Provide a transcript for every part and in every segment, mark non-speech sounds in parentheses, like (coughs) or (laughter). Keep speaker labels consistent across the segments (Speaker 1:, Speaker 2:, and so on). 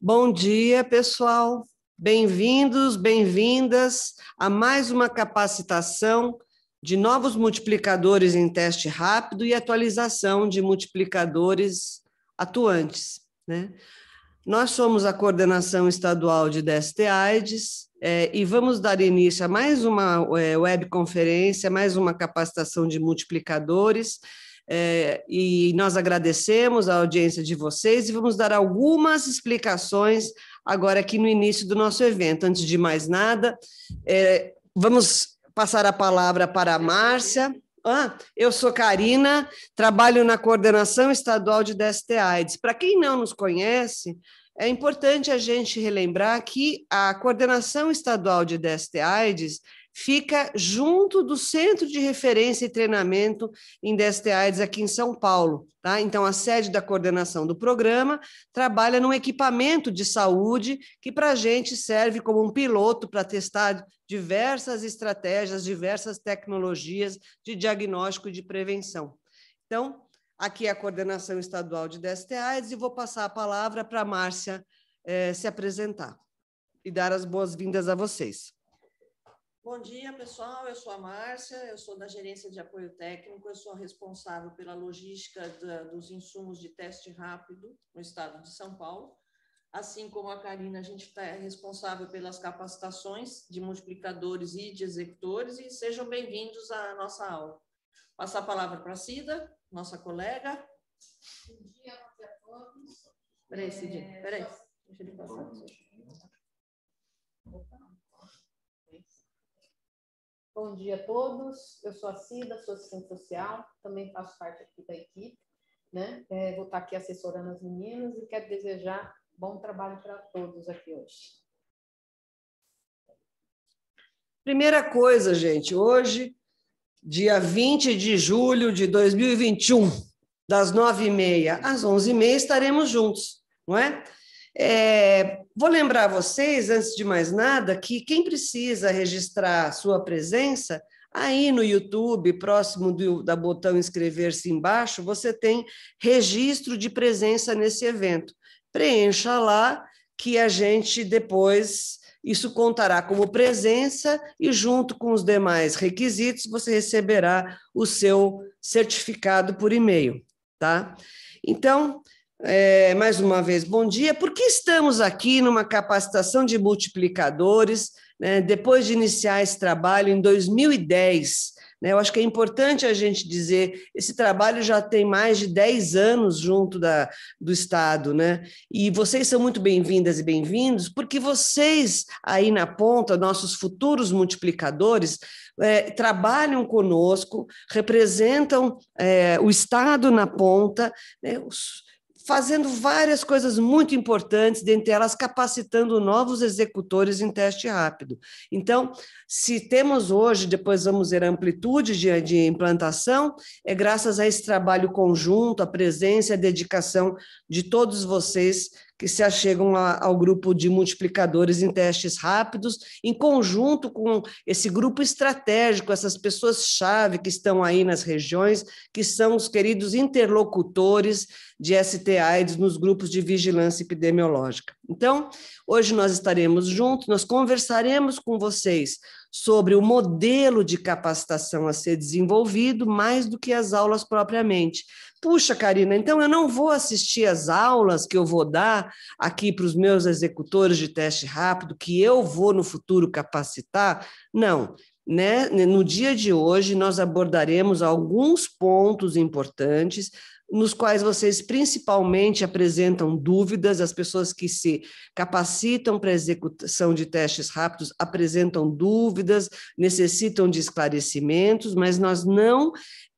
Speaker 1: Bom dia, pessoal. Bem-vindos, bem-vindas a mais uma capacitação de novos multiplicadores em teste rápido e atualização de multiplicadores atuantes. Né? Nós somos a coordenação estadual de DST-AIDS é, e vamos dar início a mais uma é, webconferência, mais uma capacitação de multiplicadores é, e nós agradecemos a audiência de vocês e vamos dar algumas explicações agora aqui no início do nosso evento. Antes de mais nada, é, vamos passar a palavra para a Márcia. Ah, eu sou Karina, trabalho na coordenação estadual de DST-AIDS. Para quem não nos conhece, é importante a gente relembrar que a coordenação estadual de DST-AIDS fica junto do Centro de Referência e Treinamento em DST AIDS aqui em São Paulo. Tá? Então, a sede da coordenação do programa trabalha num equipamento de saúde que, para a gente, serve como um piloto para testar diversas estratégias, diversas tecnologias de diagnóstico e de prevenção. Então, aqui é a coordenação estadual de DST AIDS e vou passar a palavra para a Márcia eh, se apresentar e dar as boas-vindas a vocês.
Speaker 2: Bom dia, pessoal. Eu sou a Márcia, eu sou da Gerência de Apoio Técnico, eu sou responsável pela logística da, dos insumos de teste rápido no estado de São Paulo. Assim como a Karina, a gente está é responsável pelas capacitações de multiplicadores e de executores, e sejam bem-vindos à nossa aula. Passar a palavra para a Cida, nossa colega.
Speaker 3: Bom dia, a todos.
Speaker 2: Espera aí, Peraí, Cidinha, aí. É, Deixa ele passar.
Speaker 3: Bom dia a todos. Eu sou a Cida, sou assistente social, também faço parte aqui da equipe, né? É, vou estar aqui assessorando as meninas e quero desejar bom trabalho para todos aqui hoje.
Speaker 1: Primeira coisa, gente, hoje, dia 20 de julho de 2021, das 9h30 às 11h30, estaremos juntos, não é? é Vou lembrar vocês, antes de mais nada, que quem precisa registrar sua presença, aí no YouTube, próximo do da botão inscrever-se embaixo, você tem registro de presença nesse evento. Preencha lá que a gente depois isso contará como presença e, junto com os demais requisitos, você receberá o seu certificado por e-mail, tá? Então, é, mais uma vez, bom dia. Por que estamos aqui numa capacitação de multiplicadores, né, depois de iniciar esse trabalho em 2010? Né? Eu acho que é importante a gente dizer: esse trabalho já tem mais de 10 anos junto da, do Estado, né? e vocês são muito bem-vindas e bem-vindos, porque vocês, aí na ponta, nossos futuros multiplicadores, é, trabalham conosco, representam é, o Estado na ponta, né? Os, fazendo várias coisas muito importantes, dentre elas capacitando novos executores em teste rápido. Então, se temos hoje, depois vamos ver a amplitude de, de implantação, é graças a esse trabalho conjunto, a presença e a dedicação de todos vocês que se achegam a, ao grupo de multiplicadores em testes rápidos, em conjunto com esse grupo estratégico, essas pessoas-chave que estão aí nas regiões, que são os queridos interlocutores de STAIDS nos grupos de vigilância epidemiológica. Então, hoje nós estaremos juntos, nós conversaremos com vocês sobre o modelo de capacitação a ser desenvolvido, mais do que as aulas propriamente Puxa, Karina, então eu não vou assistir às aulas que eu vou dar aqui para os meus executores de teste rápido, que eu vou no futuro capacitar? Não. Né? No dia de hoje, nós abordaremos alguns pontos importantes nos quais vocês principalmente apresentam dúvidas, as pessoas que se capacitam para execução de testes rápidos apresentam dúvidas, necessitam de esclarecimentos, mas nós não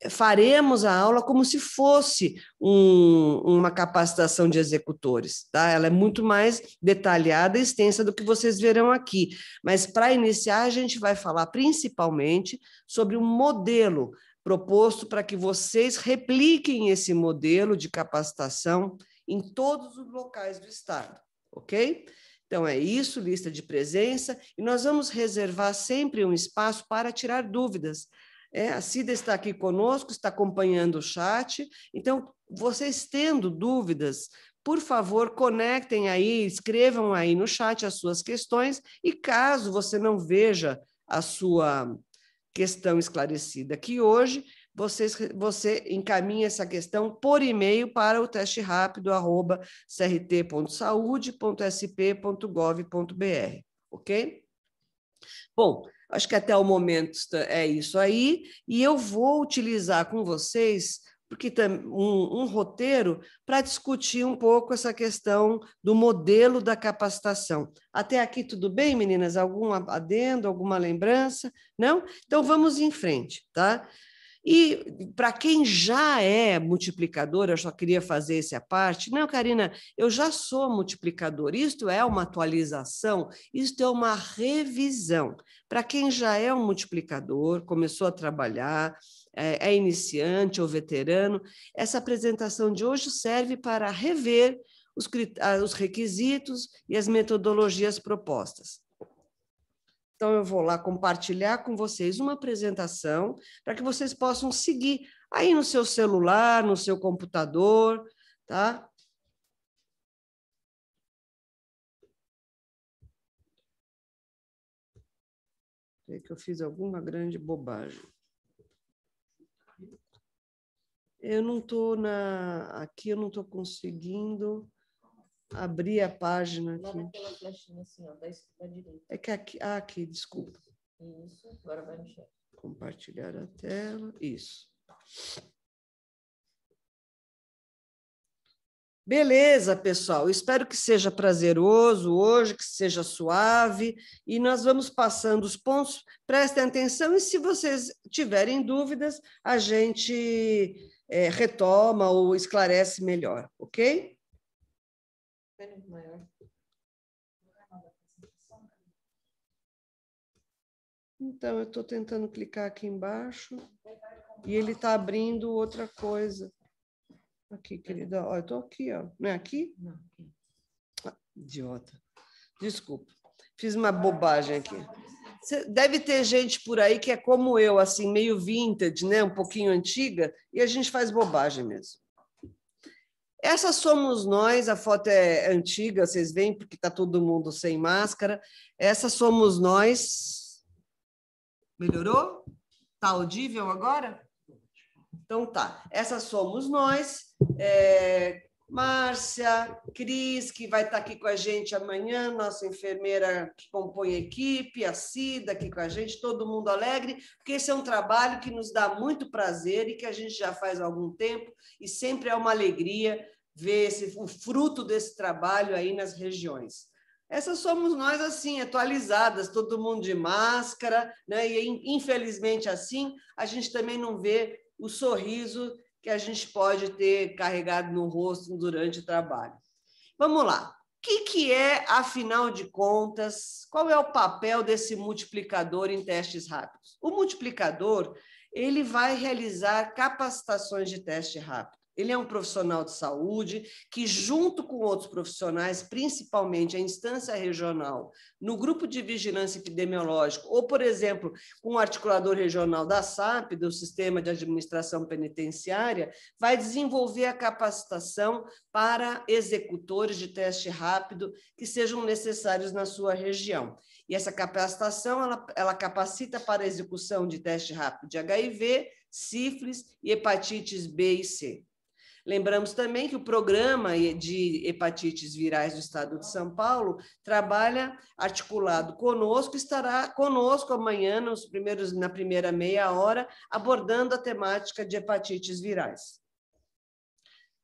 Speaker 1: faremos a aula como se fosse um, uma capacitação de executores, tá? Ela é muito mais detalhada e extensa do que vocês verão aqui. Mas para iniciar, a gente vai falar principalmente sobre o um modelo proposto para que vocês repliquem esse modelo de capacitação em todos os locais do Estado, ok? Então é isso, lista de presença, e nós vamos reservar sempre um espaço para tirar dúvidas. É, a Cida está aqui conosco, está acompanhando o chat, então vocês tendo dúvidas, por favor, conectem aí, escrevam aí no chat as suas questões, e caso você não veja a sua questão esclarecida aqui hoje, você você encaminha essa questão por e-mail para o teste rápido arroba crt.saude.sp.gov.br, ok? Bom, acho que até o momento é isso aí, e eu vou utilizar com vocês porque um, um roteiro para discutir um pouco essa questão do modelo da capacitação. Até aqui tudo bem, meninas? Algum adendo, alguma lembrança? Não? Então vamos em frente, tá? E para quem já é multiplicador, eu só queria fazer essa parte. Não, Karina, eu já sou multiplicador. Isto é uma atualização, isto é uma revisão. Para quem já é um multiplicador, começou a trabalhar, é, é iniciante ou veterano. Essa apresentação de hoje serve para rever os, ah, os requisitos e as metodologias propostas. Então, eu vou lá compartilhar com vocês uma apresentação para que vocês possam seguir aí no seu celular, no seu computador, tá? É que eu fiz alguma grande bobagem. Eu não estou na. Aqui eu não estou conseguindo abrir a página. Aqui. Lá naquela
Speaker 3: flechinha assim, ó, da, direita.
Speaker 1: É que aqui. Ah, aqui, desculpa.
Speaker 3: Isso, agora vai mexer.
Speaker 1: Compartilhar a tela. Isso. Beleza, pessoal. Espero que seja prazeroso hoje, que seja suave. E nós vamos passando os pontos. Prestem atenção e, se vocês tiverem dúvidas, a gente é, retoma ou esclarece melhor, ok? Então, eu estou tentando clicar aqui embaixo e ele está abrindo outra coisa. Aqui, querida, ó, eu estou aqui, ó. não é aqui? Não, aqui. Ah, idiota. Desculpa, fiz uma bobagem aqui. Deve ter gente por aí que é como eu, assim, meio vintage, né? um pouquinho antiga, e a gente faz bobagem mesmo. Essa somos nós, a foto é antiga, vocês veem, porque está todo mundo sem máscara. Essa somos nós. Melhorou? Está audível agora? Então tá. Essa somos nós. É... Márcia, Cris, que vai estar aqui com a gente amanhã, nossa enfermeira que compõe a equipe, a Cida aqui com a gente, todo mundo alegre, porque esse é um trabalho que nos dá muito prazer e que a gente já faz há algum tempo e sempre é uma alegria ver esse, o fruto desse trabalho aí nas regiões. Essas somos nós, assim, atualizadas, todo mundo de máscara, né? e infelizmente assim, a gente também não vê o sorriso que a gente pode ter carregado no rosto durante o trabalho. Vamos lá. O que, que é, afinal de contas, qual é o papel desse multiplicador em testes rápidos? O multiplicador ele vai realizar capacitações de teste rápido. Ele é um profissional de saúde que, junto com outros profissionais, principalmente a instância regional, no grupo de vigilância epidemiológica, ou, por exemplo, com um articulador regional da SAP, do Sistema de Administração Penitenciária, vai desenvolver a capacitação para executores de teste rápido que sejam necessários na sua região. E essa capacitação, ela, ela capacita para a execução de teste rápido de HIV, sífilis e hepatites B e C. Lembramos também que o programa de hepatites virais do Estado de São Paulo trabalha articulado conosco, estará conosco amanhã, nos primeiros, na primeira meia hora, abordando a temática de hepatites virais.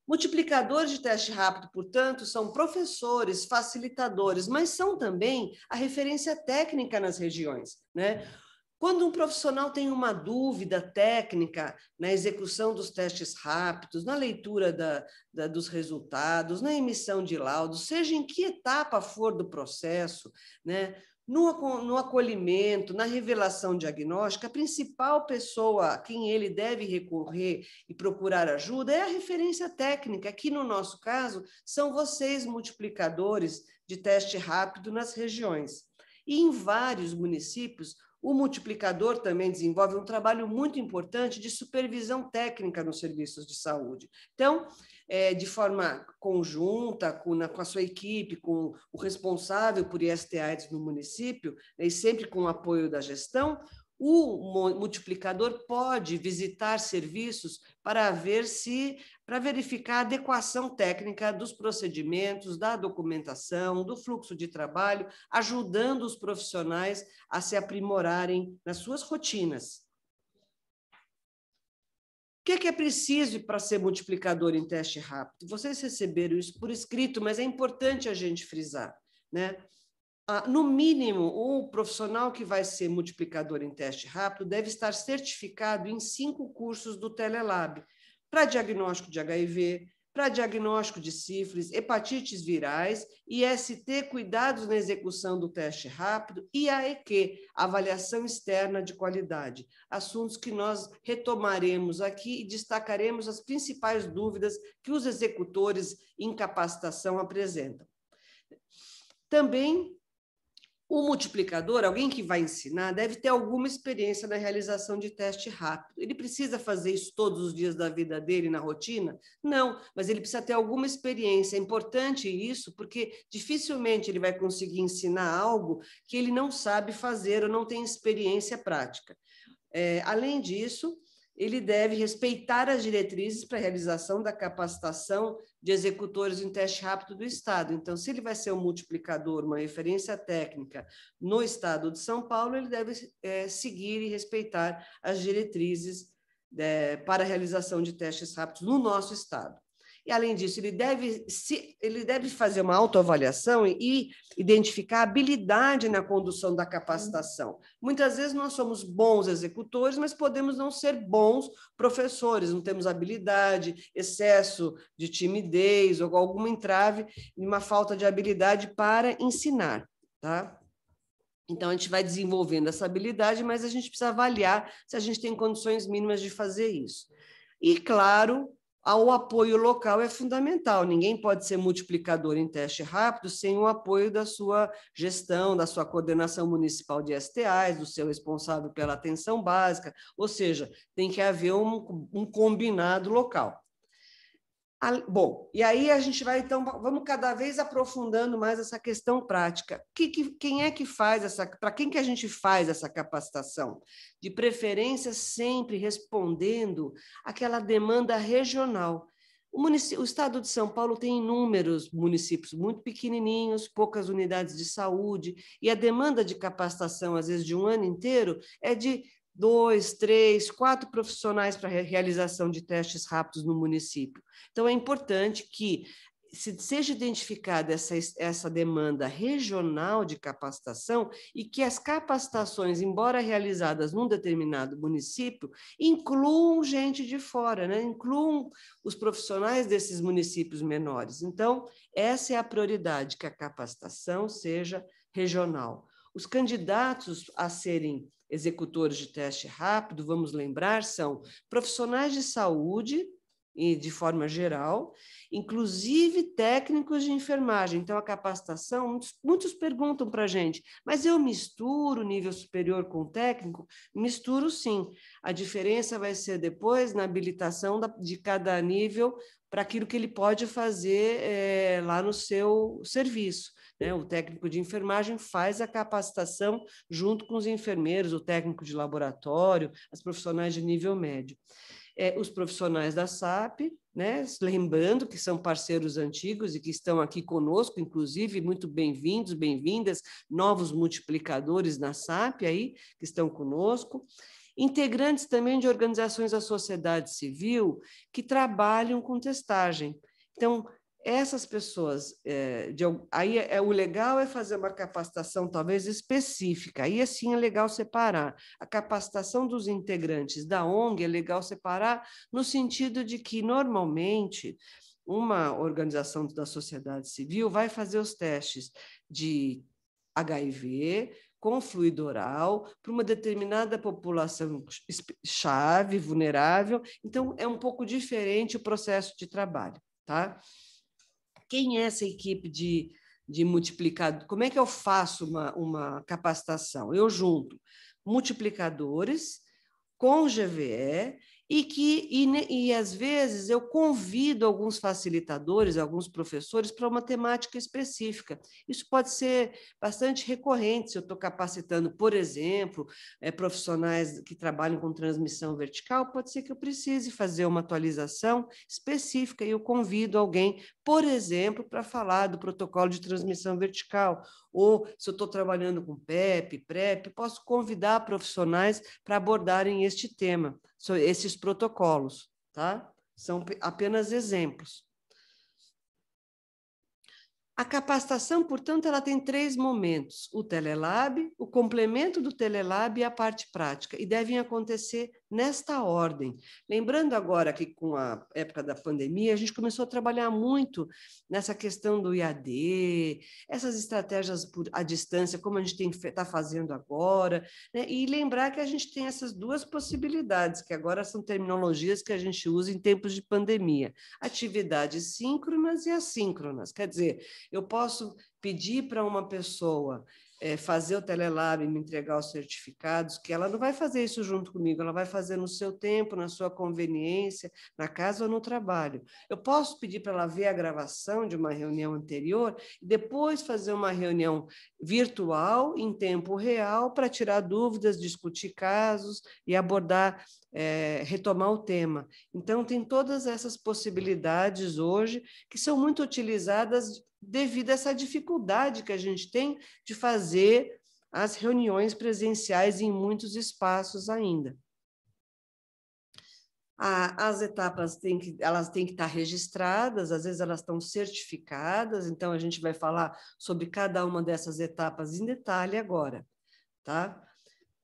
Speaker 1: Multiplicadores de teste rápido, portanto, são professores, facilitadores, mas são também a referência técnica nas regiões. Né? Quando um profissional tem uma dúvida técnica na execução dos testes rápidos, na leitura da, da, dos resultados, na emissão de laudos, seja em que etapa for do processo, né, no, no acolhimento, na revelação diagnóstica, a principal pessoa a quem ele deve recorrer e procurar ajuda é a referência técnica, que no nosso caso são vocês, multiplicadores de teste rápido nas regiões. E em vários municípios, o multiplicador também desenvolve um trabalho muito importante de supervisão técnica nos serviços de saúde. Então, é, de forma conjunta, com, na, com, a sua equipe, com o responsável por IST-AIDS no município, né, e sempre com o apoio da gestão, o multiplicador pode visitar serviços para ver se para verificar a adequação técnica dos procedimentos, da documentação, do fluxo de trabalho, ajudando os profissionais a se aprimorarem nas suas rotinas. O que é, que é preciso para ser multiplicador em teste rápido? Vocês receberam isso por escrito, mas é importante a gente frisar, né? Ah, no mínimo, o profissional que vai ser multiplicador em teste rápido deve estar certificado em cinco cursos do Telelab para diagnóstico de HIV, para diagnóstico de sífilis, hepatites virais, IST, cuidados na execução do teste rápido e AEQ, avaliação externa de qualidade. Assuntos que nós retomaremos aqui e destacaremos as principais dúvidas que os executores em capacitação apresentam. Também o multiplicador, alguém que vai ensinar, deve ter alguma experiência na realização de teste rápido. Ele precisa fazer isso todos os dias da vida dele, na rotina? Não, mas ele precisa ter alguma experiência. É importante isso, porque dificilmente ele vai conseguir ensinar algo que ele não sabe fazer ou não tem experiência prática. É, além disso, ele deve respeitar as diretrizes para a realização da capacitação de executores em teste rápido do Estado. Então, se ele vai ser um multiplicador, uma referência técnica no Estado de São Paulo, ele deve é, seguir e respeitar as diretrizes é, para a realização de testes rápidos no nosso Estado. E, além disso, ele deve, se, ele deve fazer uma autoavaliação e, e identificar habilidade na condução da capacitação. Muitas vezes nós somos bons executores, mas podemos não ser bons professores, não temos habilidade, excesso de timidez ou alguma entrave, uma falta de habilidade para ensinar. Tá? Então, a gente vai desenvolvendo essa habilidade, mas a gente precisa avaliar se a gente tem condições mínimas de fazer isso. E, claro, ao apoio local é fundamental. Ninguém pode ser multiplicador em teste rápido sem o apoio da sua gestão, da sua coordenação municipal de STAs, do seu responsável pela atenção básica, ou seja, tem que haver um, um combinado local. Bom, e aí a gente vai, então, vamos cada vez aprofundando mais essa questão prática. Que, que, quem é que faz essa, para quem que a gente faz essa capacitação? De preferência, sempre respondendo aquela demanda regional. O, o estado de São Paulo tem inúmeros municípios muito pequenininhos, poucas unidades de saúde, e a demanda de capacitação, às vezes, de um ano inteiro é de dois, três, quatro profissionais para realização de testes rápidos no município. Então, é importante que se seja identificada essa, essa demanda regional de capacitação e que as capacitações, embora realizadas num determinado município, incluam gente de fora, né? incluam os profissionais desses municípios menores. Então, essa é a prioridade, que a capacitação seja regional. Os candidatos a serem executores de teste rápido, vamos lembrar, são profissionais de saúde, e de forma geral, inclusive técnicos de enfermagem. Então, a capacitação, muitos, muitos perguntam para a gente, mas eu misturo nível superior com técnico? Misturo sim. A diferença vai ser depois na habilitação da, de cada nível para aquilo que ele pode fazer é, lá no seu serviço. Né? O técnico de enfermagem faz a capacitação junto com os enfermeiros, o técnico de laboratório, as profissionais de nível médio. É, os profissionais da SAP, né? lembrando que são parceiros antigos e que estão aqui conosco, inclusive, muito bem-vindos, bem-vindas, novos multiplicadores na SAP aí, que estão conosco integrantes também de organizações da sociedade civil que trabalham com testagem. Então, essas pessoas, é, de, aí é, é, o legal é fazer uma capacitação talvez específica, aí assim é legal separar. A capacitação dos integrantes da ONG é legal separar no sentido de que, normalmente, uma organização da sociedade civil vai fazer os testes de HIV, com fluido oral para uma determinada população chave, vulnerável. Então, é um pouco diferente o processo de trabalho. Tá? Quem é essa equipe de, de multiplicador? Como é que eu faço uma, uma capacitação? Eu junto multiplicadores com GVE e que e, e, às vezes eu convido alguns facilitadores, alguns professores para uma temática específica. Isso pode ser bastante recorrente se eu estou capacitando, por exemplo, é, profissionais que trabalham com transmissão vertical, pode ser que eu precise fazer uma atualização específica e eu convido alguém por exemplo, para falar do protocolo de transmissão vertical, ou se eu estou trabalhando com PEP, PrEP, posso convidar profissionais para abordarem este tema, esses protocolos, tá? São apenas exemplos. A capacitação, portanto, ela tem três momentos: o Telelab, o complemento do Telelab e a parte prática, e devem acontecer nesta ordem. Lembrando agora que com a época da pandemia, a gente começou a trabalhar muito nessa questão do IAD, essas estratégias por, à distância, como a gente está fazendo agora, né? e lembrar que a gente tem essas duas possibilidades, que agora são terminologias que a gente usa em tempos de pandemia: atividades síncronas e assíncronas. Quer dizer, eu posso pedir para uma pessoa é, fazer o Telelab e me entregar os certificados, que ela não vai fazer isso junto comigo, ela vai fazer no seu tempo, na sua conveniência, na casa ou no trabalho. Eu posso pedir para ela ver a gravação de uma reunião anterior e depois fazer uma reunião virtual, em tempo real, para tirar dúvidas, discutir casos e abordar, é, retomar o tema. Então, tem todas essas possibilidades hoje que são muito utilizadas devido a essa dificuldade que a gente tem de fazer as reuniões presenciais em muitos espaços ainda. as etapas têm que, elas têm que estar registradas, às vezes elas estão certificadas, então a gente vai falar sobre cada uma dessas etapas em detalhe agora, tá?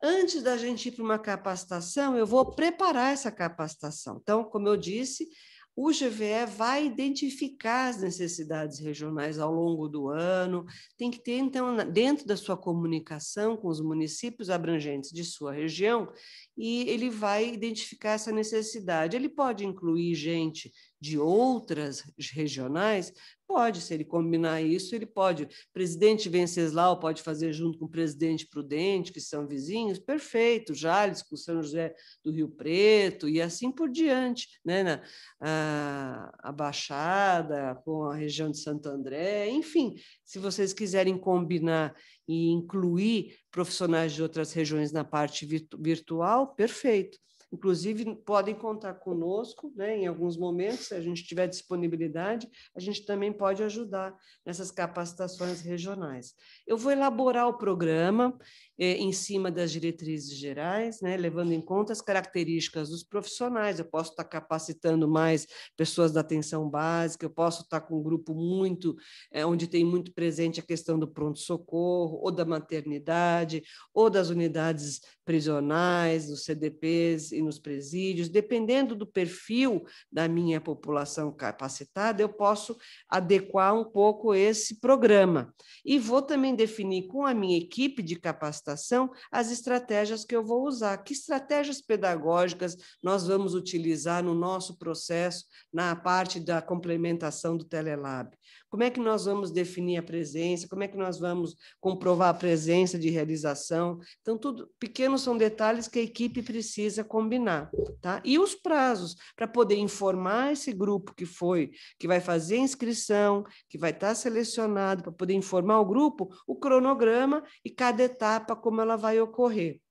Speaker 1: Antes da gente ir para uma capacitação, eu vou preparar essa capacitação. Então, como eu disse, o GVE vai identificar as necessidades regionais ao longo do ano, tem que ter, então, dentro da sua comunicação com os municípios abrangentes de sua região, e ele vai identificar essa necessidade. Ele pode incluir gente de outras regionais, pode, se ele combinar isso, ele pode. Presidente Venceslau pode fazer junto com o presidente Prudente, que são vizinhos, perfeito. Jales com São José do Rio Preto e assim por diante, né? Na, a, a Baixada, com a região de Santo André, enfim, se vocês quiserem combinar e incluir profissionais de outras regiões na parte virtual, perfeito. Inclusive, podem contar conosco né, em alguns momentos, se a gente tiver disponibilidade, a gente também pode ajudar nessas capacitações regionais. Eu vou elaborar o programa é, em cima das diretrizes gerais, né, levando em conta as características dos profissionais. Eu posso estar capacitando mais pessoas da atenção básica, eu posso estar com um grupo muito, é, onde tem muito presente a questão do pronto-socorro, ou da maternidade, ou das unidades prisionais, dos CDPs e nos presídios. Dependendo do perfil da minha população capacitada, eu posso adequar um pouco esse programa. E vou também definir com a minha equipe de capacitação capacitação as estratégias que eu vou usar, que estratégias pedagógicas nós vamos utilizar no nosso processo na parte da complementação do Telelab. Como é que nós vamos definir a presença? Como é que nós vamos comprovar a presença de realização? Então, tudo pequenos são detalhes que a equipe precisa combinar, tá? E os prazos para poder informar esse grupo que foi, que vai fazer a inscrição, que vai estar selecionado, para poder informar o grupo, o cronograma e cada etapa como ela vai ocorrer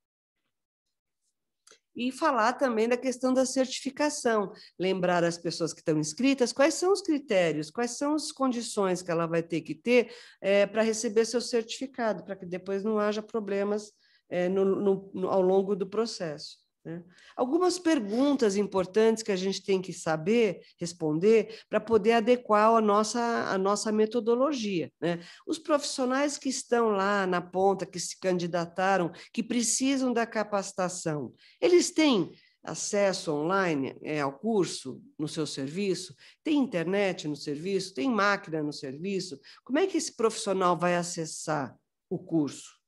Speaker 1: e falar também da questão da certificação, lembrar as pessoas que estão inscritas quais são os critérios, quais são as condições que ela vai ter que ter é, para receber seu certificado, para que depois não haja problemas é, no, no, no, ao longo do processo. Né? Algumas perguntas importantes que a gente tem que saber responder para poder adequar a nossa, a nossa metodologia. Né? Os profissionais que estão lá na ponta, que se candidataram, que precisam da capacitação, eles têm acesso online é, ao curso no seu serviço? Tem internet no serviço? Tem máquina no serviço? Como é que esse profissional vai acessar o curso?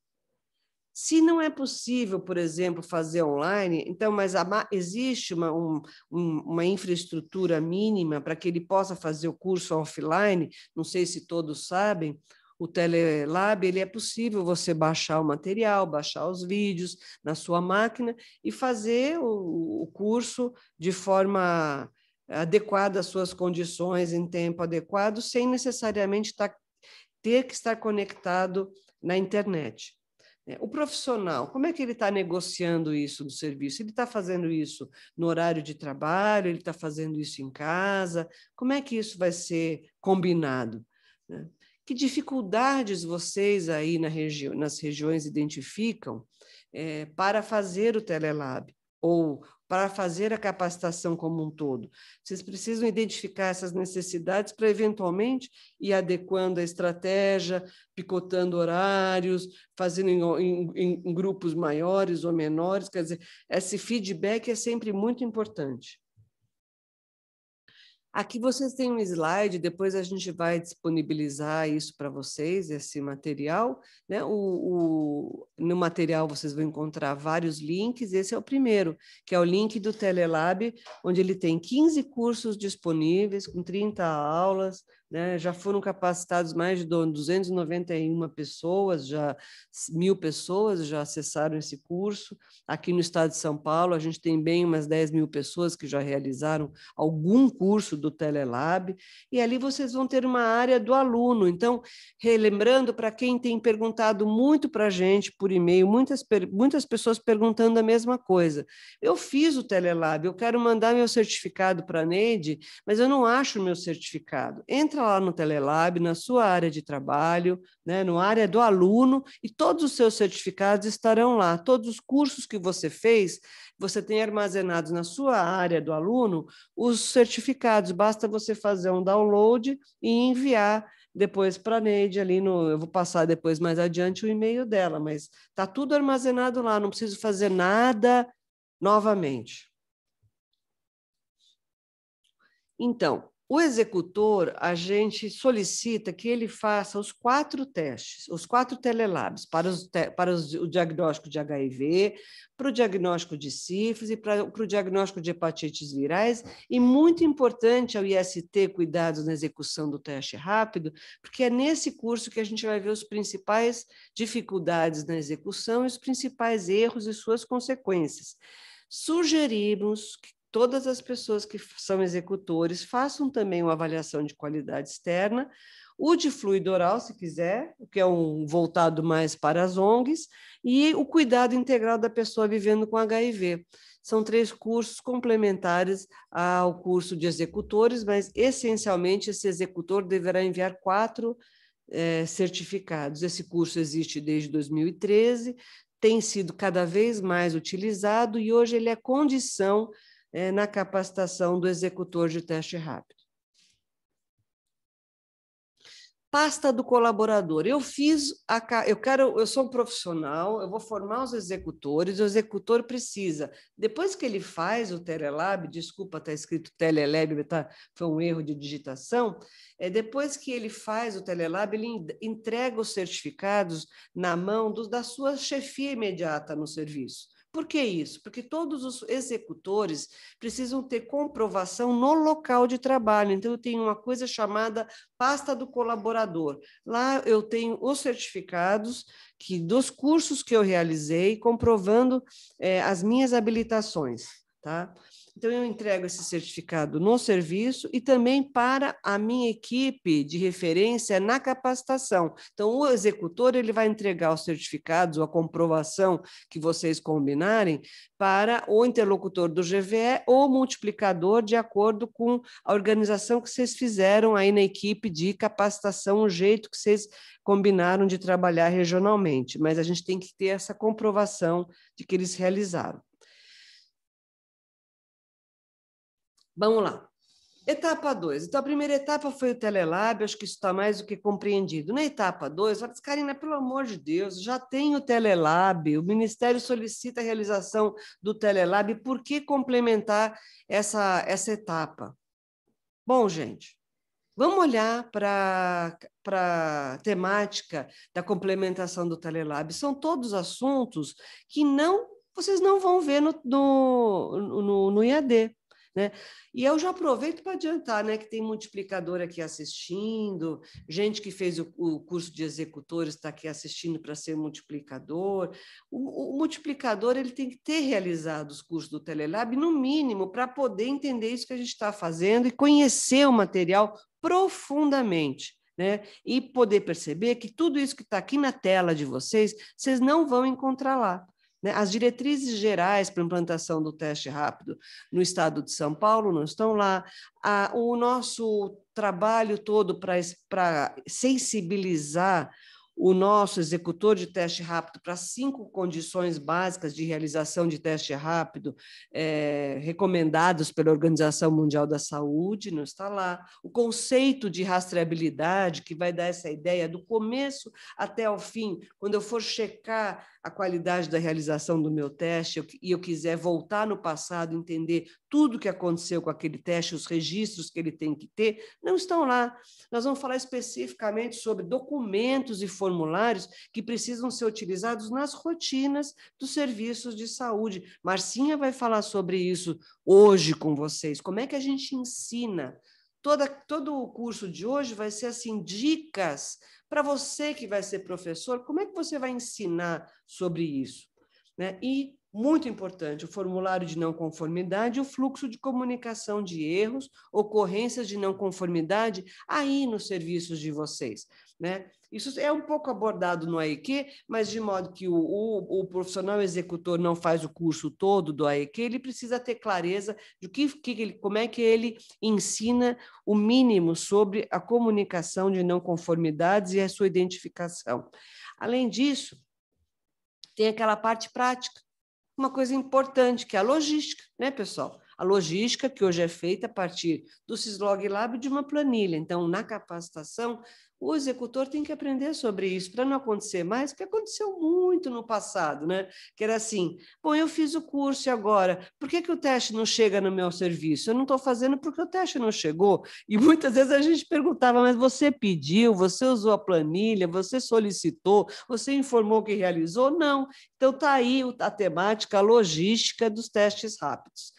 Speaker 1: Se não é possível, por exemplo, fazer online, então, mas a, existe uma, um, uma infraestrutura mínima para que ele possa fazer o curso offline, não sei se todos sabem, o Telelab, ele é possível você baixar o material, baixar os vídeos na sua máquina e fazer o, o curso de forma adequada às suas condições, em tempo adequado, sem necessariamente tá, ter que estar conectado na internet. É, o profissional, como é que ele está negociando isso no serviço? Ele está fazendo isso no horário de trabalho? Ele está fazendo isso em casa? Como é que isso vai ser combinado? Né? Que dificuldades vocês aí na regi nas regiões identificam é, para fazer o Telelab? Ou para fazer a capacitação como um todo. Vocês precisam identificar essas necessidades para, eventualmente, ir adequando a estratégia, picotando horários, fazendo em, em, em grupos maiores ou menores. Quer dizer, esse feedback é sempre muito importante. Aqui vocês têm um slide, depois a gente vai disponibilizar isso para vocês, esse material. Né? O, o, no material vocês vão encontrar vários links, esse é o primeiro, que é o link do Telelab, onde ele tem 15 cursos disponíveis, com 30 aulas, né? já foram capacitados mais de 291 pessoas, já mil pessoas já acessaram esse curso. Aqui no estado de São Paulo, a gente tem bem umas 10 mil pessoas que já realizaram algum curso do Telelab, e ali vocês vão ter uma área do aluno. Então, relembrando para quem tem perguntado muito para a gente por e-mail, muitas, muitas pessoas perguntando a mesma coisa. Eu fiz o Telelab, eu quero mandar meu certificado para a Neide, mas eu não acho meu certificado. Entra lá no Telelab, na sua área de trabalho, né, no área do aluno, e todos os seus certificados estarão lá. Todos os cursos que você fez, você tem armazenados na sua área do aluno os certificados. Basta você fazer um download e enviar depois para a Neide ali no. Eu vou passar depois mais adiante o e-mail dela, mas está tudo armazenado lá, não preciso fazer nada novamente. Então, o executor, a gente solicita que ele faça os quatro testes, os quatro telelabs, para, os te para os, o diagnóstico de HIV, para o diagnóstico de sífilis e para, o diagnóstico de hepatites virais. E muito importante ao é IST cuidados na execução do teste rápido, porque é nesse curso que a gente vai ver os principais dificuldades na execução e os principais erros e suas consequências sugerimos todas as pessoas que são executores façam também uma avaliação de qualidade externa, o de fluido oral, se quiser, que é um voltado mais para as ONGs, e o cuidado integral da pessoa vivendo com HIV. São três cursos complementares ao curso de executores, mas essencialmente esse executor deverá enviar quatro eh, certificados. Esse curso existe desde 2013, tem sido cada vez mais utilizado e hoje ele é condição é, na capacitação do executor de teste rápido. Pasta do colaborador. Eu fiz a, eu quero, eu sou um profissional, eu vou formar os executores, o executor precisa. Depois que ele faz o Telelab, desculpa, está escrito Telelab, tá, foi um erro de digitação. É, depois que ele faz o Telelab, ele entrega os certificados na mão do, da sua chefia imediata no serviço. Por que isso? Porque todos os executores precisam ter comprovação no local de trabalho. Então, eu tenho uma coisa chamada pasta do colaborador. Lá eu tenho os certificados que dos cursos que eu realizei, comprovando eh, as minhas habilitações. Tá? Então, eu entrego esse certificado no serviço e também para a minha equipe de referência na capacitação. Então, o executor ele vai entregar os certificados ou a comprovação que vocês combinarem para o interlocutor do GVE ou multiplicador, de acordo com a organização que vocês fizeram aí na equipe de capacitação, o jeito que vocês combinaram de trabalhar regionalmente. Mas a gente tem que ter essa comprovação de que eles realizaram. Vamos lá. Etapa 2. Então, a primeira etapa foi o Telelab, acho que isso está mais do que compreendido. Na etapa 2, ela disse, Karina, pelo amor de Deus, já tem o Telelab, o Ministério solicita a realização do Telelab, por que complementar essa, essa etapa? Bom, gente, vamos olhar para a temática da complementação do Telelab. São todos assuntos que não vocês não vão ver no, no, no, no IAD. Né? E eu já aproveito para adiantar né, que tem multiplicador aqui assistindo, gente que fez o, o curso de executores está aqui assistindo para ser multiplicador. O, o, multiplicador ele tem que ter realizado os cursos do Telelab, no mínimo, para poder entender isso que a gente está fazendo e conhecer o material profundamente. Né? E poder perceber que tudo isso que está aqui na tela de vocês, vocês não vão encontrar lá. Né? As diretrizes gerais para implantação do teste rápido no estado de São Paulo não estão lá. o nosso trabalho todo para sensibilizar o nosso executor de teste rápido para cinco condições básicas de realização de teste rápido é, recomendados pela Organização Mundial da Saúde, não está lá. O conceito de rastreabilidade, que vai dar essa ideia do começo até o fim, quando eu for checar a qualidade da realização do meu teste eu, e eu quiser voltar no passado, entender tudo o que aconteceu com aquele teste, os registros que ele tem que ter, não estão lá. Nós vamos falar especificamente sobre documentos e formulários que precisam ser utilizados nas rotinas dos serviços de saúde. Marcinha vai falar sobre isso hoje com vocês. Como é que a gente ensina? Toda, todo o curso de hoje vai ser assim dicas para você que vai ser professor. Como é que você vai ensinar sobre isso? Né? E muito importante, o formulário de não conformidade e o fluxo de comunicação de erros, ocorrências de não conformidade aí nos serviços de vocês. Né? Isso é um pouco abordado no AEQ, mas de modo que o, o, o, profissional executor não faz o curso todo do AEQ, ele precisa ter clareza de que, que, como é que ele ensina o mínimo sobre a comunicação de não conformidades e a sua identificação. Além disso, tem aquela parte prática, uma coisa importante, que é a logística, né, pessoal? A logística que hoje é feita a partir do Syslog Lab de uma planilha. Então, na capacitação, o executor tem que aprender sobre isso para não acontecer mais, que aconteceu muito no passado, né? Que era assim: bom, eu fiz o curso e agora, por que, que o teste não chega no meu serviço? Eu não estou fazendo porque o teste não chegou. E muitas vezes a gente perguntava: mas você pediu, você usou a planilha, você solicitou, você informou que realizou? Não. Então está aí a temática, a logística dos testes rápidos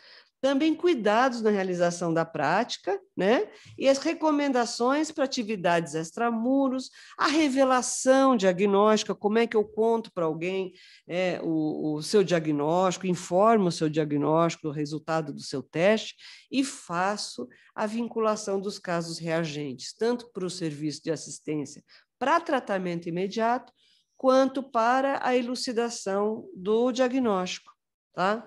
Speaker 1: também cuidados na realização da prática, né? E as recomendações para atividades extramuros, a revelação diagnóstica, como é que eu conto para alguém é, o, o seu diagnóstico, informo o seu diagnóstico, o resultado do seu teste, e faço a vinculação dos casos reagentes, tanto para o serviço de assistência para tratamento imediato, quanto para a elucidação do diagnóstico, tá?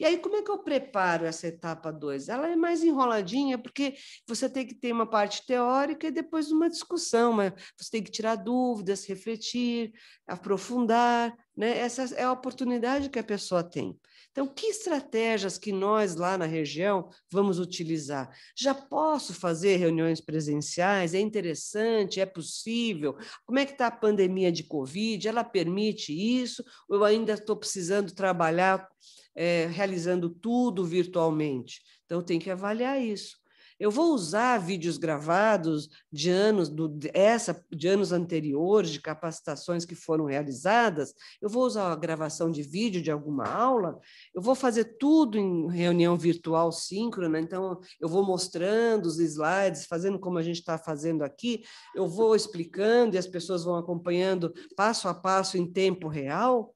Speaker 1: E aí, como é que eu preparo essa etapa 2? Ela é mais enroladinha, porque você tem que ter uma parte teórica e depois uma discussão, mas você tem que tirar dúvidas, refletir, aprofundar. Né? Essa é a oportunidade que a pessoa tem. Então, que estratégias que nós lá na região vamos utilizar? Já posso fazer reuniões presenciais? É interessante? É possível? Como é que está a pandemia de Covid? Ela permite isso? Ou eu ainda estou precisando trabalhar é, realizando tudo virtualmente? Então, tem que avaliar isso. Eu vou usar vídeos gravados de anos do, essa de anos anteriores, de capacitações que foram realizadas, eu vou usar a gravação de vídeo de alguma aula, eu vou fazer tudo em reunião virtual síncrona, então eu vou mostrando os slides, fazendo como a gente está fazendo aqui, eu vou explicando e as pessoas vão acompanhando passo a passo em tempo real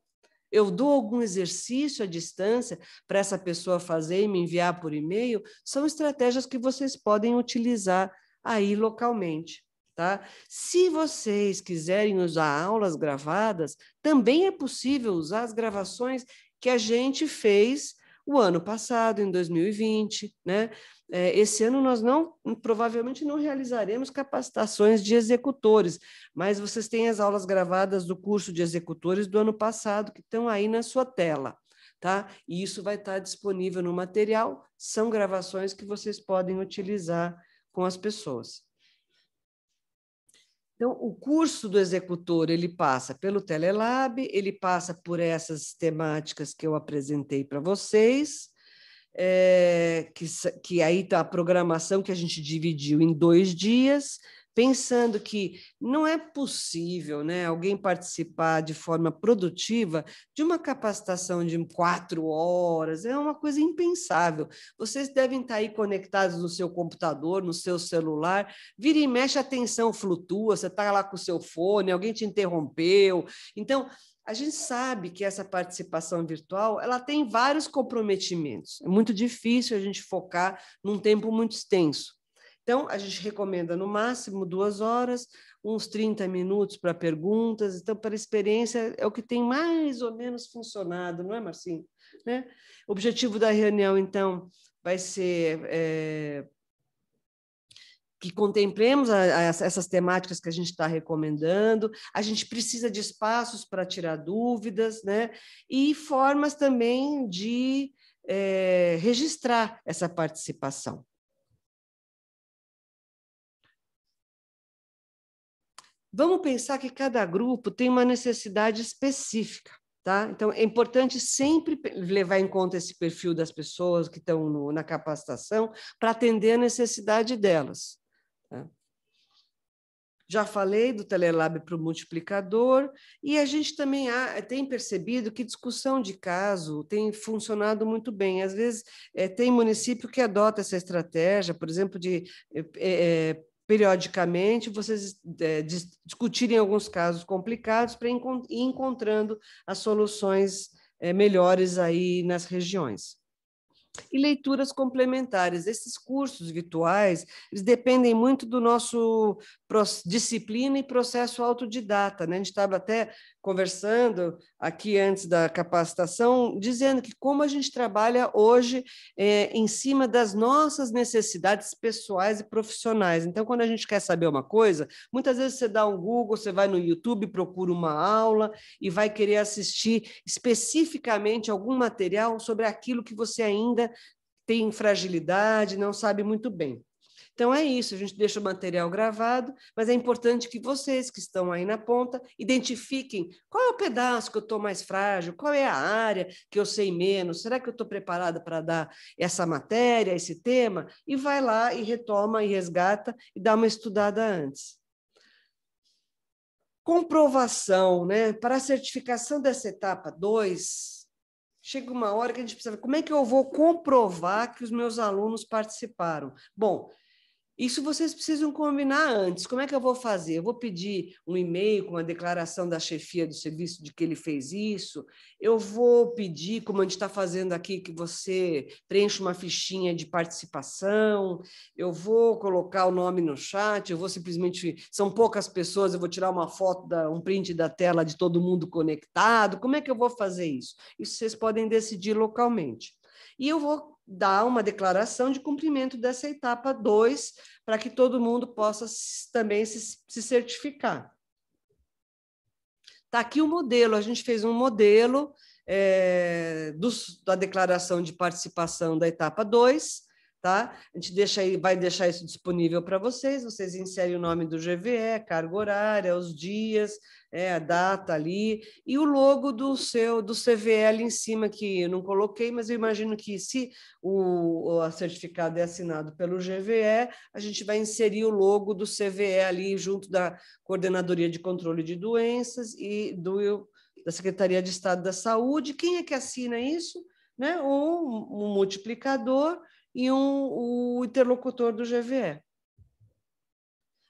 Speaker 1: eu dou algum exercício à distância para essa pessoa fazer e me enviar por e-mail, são estratégias que vocês podem utilizar aí localmente. Tá? Se vocês quiserem usar aulas gravadas, também é possível usar as gravações que a gente fez o ano passado, em 2020, né? É, esse ano nós não, provavelmente não realizaremos capacitações de executores, mas vocês têm as aulas gravadas do curso de executores do ano passado que estão aí na sua tela. Tá? E isso vai estar disponível no material, são gravações que vocês podem utilizar com as pessoas. Então, o curso do executor, ele passa pelo Telelab, ele passa por essas temáticas que eu apresentei para vocês, é, que, que aí está a programação que a gente dividiu em dois dias, pensando que não é possível né, alguém participar de forma produtiva de uma capacitação de quatro horas, é uma coisa impensável. Vocês devem estar tá aí conectados no seu computador, no seu celular, vira e mexe, a atenção flutua, você está lá com o seu fone, alguém te interrompeu. Então, a gente sabe que essa participação virtual ela tem vários comprometimentos. É muito difícil a gente focar num tempo muito extenso. Então, a gente recomenda no máximo duas horas, uns 30 minutos para perguntas. Então, para experiência, é o que tem mais ou menos funcionado, não é, Marcinho? Né? O objetivo da reunião, então, vai ser é, que contemplemos a, a, essas temáticas que a gente está recomendando, a gente precisa de espaços para tirar dúvidas, né? E formas também de é, registrar essa participação. Vamos pensar que cada grupo tem uma necessidade específica. Tá? Então, é importante sempre levar em conta esse perfil das pessoas que estão na capacitação para atender a necessidade delas. Já falei do Telelab para o multiplicador, e a gente também há, tem percebido que discussão de caso tem funcionado muito bem. Às vezes, é, tem município que adota essa estratégia, por exemplo, de é, é, é periodicamente vocês é, discutirem alguns casos complicados para ir encontrando as soluções é, melhores aí nas regiões e leituras complementares. Esses cursos virtuais eles dependem muito do nosso disciplina e processo autodidata. Né? A gente estava até conversando aqui antes da capacitação, dizendo que como a gente trabalha hoje é, em cima das nossas necessidades pessoais e profissionais. Então, quando a gente quer saber uma coisa, muitas vezes você dá um Google, você vai no YouTube, procura uma aula e vai querer assistir especificamente algum material sobre aquilo que você ainda tem fragilidade, não sabe muito bem. Então é isso, a gente deixa o material gravado, mas é importante que vocês que estão aí na ponta identifiquem qual é o pedaço que eu estou mais frágil, qual é a área que eu sei menos, será que eu estou preparada para dar essa matéria, esse tema? E vai lá e retoma e resgata e dá uma estudada antes comprovação, né? Para a certificação dessa etapa 2, chega uma hora que a gente precisa, como é que eu vou comprovar que os meus alunos participaram? Bom, isso vocês precisam combinar antes. Como é que eu vou fazer? Eu vou pedir um e-mail com a declaração da chefia do serviço de que ele fez isso? Eu vou pedir, como a gente está fazendo aqui, que você preencha uma fichinha de participação? Eu vou colocar o nome no chat? Eu vou simplesmente. São poucas pessoas, eu vou tirar uma foto, da, um print da tela de todo mundo conectado? Como é que eu vou fazer isso? Isso vocês podem decidir localmente e eu vou dar uma declaração de cumprimento dessa etapa 2, para que todo mundo possa também se, se certificar. Está aqui o modelo, a gente fez um modelo é, eh, do, da declaração de participação da etapa 2, tá? A gente deixa aí, vai deixar isso disponível para vocês. Vocês inserem o nome do GVE, carga horária, os dias, é, a data ali e o logo do seu do ali em cima que eu não coloquei, mas eu imagino que se o, o certificado é assinado pelo GVE, a gente vai inserir o logo do CVE ali junto da coordenadoria de controle de doenças e do da Secretaria de Estado da Saúde. Quem é que assina isso? Né? Ou um, um multiplicador e um, o interlocutor do GVE.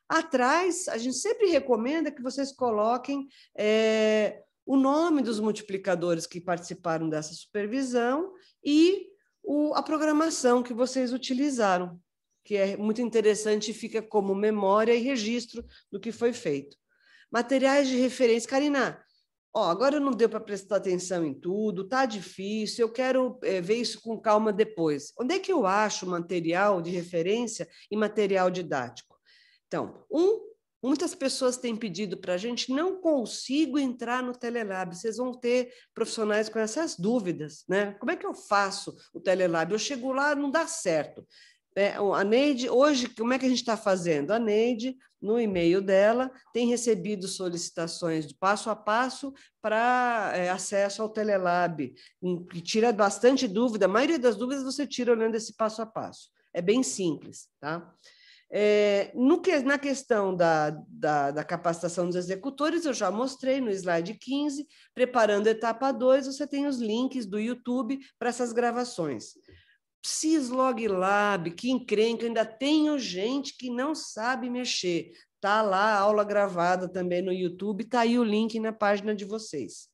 Speaker 1: Atrás, a gente sempre recomenda que vocês coloquem é, o nome dos multiplicadores que participaram dessa supervisão e o, a programação que vocês utilizaram, que é muito interessante e fica como memória e registro do que foi feito. Materiais de referência. Karina, ó, agora não deu para prestar atenção em tudo, tá difícil, eu quero é, ver isso com calma depois. Onde é que eu acho material de referência e material didático? Então, um, muitas pessoas têm pedido para a gente, não consigo entrar no Telelab. Vocês vão ter profissionais com essas dúvidas, né? Como é que eu faço o Telelab? Eu chego lá, não dá certo. É, a Neide, hoje, como é que a gente está fazendo? A Neide, no e-mail dela, tem recebido solicitações de passo a passo para é, acesso ao Telelab, que tira bastante dúvida. A maioria das dúvidas você tira olhando esse passo a passo. É bem simples, tá? É, no que, na questão da, da, da, capacitação dos executores, eu já mostrei no slide 15, preparando a etapa 2, você tem os links do YouTube para essas gravações. Syslog que encrenca, ainda tenho gente que não sabe mexer. Tá lá a aula gravada também no YouTube, tá aí o link na página de vocês.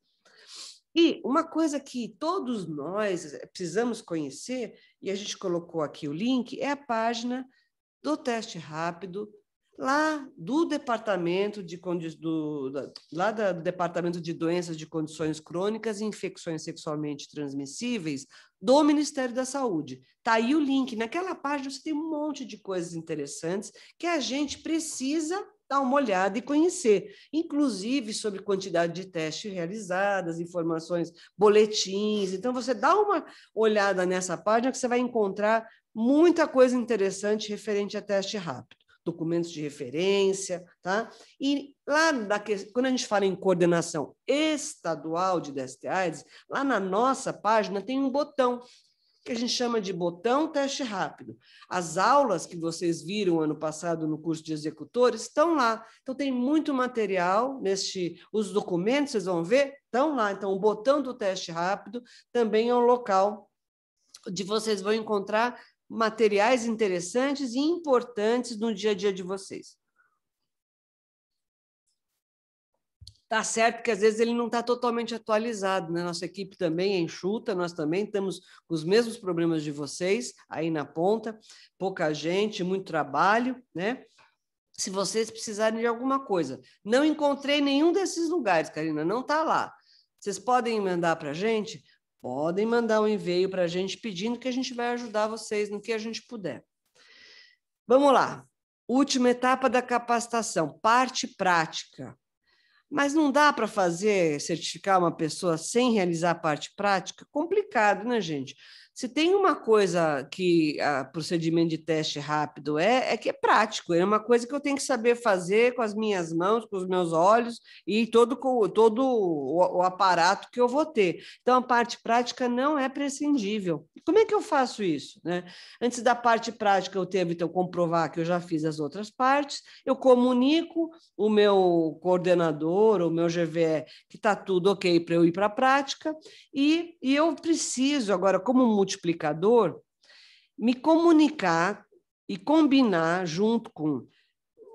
Speaker 1: E uma coisa que todos nós eh, precisamos conhecer, e a gente colocou aqui o link, é a página do teste rápido lá do departamento de do, da, lá da, do departamento de doenças de condições crônicas e infecções sexualmente transmissíveis do Ministério da Saúde. Tá aí o link. Naquela página você tem um monte de coisas interessantes que a gente precisa dar uma olhada e conhecer, inclusive sobre quantidade de testes realizadas, informações, boletins. Então você dá uma olhada nessa página que você vai encontrar muita coisa interessante referente a teste rápido documentos de referência, tá? E lá, da, quando a gente fala em coordenação estadual de DST-AIDS, lá na nossa página tem um botão que a gente chama de botão teste rápido. As aulas que vocês viram ano passado no curso de executores estão lá. Então tem muito material neste os documentos, vocês vão ver, estão lá. Então o botão do teste rápido também é um local onde vocês vão encontrar materiais interessantes e importantes no dia a dia de vocês. Tá certo que às vezes ele não está totalmente atualizado, né? Nossa equipe também é enxuta, nós também estamos com os mesmos problemas de vocês aí na ponta, pouca gente, muito trabalho, né? Se vocês precisarem de alguma coisa, não encontrei nenhum desses lugares, Karina, não está lá. Vocês podem mandar para a gente? Podem mandar um e-mail para a gente pedindo que a gente vai ajudar vocês no que a gente puder. Vamos lá. Última etapa da capacitação, parte prática. Mas não dá para fazer certificar uma pessoa sem realizar a parte prática? Complicado, né, gente? Se tem uma coisa que o ah, procedimento de teste rápido é, é que é prático, é uma coisa que eu tenho que saber fazer com as minhas mãos, com os meus olhos e todo, todo o, o aparato que eu vou ter. Então, a parte prática não é prescindível. Como é que eu faço isso? Né? Antes da parte prática, eu tenho então comprovar que eu já fiz as outras partes, eu comunico o meu coordenador, o meu GVE, que está tudo ok para eu ir para a prática, e, e eu preciso agora, como multiplicador, me comunicar e combinar junto com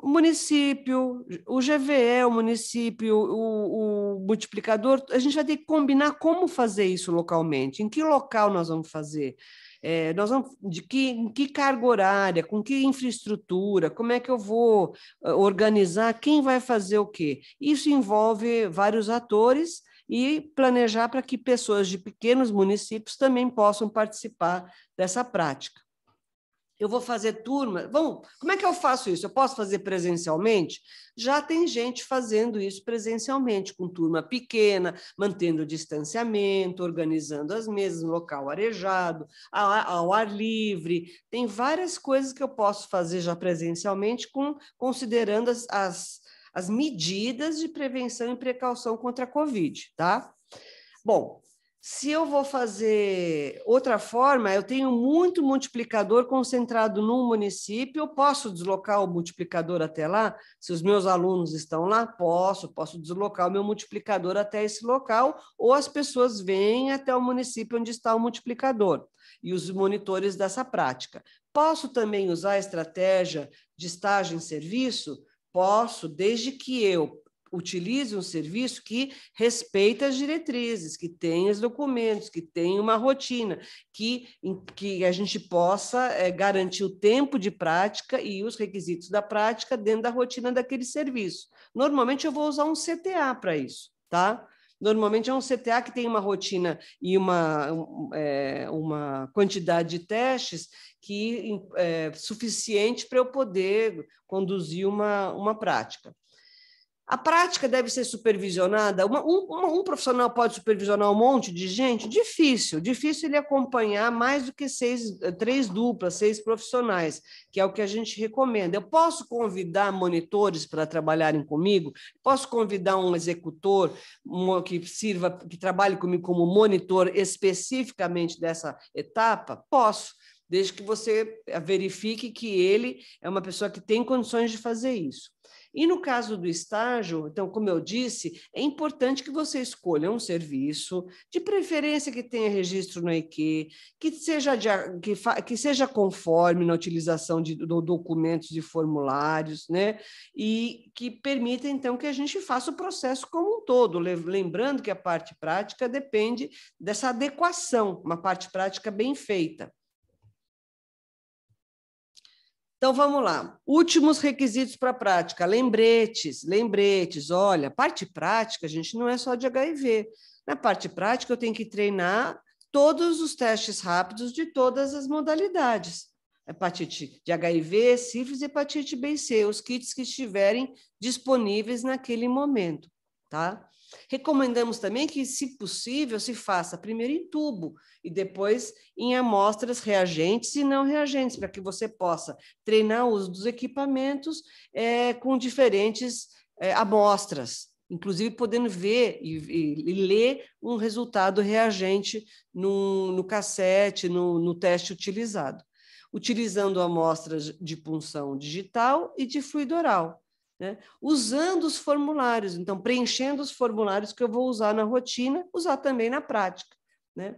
Speaker 1: o município, o GVE, o município, o, o, multiplicador, a gente vai ter que combinar como fazer isso localmente, em que local nós vamos fazer, é, nós vamos, de que, em que carga horária, com que infraestrutura, como é que eu vou eh, organizar, quem vai fazer o quê. Isso envolve vários atores e planejar para que pessoas de pequenos municípios também possam participar dessa prática. Eu vou fazer turma. Vamos, como é que eu faço isso? Eu posso fazer presencialmente? Já tem gente fazendo isso presencialmente, com turma pequena, mantendo o distanciamento, organizando as mesas no local arejado, ao ar livre. Tem várias coisas que eu posso fazer já presencialmente, com, considerando as, as as medidas de prevenção e precaução contra a Covid, tá? Bom, se eu vou fazer outra forma, eu tenho muito multiplicador concentrado num município, eu posso deslocar o multiplicador até lá? Se os meus alunos estão lá, posso, posso deslocar o meu multiplicador até esse local, ou as pessoas vêm até o município onde está o multiplicador e os monitores dessa prática. Posso também usar a estratégia de estágio em serviço? posso, desde que eu utilize um serviço que respeita as diretrizes, que tenha os documentos, que tenha uma rotina, que, que a gente possa é, garantir o tempo de prática e os requisitos da prática dentro da rotina daquele serviço. Normalmente eu vou usar um CTA para isso, tá? Normalmente é um CTA que tem uma rotina e uma, é, uma quantidade de testes que é suficiente para eu poder conduzir uma, uma prática. A prática deve ser supervisionada. Uma, um, um, profissional pode supervisionar um monte de gente? Difícil. Difícil ele acompanhar mais do que seis, eh, três duplas, seis profissionais, que é o que a gente recomenda. Eu posso convidar monitores para trabalharem comigo? Posso convidar um executor um, que sirva, que trabalhe comigo como monitor especificamente dessa etapa? Posso desde que você verifique que ele é uma pessoa que tem condições de fazer isso. E no caso do estágio, então, como eu disse, é importante que você escolha um serviço, de preferência que tenha registro no EQ, que seja, de, que, fa, que seja conforme na utilização de, documentos e formulários, né? E que permita, então, que a gente faça o processo como um todo, lembrando que a parte prática depende dessa adequação, uma parte prática bem feita. Então vamos lá. Últimos requisitos para a prática: lembretes, lembretes. Olha, parte prática, A gente, não é só de HIV. Na parte prática, eu tenho que treinar todos os testes rápidos de todas as modalidades. Hepatite de HIV, sífilis e hepatite B e C, os kits que estiverem disponíveis naquele momento, tá? Recomendamos também que, se possível, se faça primeiro em tubo e depois em amostras reagentes e não reagentes, para que você possa treinar o uso dos equipamentos é, com diferentes é, amostras, inclusive podendo ver e, e, e, ler um resultado reagente no, no cassete, no, no teste utilizado, utilizando amostras de punção digital e de fluido oral né? usando os formulários, então preenchendo os formulários que eu vou usar na rotina, usar também na prática. Né?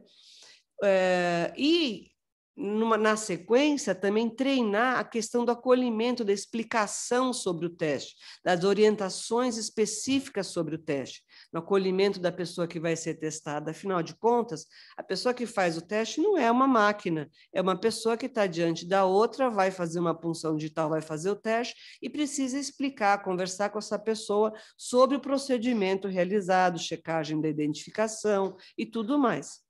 Speaker 1: É, e numa, na sequência, também treinar a questão do acolhimento, da explicação sobre o teste, das orientações específicas sobre o teste, no acolhimento da pessoa que vai ser testada. Afinal de contas, a pessoa que faz o teste não é uma máquina, é uma pessoa que está diante da outra, vai fazer uma punção digital, vai fazer o teste e precisa explicar, conversar com essa pessoa sobre o procedimento realizado, checagem da identificação e tudo mais.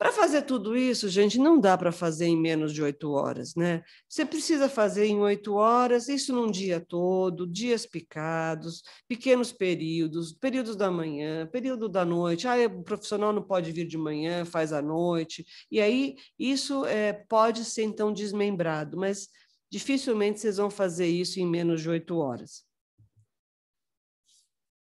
Speaker 1: Para fazer tudo isso, gente, não dá para fazer em menos de oito horas, né? Você precisa fazer em oito horas, isso num dia todo, dias picados, pequenos períodos, períodos da manhã, período da noite. Ah, o profissional não pode vir de manhã, faz à noite. E aí isso é, pode ser então desmembrado, mas dificilmente vocês vão fazer isso em menos de oito horas.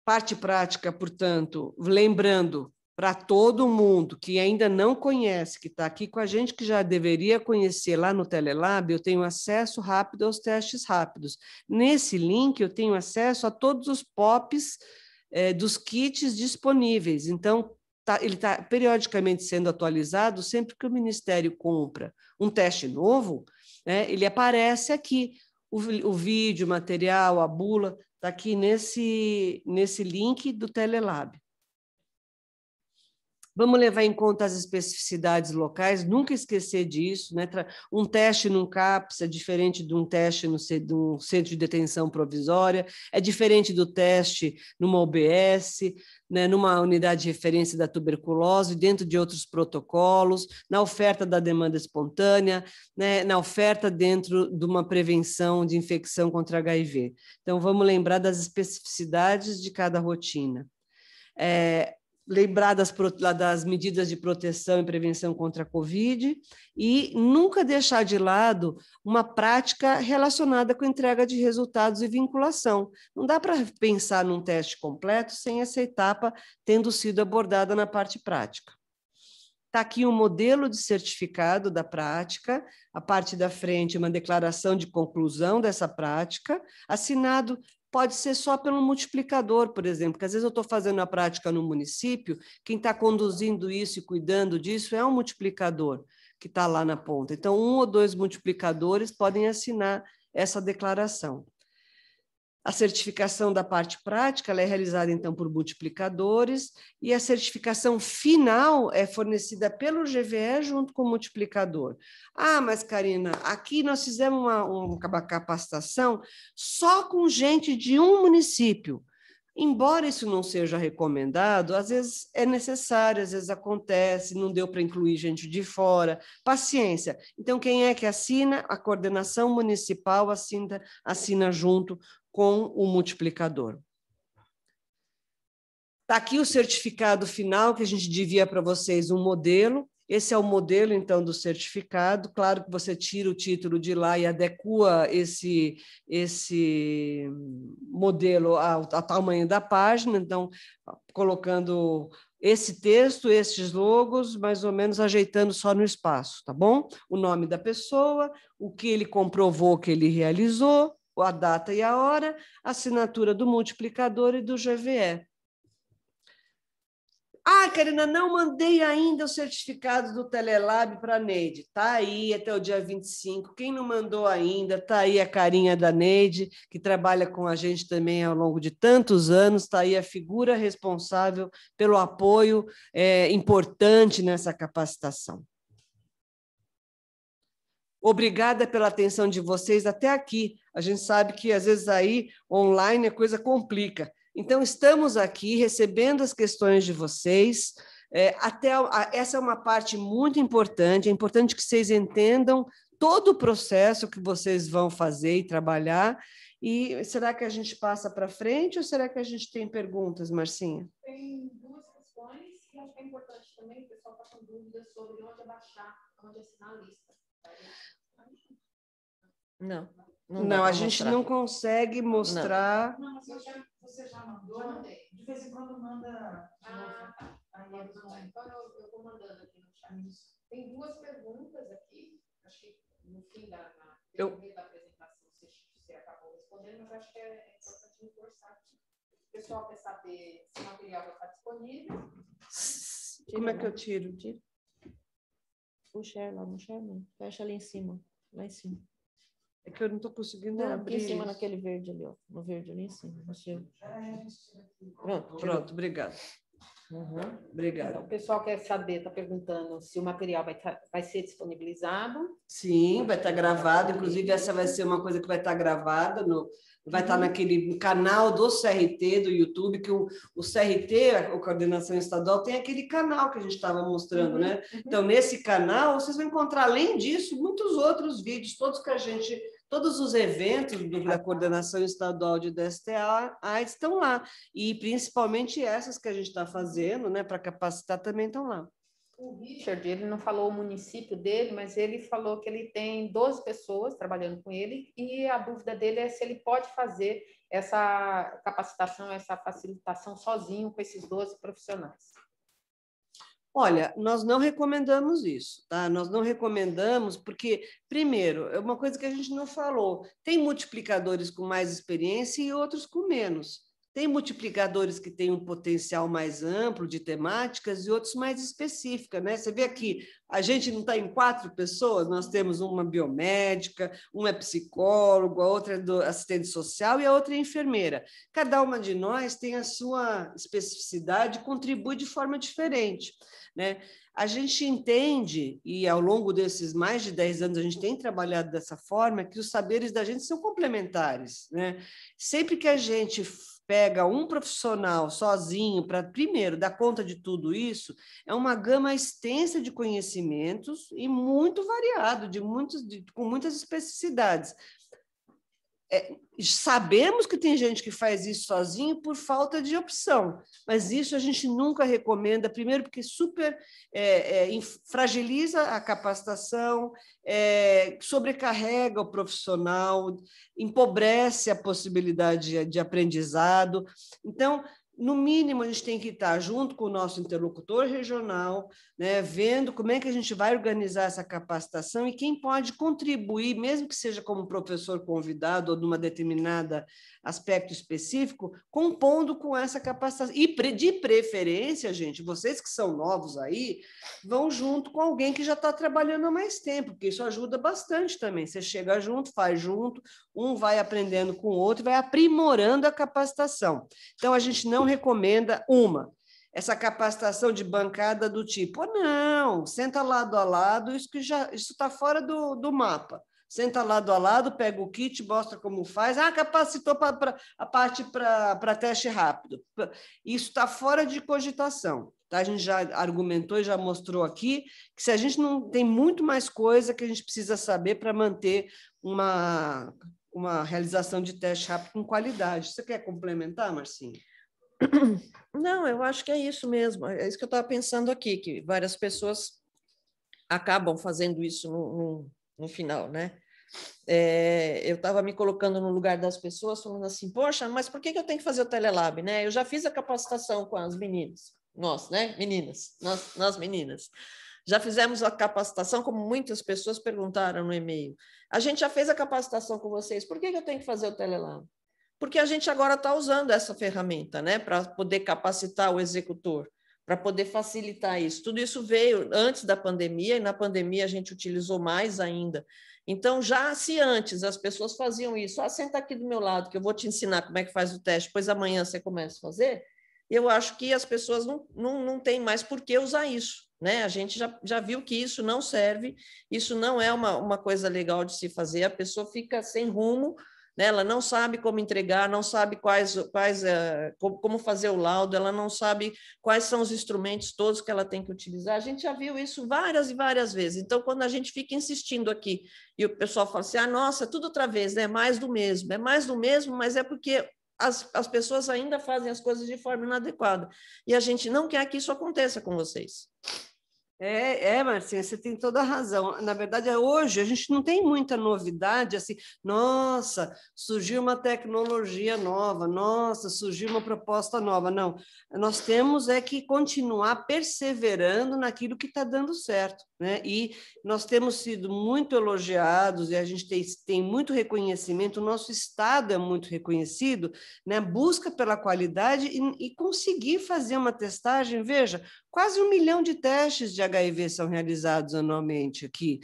Speaker 1: Parte prática, portanto, lembrando, para todo mundo que ainda não conhece, que está aqui com a gente, que já deveria conhecer lá no Telelab, eu tenho acesso rápido aos testes rápidos. Nesse link, eu tenho acesso a todos os POPs eh, dos kits disponíveis. Então, tá, ele está periodicamente sendo atualizado sempre que o Ministério compra um teste novo, né, ele aparece aqui. O, o vídeo, o material, a bula, está aqui nesse, nesse link do Telelab. Vamos levar em conta as especificidades locais, nunca esquecer disso. Né? Um teste num CAPS é diferente de um teste no num centro de detenção provisória, é diferente do teste numa OBS, né? numa unidade de referência da tuberculose, dentro de outros protocolos, na oferta da demanda espontânea, né? na oferta dentro de uma prevenção de infecção contra HIV. Então, vamos lembrar das especificidades de cada rotina. É, lembrar das, das, medidas de proteção e prevenção contra a Covid e nunca deixar de lado uma prática relacionada com entrega de resultados e vinculação. Não dá para pensar num teste completo sem essa etapa tendo sido abordada na parte prática. Está aqui o um modelo de certificado da prática, a parte da frente, uma declaração de conclusão dessa prática, assinado pode ser só pelo multiplicador, por exemplo, que às vezes eu estou fazendo a prática no município, quem está conduzindo isso e cuidando disso é um multiplicador que está lá na ponta. Então, um ou dois multiplicadores podem assinar essa declaração. A certificação da parte prática é realizada, então, por multiplicadores, e a certificação final é fornecida pelo GVE junto com o multiplicador. Ah, mas, Karina, aqui nós fizemos uma, uma capacitação só com gente de um município. Embora isso não seja recomendado, às vezes é necessário, às vezes acontece, não deu para incluir gente de fora. Paciência. Então, quem é que assina? A coordenação municipal assina, assina junto com o multiplicador. Está aqui o certificado final que a gente devia para vocês um modelo. Esse é o modelo, então, do certificado. Claro que você tira o título de lá e adequa esse, esse modelo ao, ao tamanho da página, então, colocando esse texto, esses logos, mais ou menos ajeitando só no espaço, tá bom? O nome da pessoa, o que ele comprovou que ele realizou, a data e a hora, assinatura do multiplicador e do GVE. Ah, Karina, não mandei ainda o certificado do Telelab para a Neide. Está aí até o dia 25. Quem não mandou ainda, está aí a carinha da Neide, que trabalha com a gente também ao longo de tantos anos, está aí a figura responsável pelo apoio é, importante nessa capacitação. Obrigada pela atenção de vocês até aqui. A gente sabe que às vezes aí online a coisa complica. Então, estamos aqui recebendo as questões de vocês. É, até a, essa é uma parte muito importante. É importante que vocês entendam todo o processo que vocês vão fazer e trabalhar. E será que a gente passa para frente ou será que a gente tem perguntas, Marcinha?
Speaker 3: Tem duas questões que acho que é importante também, o pessoal está com dúvidas sobre onde baixar, onde assinar a lista.
Speaker 1: Não. Não, não a gente mostrar. não consegue mostrar.
Speaker 3: Não, não mas já, você já mandou? Eu né? De vez em quando manda. Ah, tá. Ah, aí eu, então, eu vou mandando aqui no chat. Tem duas perguntas aqui. Acho que no fim da, na, eu... da apresentação você, você acabou respondendo, mas acho que é, é importante reforçar aqui. O pessoal quer saber se o material já está disponível.
Speaker 1: Como é que
Speaker 2: eu tiro? Tiro? O share lá, no share não. Né? Fecha ali em cima. Lá em cima. É que eu não estou conseguindo não, abrir. Em cima isso. naquele verde ali, ó. No verde ali em cima. Pronto,
Speaker 1: Pronto, obrigado. Uhum. Obrigada. Então, o
Speaker 3: pessoal quer saber, está perguntando se o material vai, tá, vai ser disponibilizado.
Speaker 1: Sim, vai estar tá gravado. Inclusive, essa vai ser uma coisa que vai estar tá gravada, no, vai estar tá uhum. naquele canal do CRT, do YouTube, que o, o CRT, a Coordenação Estadual, tem aquele canal que a gente estava mostrando, uhum. né? Uhum. Então, nesse canal, vocês vão encontrar, além disso, muitos outros vídeos, todos que a gente Todos os eventos do, da coordenação estadual de DSTA estão lá, e principalmente essas que a gente está fazendo, né, para capacitar, também estão lá. O Richard, ele não
Speaker 3: falou o município dele, mas ele falou que ele tem 12 pessoas trabalhando com ele e a dúvida dele é se ele pode fazer essa capacitação, essa facilitação sozinho com esses 12 profissionais.
Speaker 1: Olha, nós não recomendamos isso, tá? Nós não recomendamos porque, primeiro, é uma coisa que a gente não falou: tem multiplicadores com mais experiência e outros com menos. Tem multiplicadores que têm um potencial mais amplo de temáticas e outros mais específicas. Né? Você vê aqui, a gente não está em quatro pessoas, nós temos uma biomédica, uma é psicólogo, a outra é assistente social e a outra é enfermeira. Cada uma de nós tem a sua especificidade e contribui de forma diferente. Né? A gente entende, e ao longo desses mais de 10 anos a gente tem trabalhado dessa forma, que os saberes da gente são complementares. Né? Sempre que a gente pega um profissional sozinho para, primeiro, dar conta de tudo isso, é uma gama extensa de conhecimentos e muito variado, de muitos, de, com muitas especificidades. É, sabemos que tem gente que faz isso sozinho por falta de opção, mas isso a gente nunca recomenda, primeiro porque super é, é, fragiliza a capacitação, é, sobrecarrega o profissional, empobrece a possibilidade de, de aprendizado. Então, no mínimo, a gente tem que estar junto com o nosso interlocutor regional, né, vendo como é que a gente vai organizar essa capacitação e quem pode contribuir, mesmo que seja como professor convidado ou numa determinada aspecto específico, compondo com essa capacitação. E de preferência, gente, vocês que são novos aí, vão junto com alguém que já está trabalhando há mais tempo, porque isso ajuda bastante também. Você chega junto, faz junto, um vai aprendendo com o outro, vai aprimorando a capacitação. Então, a gente não recomenda uma, essa capacitação de bancada do tipo, oh, não, senta lado a lado, isso que já isso está fora do, do mapa. Senta lado a lado, pega o kit, mostra como faz. Ah, capacitou para a parte para teste rápido. Isso está fora de cogitação. Tá? A gente já argumentou e já mostrou aqui que se a gente não tem muito mais coisa que a gente precisa saber para manter uma, uma realização de teste rápido com qualidade. Você quer complementar, Marcinho?
Speaker 2: Não, eu acho que é isso mesmo. É isso que eu estava pensando aqui, que várias pessoas acabam fazendo isso no, no, no final, né? É, eu estava me colocando no lugar das pessoas, falando assim, poxa, mas por que, que eu tenho que fazer o Telelab, né? Eu já fiz a capacitação com as meninas, nós, né? Meninas, nós, nós meninas. Já fizemos a capacitação, como muitas pessoas perguntaram no e-mail. A gente já fez a capacitação com vocês, por que, que eu tenho que fazer o Telelab? porque a gente agora está usando essa ferramenta né, para poder capacitar o executor, para poder facilitar isso. Tudo isso veio antes da pandemia, e na pandemia a gente utilizou mais ainda. Então, já se antes as pessoas faziam isso, ah, senta aqui do meu lado que eu vou te ensinar como é que faz o teste, pois amanhã você começa a fazer, eu acho que as pessoas não, não, não têm mais por que usar isso. Né? A gente já, já viu que isso não serve, isso não é uma, uma coisa legal de se fazer, a pessoa fica sem rumo, né? Ela não sabe como entregar, não sabe quais, quais eh, como fazer o laudo, ela não sabe quais são os instrumentos todos que ela tem que utilizar. A gente já viu isso várias e várias vezes. Então, quando a gente fica insistindo aqui e o pessoal fala assim: ah, nossa, é tudo outra vez, né? é mais do mesmo, é mais do mesmo, mas é porque as, as pessoas ainda fazem as coisas de forma inadequada. E a gente não quer que isso aconteça com vocês.
Speaker 1: É, é, Marcinha, você tem toda a razão. Na verdade, é hoje a gente não tem muita novidade, assim, nossa, surgiu uma tecnologia nova, nossa, surgiu uma proposta nova. Não, nós temos é que continuar perseverando naquilo que está dando certo. Né? E nós temos sido muito elogiados e a gente tem, tem muito reconhecimento, o nosso Estado é muito reconhecido, né? busca pela qualidade e, e conseguir fazer uma testagem. Veja, quase um milhão de testes de HIV são realizados anualmente aqui,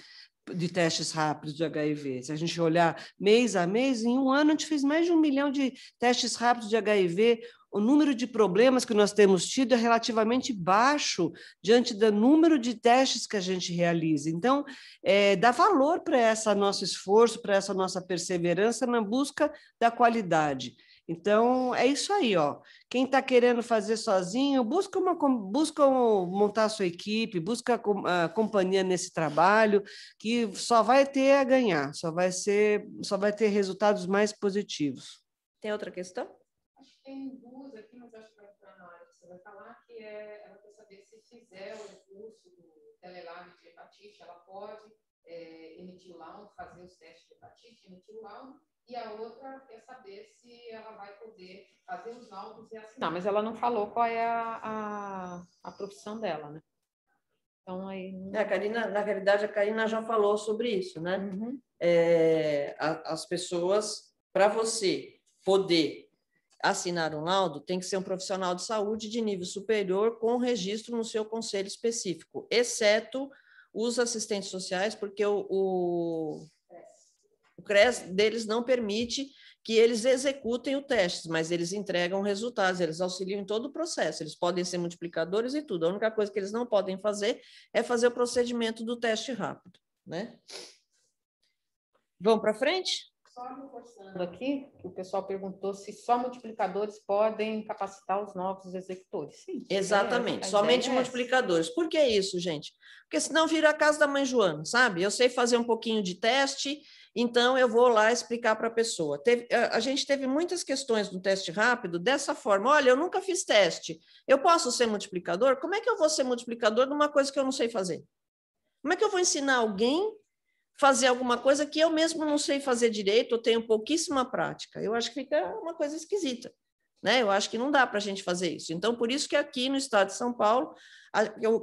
Speaker 1: de testes rápidos de HIV. Se a gente olhar mês a mês, em um ano a gente fez mais de um milhão de testes rápidos de HIV, o número de problemas que nós temos tido é relativamente baixo diante do número de testes que a gente realiza. Então, é, dá valor para esse nosso esforço, para essa nossa perseverança na busca da qualidade. Então, é isso aí, ó. Quem está querendo fazer sozinho, busca, uma, busca montar a sua equipe, busca a companhia nesse trabalho, que só vai ter a ganhar, só vai, ser, só vai ter resultados mais positivos. Tem outra questão?
Speaker 3: tem duas aqui, mas acho que vai entrar na área que você vai falar, que é, ela quer saber se fizer o curso do Telelab de hepatite, ela pode é, emitir o laudo, fazer os testes de hepatite, emitir o laudo, e a outra quer saber se ela vai poder fazer os laudos e assinar. Não, tá, mas ela não falou qual é a, a, a profissão dela, né? Então, aí...
Speaker 2: É, a Karina, na realidade, a Karina já falou sobre isso, né? Uhum. É, a, as pessoas, para você poder assinar um laudo tem que ser um profissional de saúde de nível superior com registro no seu conselho específico, exceto os assistentes sociais, porque o, o, o CRES deles não permite que eles executem o teste, mas eles entregam resultados, eles auxiliam em todo o processo, eles podem ser multiplicadores e tudo. A única coisa que eles não podem fazer é fazer o procedimento do teste rápido, né? Vamos para frente?
Speaker 3: Só reforçando aqui, o pessoal perguntou se só multiplicadores podem capacitar os novos
Speaker 2: executores. Sim. É Exatamente, é, somente é multiplicadores. Por que isso, gente? Porque senão vira a casa da mãe Joana, sabe? Eu sei fazer um pouquinho de teste, então eu vou lá explicar para a pessoa. Teve, a, a gente teve muitas questões no teste rápido dessa forma. Olha, eu nunca fiz teste. Eu posso ser multiplicador? Como é que eu vou ser multiplicador de uma coisa que eu não sei fazer? Como é que eu vou ensinar alguém fazer alguma coisa que eu mesmo não sei fazer direito, eu tenho pouquíssima prática. Eu acho que fica uma coisa esquisita. Né? Eu acho que não dá para a gente fazer isso. Então, por isso que aqui no estado de São Paulo,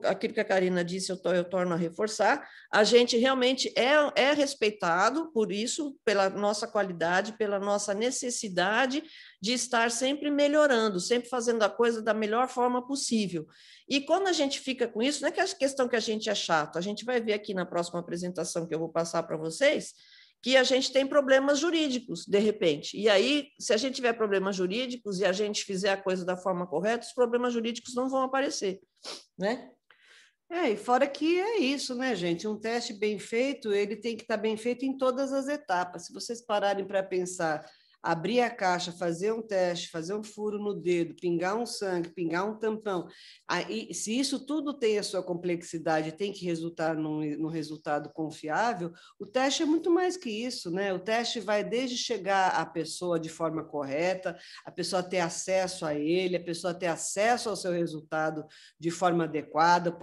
Speaker 2: aquilo que a Karina disse, eu, eu, torno a reforçar, a gente realmente é, é respeitado por isso, pela nossa qualidade, pela nossa necessidade de estar sempre melhorando, sempre fazendo a coisa da melhor forma possível. E quando a gente fica com isso, não é que a é questão que a gente é chato, a gente vai ver aqui na próxima apresentação que eu vou passar para vocês, que a gente tem problemas jurídicos, de repente. E aí, se a gente tiver problemas jurídicos e a gente fizer a coisa da forma correta, os problemas jurídicos não vão aparecer, né? É, e fora que é isso, né,
Speaker 1: gente? Um teste bem feito, ele tem que estar bem feito em todas as etapas. Se vocês pararem para pensar abrir a caixa, fazer um teste, fazer um furo no dedo, pingar um sangue, pingar um tampão. Aí, se isso tudo tem a sua complexidade, tem que resultar num, num resultado confiável, o teste é muito mais que isso, né? O teste vai desde chegar à pessoa de forma correta, a pessoa ter acesso a ele, a pessoa ter acesso ao seu resultado de forma adequada,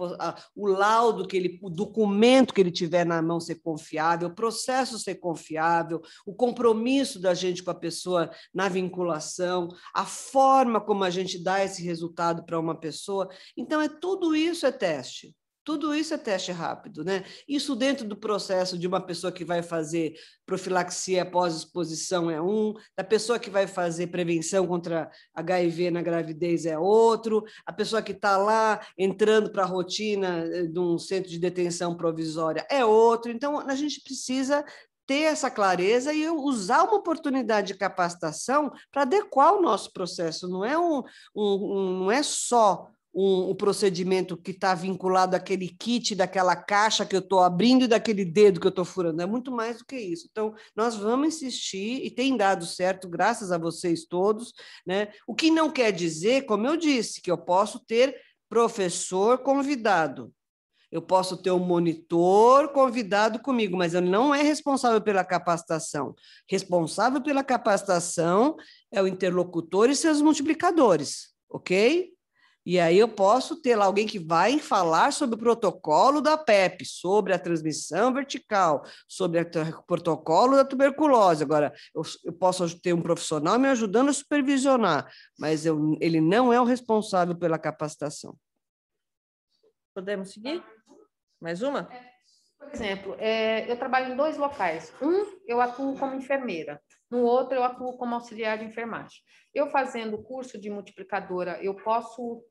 Speaker 1: o laudo que ele, o documento que ele tiver na mão ser confiável, o processo ser confiável, o compromisso da gente com a pessoa pessoa na vinculação, a forma como a gente dá esse resultado para uma pessoa. Então, é tudo isso é teste. Tudo isso é teste rápido, né? Isso dentro do processo de uma pessoa que vai fazer profilaxia pós-exposição é um, da pessoa que vai fazer prevenção contra HIV na gravidez é outro, a pessoa que está lá entrando para a rotina eh, de um centro de detenção provisória é outro. Então, a gente precisa ter essa clareza e usar uma oportunidade de capacitação para adequar o nosso processo. Não é, um, um, um não é só um, um procedimento que está vinculado àquele kit, daquela caixa que eu estou abrindo e daquele dedo que eu estou furando. É muito mais do que isso. Então, nós vamos insistir e tem dado certo, graças a vocês todos. Né? O que não quer dizer, como eu disse, que eu posso ter professor convidado. Eu posso ter um monitor convidado comigo, mas ele não é responsável pela capacitação. Responsável pela capacitação é o interlocutor e seus multiplicadores, ok? E aí eu posso ter lá alguém que vai falar sobre o protocolo da PEP, sobre a transmissão vertical, sobre o protocolo da tuberculose. Agora, eu, eu, posso ter um profissional me ajudando a supervisionar, mas eu, ele não é o responsável pela capacitação.
Speaker 2: Podemos seguir? Mais uma? É,
Speaker 3: por exemplo, é, eu trabalho em dois locais. Um, eu atuo como enfermeira. No outro, eu atuo como auxiliar de enfermagem. Eu fazendo curso de multiplicadora, eu posso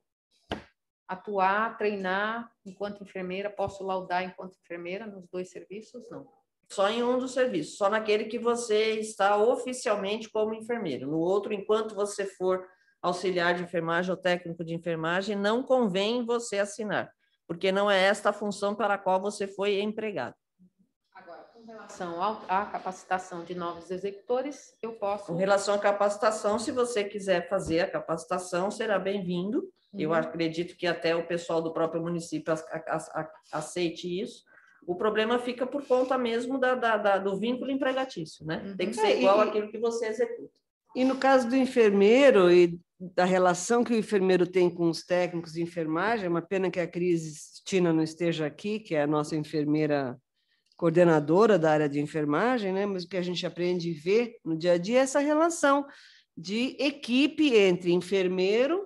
Speaker 3: atuar, treinar enquanto enfermeira, posso laudar enquanto
Speaker 2: enfermeira nos dois serviços? Não. Só em um dos serviços, só naquele que você está oficialmente como enfermeiro. No outro, enquanto você for auxiliar de enfermagem ou técnico de enfermagem, não convém você assinar porque não é esta a função para a qual você foi empregado.
Speaker 3: Agora, com relação
Speaker 2: à capacitação de novos executores, eu posso. Com relação à capacitação, se você quiser fazer a capacitação, será bem-vindo. Uhum. Eu acredito que até o pessoal do próprio município aceite isso. O problema fica por conta mesmo da, da, da do vínculo empregatício, né? Uhum. Tem que ser é, igual aquilo àquilo que você executa.
Speaker 1: E no caso do enfermeiro e da relação que o enfermeiro tem com os técnicos de enfermagem, é uma pena que a Cris Tina não esteja aqui, que é a nossa enfermeira coordenadora da área de enfermagem, né? mas o que a gente aprende e vê no dia a dia é essa relação de equipe entre enfermeiro,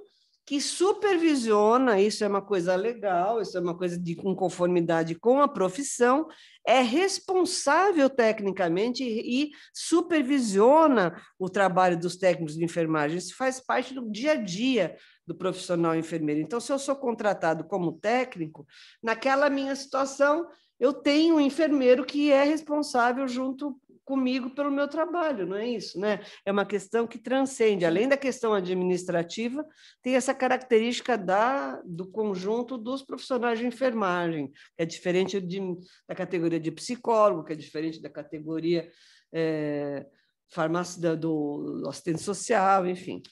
Speaker 1: que supervisiona, isso é uma coisa legal, isso é uma coisa de com conformidade com a profissão, é responsável tecnicamente e supervisiona o trabalho dos técnicos de enfermagem. Isso faz parte do dia a dia do profissional enfermeiro. Então, se eu sou contratado como técnico, naquela minha situação, eu tenho um enfermeiro que é responsável junto comigo pelo meu trabalho, não é isso, né? É uma questão que transcende, além da questão administrativa, tem essa característica da do conjunto dos profissionais de enfermagem, que é diferente de, da categoria de psicólogo, que é diferente da categoria é, farmácia do, do assistente social, enfim.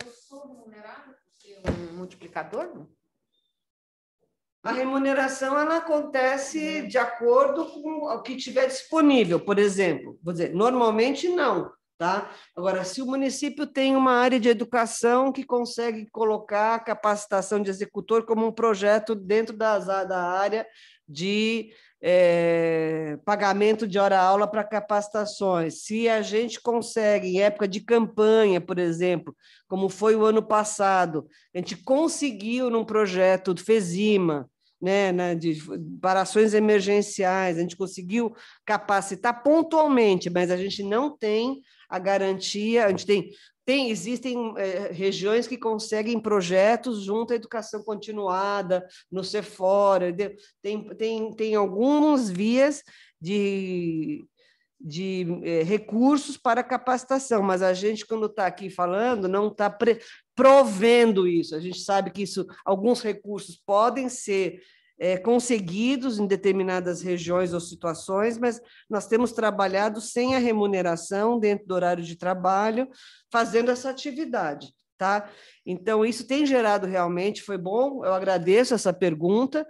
Speaker 3: Eu sou remunerada por
Speaker 1: ser um multiplicador? Não? A remuneração ela acontece de acordo com o que tiver disponível, por exemplo. Vou dizer, normalmente não, tá? Agora, se o município tem uma área de educação que consegue colocar a capacitação de executor como um projeto dentro das, da área de é, pagamento de hora-aula para capacitações. Se a gente consegue, em época de campanha, por exemplo, como foi o ano passado, a gente conseguiu num projeto do FESIMA, né, né, de para ações emergenciais, a gente conseguiu capacitar pontualmente, mas a gente não tem a garantia, a gente tem, tem existem é, regiões que conseguem projetos junto à educação continuada, no Cefora, tem, tem, tem algumas vias de de eh, recursos para capacitação, mas a gente, quando está aqui falando, não está provendo isso. A gente sabe que isso, alguns recursos podem ser eh, conseguidos em determinadas regiões ou situações, mas nós temos trabalhado sem a remuneração, dentro do horário de trabalho, fazendo essa atividade. Tá? Então, isso tem gerado realmente, foi bom, eu agradeço essa pergunta,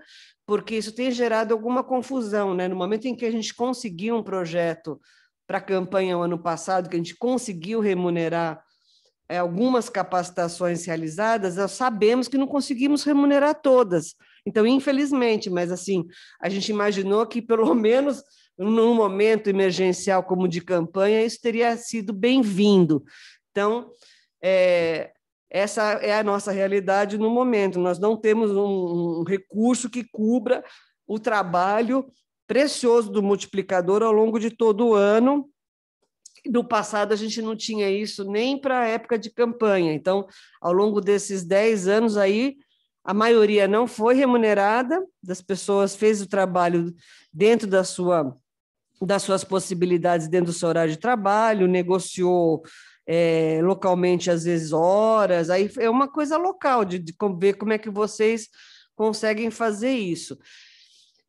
Speaker 1: porque isso tem gerado alguma confusão. Né? No momento em que a gente conseguiu um projeto para a campanha o ano passado, que a gente conseguiu remunerar é, algumas capacitações realizadas, nós sabemos que não conseguimos remunerar todas. Então, infelizmente, mas assim, a gente imaginou que pelo (laughs) menos num momento emergencial como de campanha, isso teria sido bem-vindo. Então, é, essa é a nossa realidade no momento. Nós não temos um, um recurso que cubra o trabalho precioso do multiplicador ao longo de todo o ano. No passado, a gente não tinha isso nem para a época de campanha. Então, ao longo desses 10 anos aí, a maioria não foi remunerada, das pessoas fez o trabalho dentro da sua, das suas possibilidades, dentro do seu horário de trabalho, negociou é, localmente, às vezes, horas. Aí é uma coisa local de, de ver como é que vocês conseguem fazer isso.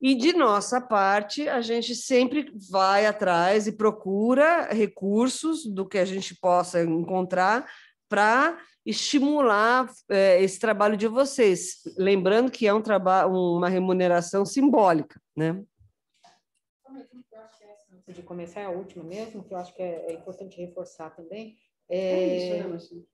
Speaker 1: E de nossa parte, a gente sempre vai atrás e procura recursos do que a gente possa encontrar para estimular é, esse trabalho de vocês, lembrando que é um trabalho, uma remuneração simbólica, né?
Speaker 3: Antes de começar, é a última mesmo, que eu acho que é, é importante reforçar também, é, é isso, né, né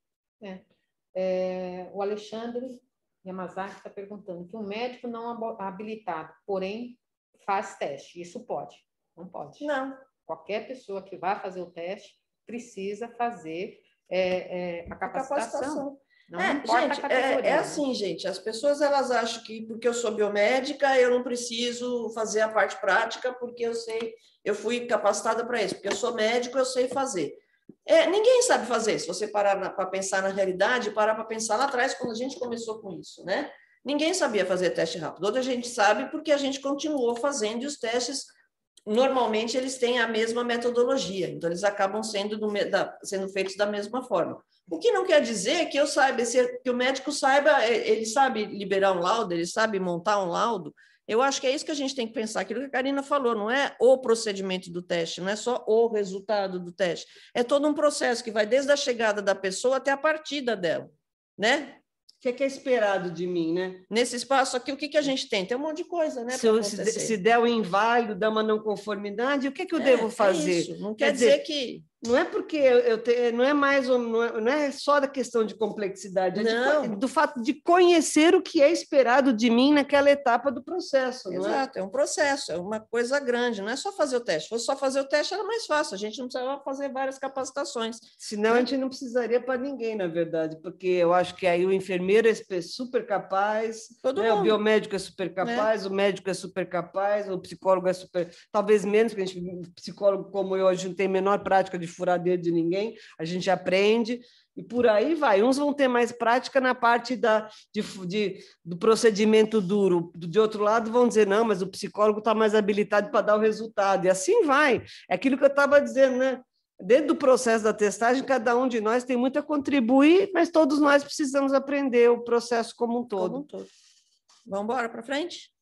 Speaker 3: É. É, o Alexandre Yamazaki está perguntando que um médico não habilitado, porém faz teste, isso pode? Não pode. Não. Qualquer pessoa que vá fazer o teste
Speaker 2: precisa fazer é, é, a capacitação. A capacitação.
Speaker 3: Não é, é, é, né? assim,
Speaker 2: gente. As pessoas elas acham que porque eu sou biomédica eu não preciso fazer a parte prática porque eu sei, eu fui capacitada para isso. Porque eu sou médico eu sei fazer. É, ninguém sabe fazer, se você parar para pensar na realidade, parar para pensar lá atrás, quando a gente começou com isso, né? Ninguém sabia fazer teste rápido. Hoje a gente sabe porque a gente continuou fazendo e os testes, normalmente, eles têm a mesma metodologia, então eles acabam sendo, do, da, sendo feitos da mesma forma. O que não quer dizer que eu saiba, que o médico saiba, é, ele sabe liberar um laudo, ele sabe montar um laudo, eu acho que é isso que a gente tem que pensar, aquilo que a Karina falou, não é o procedimento do teste, não é só o resultado do teste. É todo um processo que vai desde a chegada da pessoa até a partida dela, né? O que é, é esperado de mim, né? Nesse espaço aqui, o que, que a gente tem? Tem um monte de coisa, né? Se, eu, se,
Speaker 1: der o inválido, dá uma não conformidade, o que, é que eu é, devo é fazer? É não quer, quer dizer, dizer, que. Não é porque eu te, não é mais não é, não é só da questão de complexidade, é de, do fato de conhecer o que é esperado de mim naquela etapa do processo. É? Exato, é? é? um
Speaker 2: processo, é uma coisa grande, não é só fazer o teste. Se fosse só fazer o teste, era mais fácil, a gente não precisava fazer várias capacitações. Senão
Speaker 1: a gente não precisaria para ninguém, na verdade, porque eu acho que aí o enfermeiro é super capaz, né? o biomédico é super né? capaz, o médico é super capaz, o psicólogo é super. Talvez menos, porque a gente, psicólogo como eu, a gente não tem menor prática de furar dedo de ninguém, a gente aprende e por aí vai. Uns vão ter mais prática na parte da, de, de, do procedimento duro, de outro lado vão dizer, não, mas o psicólogo está mais habilitado para dar o resultado, e assim vai. É aquilo que eu estava dizendo, né? Dentro do processo da testagem, cada um de nós tem muito a contribuir, mas todos nós precisamos aprender o
Speaker 2: processo como um todo. Como um todo. Vamos embora para frente?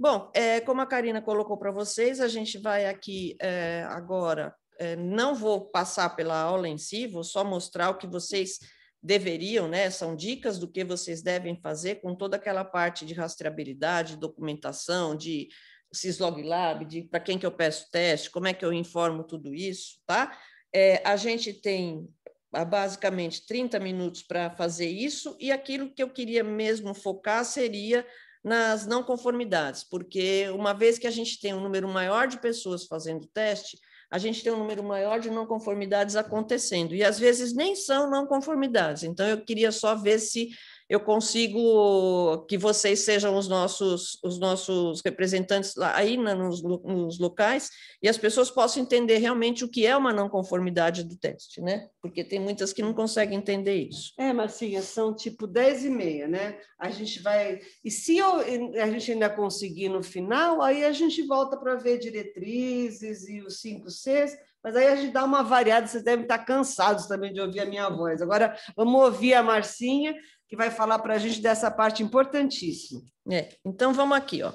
Speaker 2: Bom, é, como a Karina colocou para vocês, a gente vai aqui é, agora. É, não vou passar pela aula em si, vou só mostrar o que vocês deveriam, né? São dicas do que vocês devem fazer com toda aquela parte de rastreabilidade, documentação, de Syslog Lab, de para quem que eu peço teste, como é que eu informo tudo isso, tá? É, a gente tem ah, basicamente 30 minutos para fazer isso, e aquilo que eu queria mesmo focar seria nas não conformidades, porque uma vez que a gente tem um número maior de pessoas fazendo teste, a gente tem um número maior de não conformidades acontecendo, e às vezes nem são não conformidades. Então, eu queria só ver se eu consigo que vocês sejam os nossos, os nossos representantes lá, aí na, nos, nos, locais e as pessoas possam entender realmente o que é uma não conformidade do teste, né? Porque tem muitas que não conseguem entender isso. É, Marcinha, são tipo 10 e meia, né? A gente
Speaker 1: vai... E se eu, a gente ainda conseguir no final, aí a gente volta para ver diretrizes e os 5 Cs, mas aí a gente dá uma variada, vocês devem estar cansados também de ouvir a minha voz. Agora vamos ouvir a
Speaker 2: Marcinha, que vai falar para a gente dessa parte importantíssima. É, então vamos aqui, ó.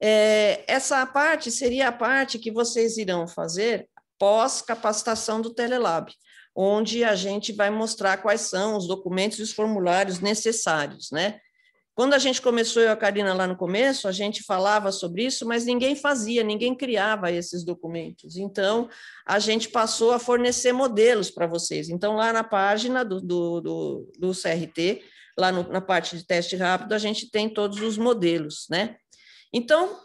Speaker 2: É, essa parte seria a parte que vocês irão fazer pós-capacitação do Telelab, onde a gente vai mostrar quais são os documentos e os formulários necessários, né? Quando a gente começou, eu e a Karina, lá no começo, a gente falava sobre isso, mas ninguém fazia, ninguém criava esses documentos. Então, a gente passou a fornecer modelos para vocês. Então, lá na página do, do, do, do CRT, lá no, na parte de teste rápido, a gente tem todos os modelos, né? Então,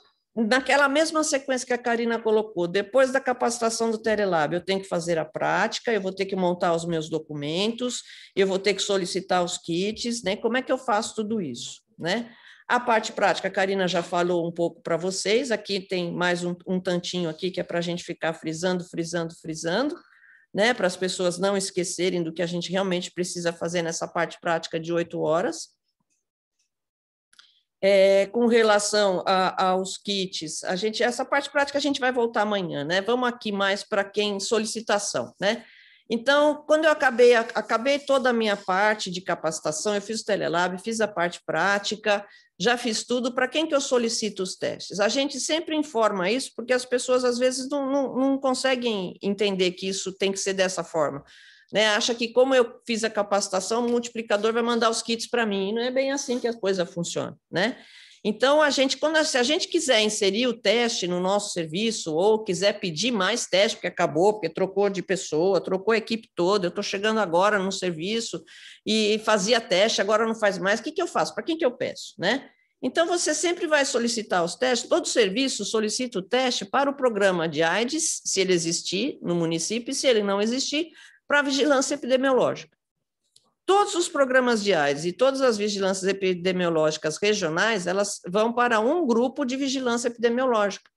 Speaker 2: naquela mesma sequência que a Karina colocou, depois da capacitação do Telelab, eu tenho que fazer a prática, eu vou ter que montar os meus documentos, eu vou ter que solicitar os kits, né? Como é que eu faço tudo isso, né? A parte prática, a Karina já falou um pouco para vocês, aqui tem mais um, um tantinho aqui que é para a gente ficar frisando, frisando, frisando, né? Para as pessoas não esquecerem do que a gente realmente precisa fazer nessa parte prática de oito horas. É, com relação a, aos kits, a gente essa parte prática a gente vai voltar amanhã, né? Vamos aqui mais para quem solicitação, né? Então, quando eu acabei, acabei toda a minha parte de capacitação, eu fiz o Telelab, fiz a parte prática, já fiz tudo, para quem que eu solicito os testes? A gente sempre informa isso, porque as pessoas às vezes não, não, não conseguem entender que isso tem que ser dessa forma né? Acha que como eu fiz a capacitação, o multiplicador vai mandar os kits para mim. E não é bem assim que a coisa funciona, né? Então, a gente, quando a, se a gente quiser inserir o teste no nosso serviço ou quiser pedir mais teste, porque acabou, porque trocou de pessoa, trocou a equipe toda, eu estou chegando agora no serviço e fazia teste, agora não faz mais, o que, que eu faço? Para quem que eu peço? Né? Então, você sempre vai solicitar os testes, todo serviço solicita o teste para o programa de AIDS, se ele existir no município, e se ele não existir, para a vigilância epidemiológica. Todos os programas de AIDS e todas as vigilâncias epidemiológicas regionais, elas vão para um grupo de vigilância epidemiológica,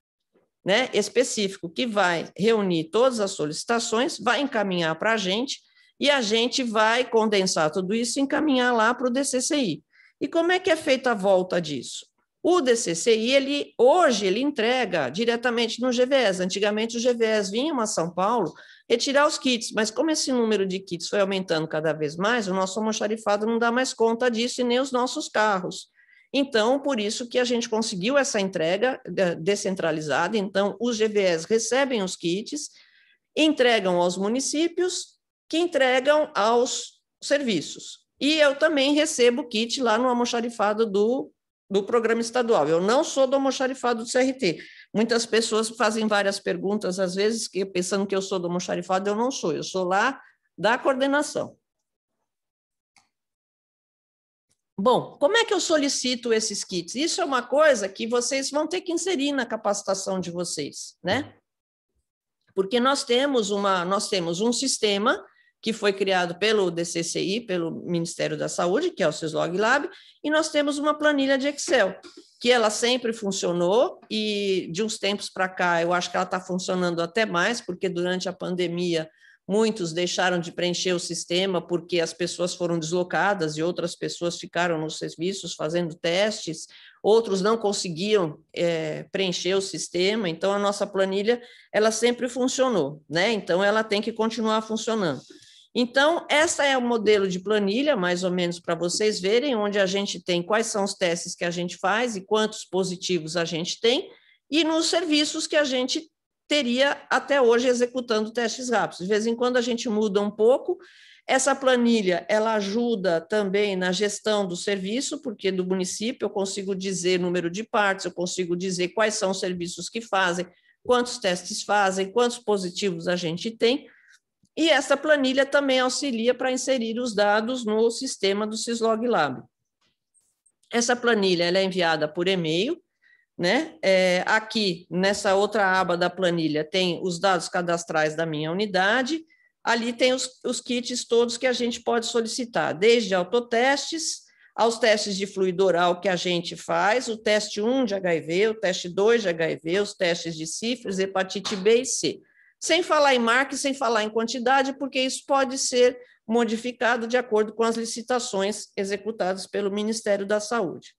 Speaker 2: né, específico, que vai reunir todas as solicitações, vai encaminhar para a gente e a gente vai condensar tudo isso e encaminhar lá para o DCCI. E como é que é feita a volta disso? O DCCI, ele, hoje, ele entrega diretamente no GVS. Antigamente, o GVS vinha a São Paulo retirar os kits, mas como esse número de kits foi aumentando cada vez mais, o nosso almoxarifado não dá mais conta disso e nem os nossos carros. Então, por isso que a gente conseguiu essa entrega eh, descentralizada. Então, os GVS recebem os kits, entregam aos municípios, que entregam aos serviços. E eu também recebo o kit lá no almoxarifado do do programa estadual. Eu não sou do almoxarifado do CRT. Muitas pessoas fazem várias perguntas, às vezes, que, pensando que eu sou do almoxarifado, eu não sou, eu sou lá da coordenação. Bom, como é que eu solicito esses kits? Isso é uma coisa que vocês vão ter que inserir na capacitação de vocês, né? Porque nós temos uma, nós temos um sistema que foi criado pelo DCCI, pelo Ministério da Saúde, que é o SysLog Lab, e nós temos uma planilha de Excel, que ela sempre funcionou e de uns tempos para cá eu acho que ela está funcionando até mais, porque durante a pandemia muitos deixaram de preencher o sistema porque as pessoas foram deslocadas e outras pessoas ficaram nos serviços fazendo testes, outros não conseguiam é, preencher o sistema, então a nossa planilha ela sempre funcionou, né? Então ela tem que continuar funcionando. Então, essa é o modelo de planilha, mais ou menos para vocês verem, onde a gente tem quais são os testes que a gente faz e quantos positivos a gente tem, e nos serviços que a gente teria até hoje executando testes rápidos. De vez em quando a gente muda um pouco. Essa planilha, ela ajuda também na gestão do serviço, porque do município eu consigo dizer número de partes, eu consigo dizer quais são os serviços que fazem, quantos testes fazem, quantos positivos a gente tem. E essa planilha também auxilia para inserir os dados no sistema do Syslog Lab. Essa planilha é enviada por e-mail, né? É, aqui, nessa outra aba da planilha, tem os dados cadastrais da minha unidade, ali tem os, os kits todos que a gente pode solicitar, desde autotestes, aos testes de fluido oral que a gente faz, o teste 1 de HIV, o teste 2 de HIV, os testes de sífilis, hepatite B e C sem falar em marca, sem falar em quantidade, porque isso pode ser modificado de acordo com as licitações executadas pelo Ministério da Saúde.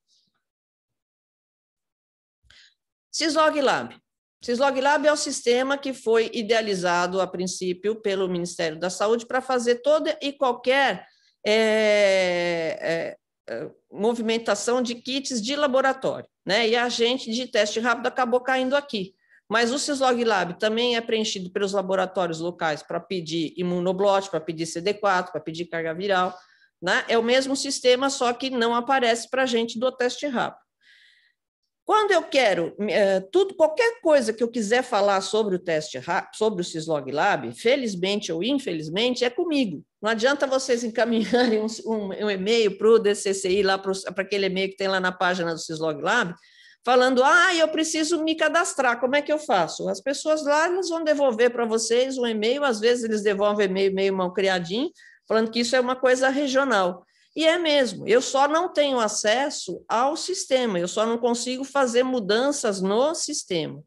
Speaker 2: Cislog Lab. Cislog Lab é o sistema que foi idealizado, a princípio, pelo Ministério da Saúde para fazer toda e qualquer é, é, é movimentação de kits de laboratório. Né? E a gente de teste rápido acabou caindo aqui. Mas o Syslog Lab também é preenchido pelos laboratórios locais para pedir imunoblote, para pedir CD4, para pedir carga viral. Né? É o mesmo sistema, só que não aparece para a gente do teste rápido. Quando eu quero é, tudo, qualquer coisa que eu quiser falar sobre o teste sobre o Syslog Lab, felizmente ou infelizmente, é comigo. Não adianta vocês (laughs) encaminharem um, um, um e-mail para o DCCI, lá para aquele e-mail que tem lá na página do Syslog Lab, falando: ah, eu preciso me cadastrar, como é que eu faço? As pessoas lá elas vão devolver para vocês um e-mail, às vezes eles devolvem e-mail meio mal criadinho, falando que isso é uma coisa regional. E é mesmo, eu só não tenho acesso ao sistema, eu só não consigo fazer mudanças no sistema.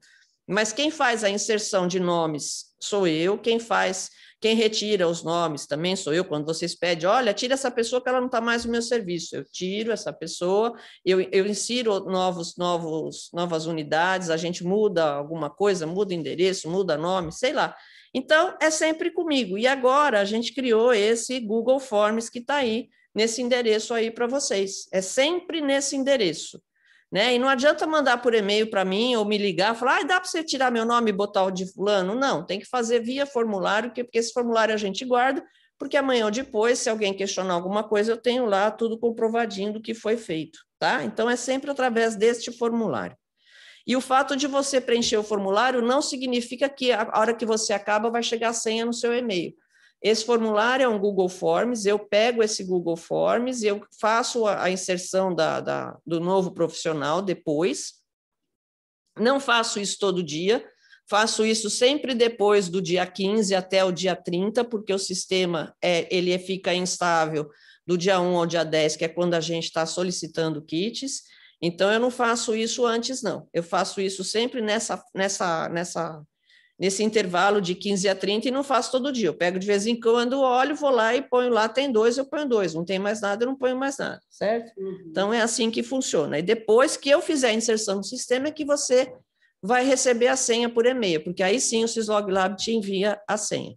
Speaker 2: Mas quem faz a inserção de nomes sou eu, quem faz quem retira os nomes também sou eu, quando vocês pedem, olha, tira essa pessoa que ela não está mais no meu serviço. Eu tiro essa pessoa, eu, eu insiro novos, novos, novas unidades, a gente muda alguma coisa, muda endereço, muda nome, sei lá. Então, é sempre comigo. E agora a gente criou esse Google Forms que está aí, nesse endereço aí para vocês. É sempre nesse endereço. Né? E não adianta mandar por e-mail para mim ou me ligar, falar, ah, dá para você tirar meu nome e botar o de fulano? Não, tem que fazer via formulário, porque esse formulário a gente guarda, porque amanhã ou depois, se alguém questionar alguma coisa, eu tenho lá tudo comprovadinho do que foi feito, tá? Então é sempre através deste formulário. E o fato de você preencher o formulário não significa que a hora que você acaba vai chegar a senha no seu e-mail. Esse formulário é um Google Forms, eu pego esse Google Forms e eu faço a, a inserção da, da, do novo profissional depois. Não faço isso todo dia, faço isso sempre depois do dia 15 até o dia 30, porque o sistema é, ele é, fica instável do dia 1 ao dia 10, que é quando a gente está solicitando kits. Então, eu não faço isso antes, não. Eu faço isso sempre nessa, nessa, nessa nesse intervalo de 15 a 30 e não faço todo dia. Eu pego de vez em quando, olho, vou lá e ponho lá, tem dois, eu ponho dois. Não tem mais nada, eu não ponho mais nada, certo? Uhum. Então é assim que funciona. E depois que eu fizer a inserção no sistema é que você vai receber a senha por e-mail, porque aí sim o Syslog Lab te envia a senha.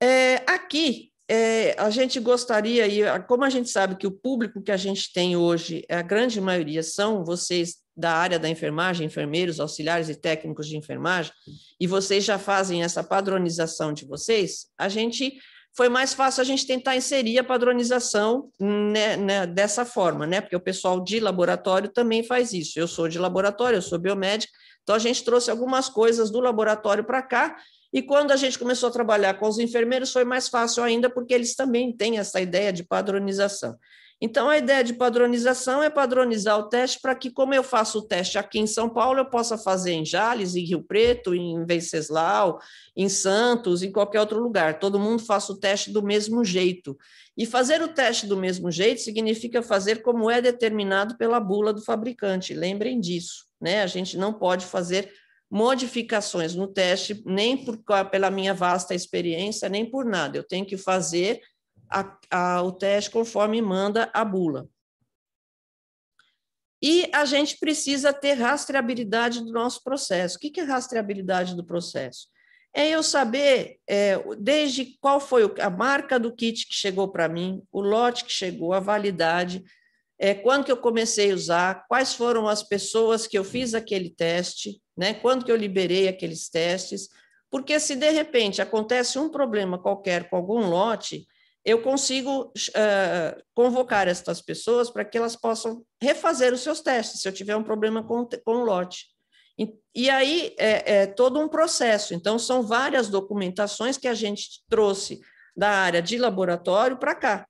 Speaker 2: É, aqui é, a gente gostaria, e como a gente sabe que o público que a gente tem hoje, é a grande maioria são vocês da área da enfermagem, enfermeiros, auxiliares e técnicos de enfermagem, e vocês já fazem essa padronização de vocês, a gente foi mais fácil a gente tentar inserir a padronização né, né, dessa forma, né? Porque o pessoal de laboratório também faz isso. Eu sou de laboratório, eu sou biomédica, então a gente trouxe algumas coisas do laboratório para cá e quando a gente começou a trabalhar com os enfermeiros, foi mais fácil ainda, porque eles também têm essa ideia de padronização. Então, a ideia de padronização é padronizar o teste para que, como eu faço o teste aqui em São Paulo, eu possa fazer em Jales, em Rio Preto, em Venceslau, em Santos, em qualquer outro lugar. Todo mundo faça o teste do mesmo jeito. E fazer o teste do mesmo jeito significa fazer como é determinado pela bula do fabricante. Lembrem disso, né? A gente não pode fazer modificações no teste, nem por, pela minha vasta experiência, nem por nada. Eu tenho que fazer a, a, o teste conforme manda a bula. E a gente precisa ter rastreabilidade do nosso processo. O que é rastreabilidade do processo? É eu saber é, desde qual foi a marca do kit que chegou para mim, o lote que chegou, a validade, é, quando que eu comecei a usar, quais foram as pessoas que eu fiz aquele teste, né? Quando que eu liberei aqueles testes? Porque se de repente acontece um problema qualquer com algum lote, eu consigo uh, convocar estas pessoas para que elas possam refazer os seus testes, se eu tiver um problema com, com o lote. E, e aí é, é todo um processo. Então, são várias documentações que a gente trouxe da área de laboratório para cá.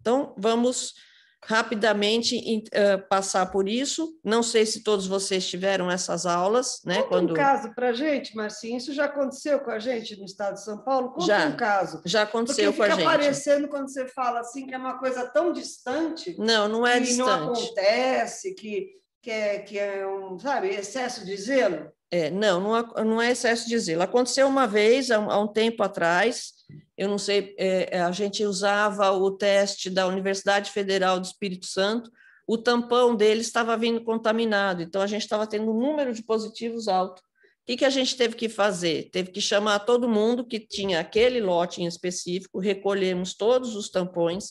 Speaker 2: Então, vamos rapidamente uh, passar por isso. Não sei se todos vocês tiveram essas aulas, né? Conta quando... um caso
Speaker 1: para gente, marcin isso já aconteceu com a gente no estado de São Paulo? Conta já, um
Speaker 2: caso. Já aconteceu com a gente. fica parecendo
Speaker 1: quando você fala assim que é uma coisa tão distante. Não, não é que distante. Que não acontece, que, que, é, que é um, sabe, excesso de zelo.
Speaker 2: É, não, não, não, é excesso de zelo. Aconteceu uma vez, há um, há um tempo atrás, eu não sei, é, é, a gente usava o teste da Universidade Federal do Espírito Santo, o tampão dele estava vindo contaminado, então a gente estava tendo um número de positivos alto. O que, que a gente teve que fazer? Teve que chamar todo mundo que tinha aquele lote em específico, recolhemos todos os tampões,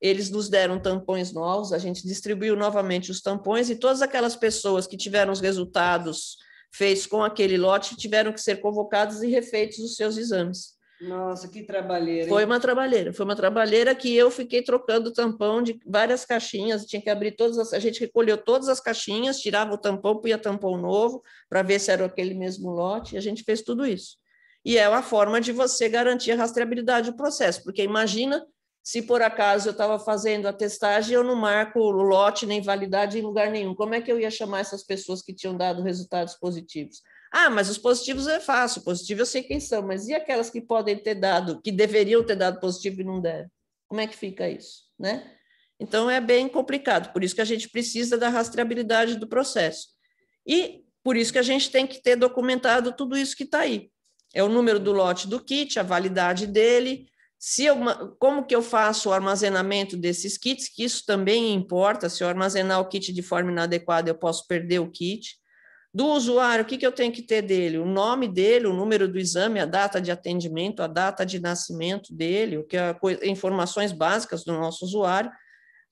Speaker 2: eles nos deram tampões novos, a gente distribuiu novamente os tampões e todas aquelas pessoas que tiveram os resultados fez com aquele lote tiveram que ser convocados e refeitos os seus exames.
Speaker 1: Nossa, que
Speaker 2: trabalheira. Hein? Foi uma trabalheira, foi uma trabalheira que eu fiquei trocando tampão de várias caixinhas, tinha que abrir todas as, a gente recolheu todas as caixinhas, tirava o tampão, punha tampão novo para ver se era aquele mesmo lote, e a gente fez tudo isso. E é uma forma de você garantir a rastreabilidade do processo, porque imagina se por acaso eu estava fazendo a testagem, eu não marco lote nem validade em lugar nenhum. Como é que eu ia chamar essas pessoas que tinham dado resultados positivos? Ah, mas os positivos é fácil, positivo eu sei quem são, mas e aquelas que podem ter dado, que deveriam ter dado positivo e não deram? Como é que fica isso, né? Então é bem complicado, por isso que a gente precisa da rastreabilidade do processo. E por isso que a gente tem que ter documentado tudo isso que está aí. É o número do lote do kit, a validade dele, se eu, como que eu faço o armazenamento desses kits? Que isso também importa. Se eu armazenar o kit de forma inadequada, eu posso perder o kit. Do usuário, o que, que eu tenho que ter dele? O nome dele, o número do exame, a data de atendimento, a data de nascimento dele, o que é, informações básicas do nosso usuário.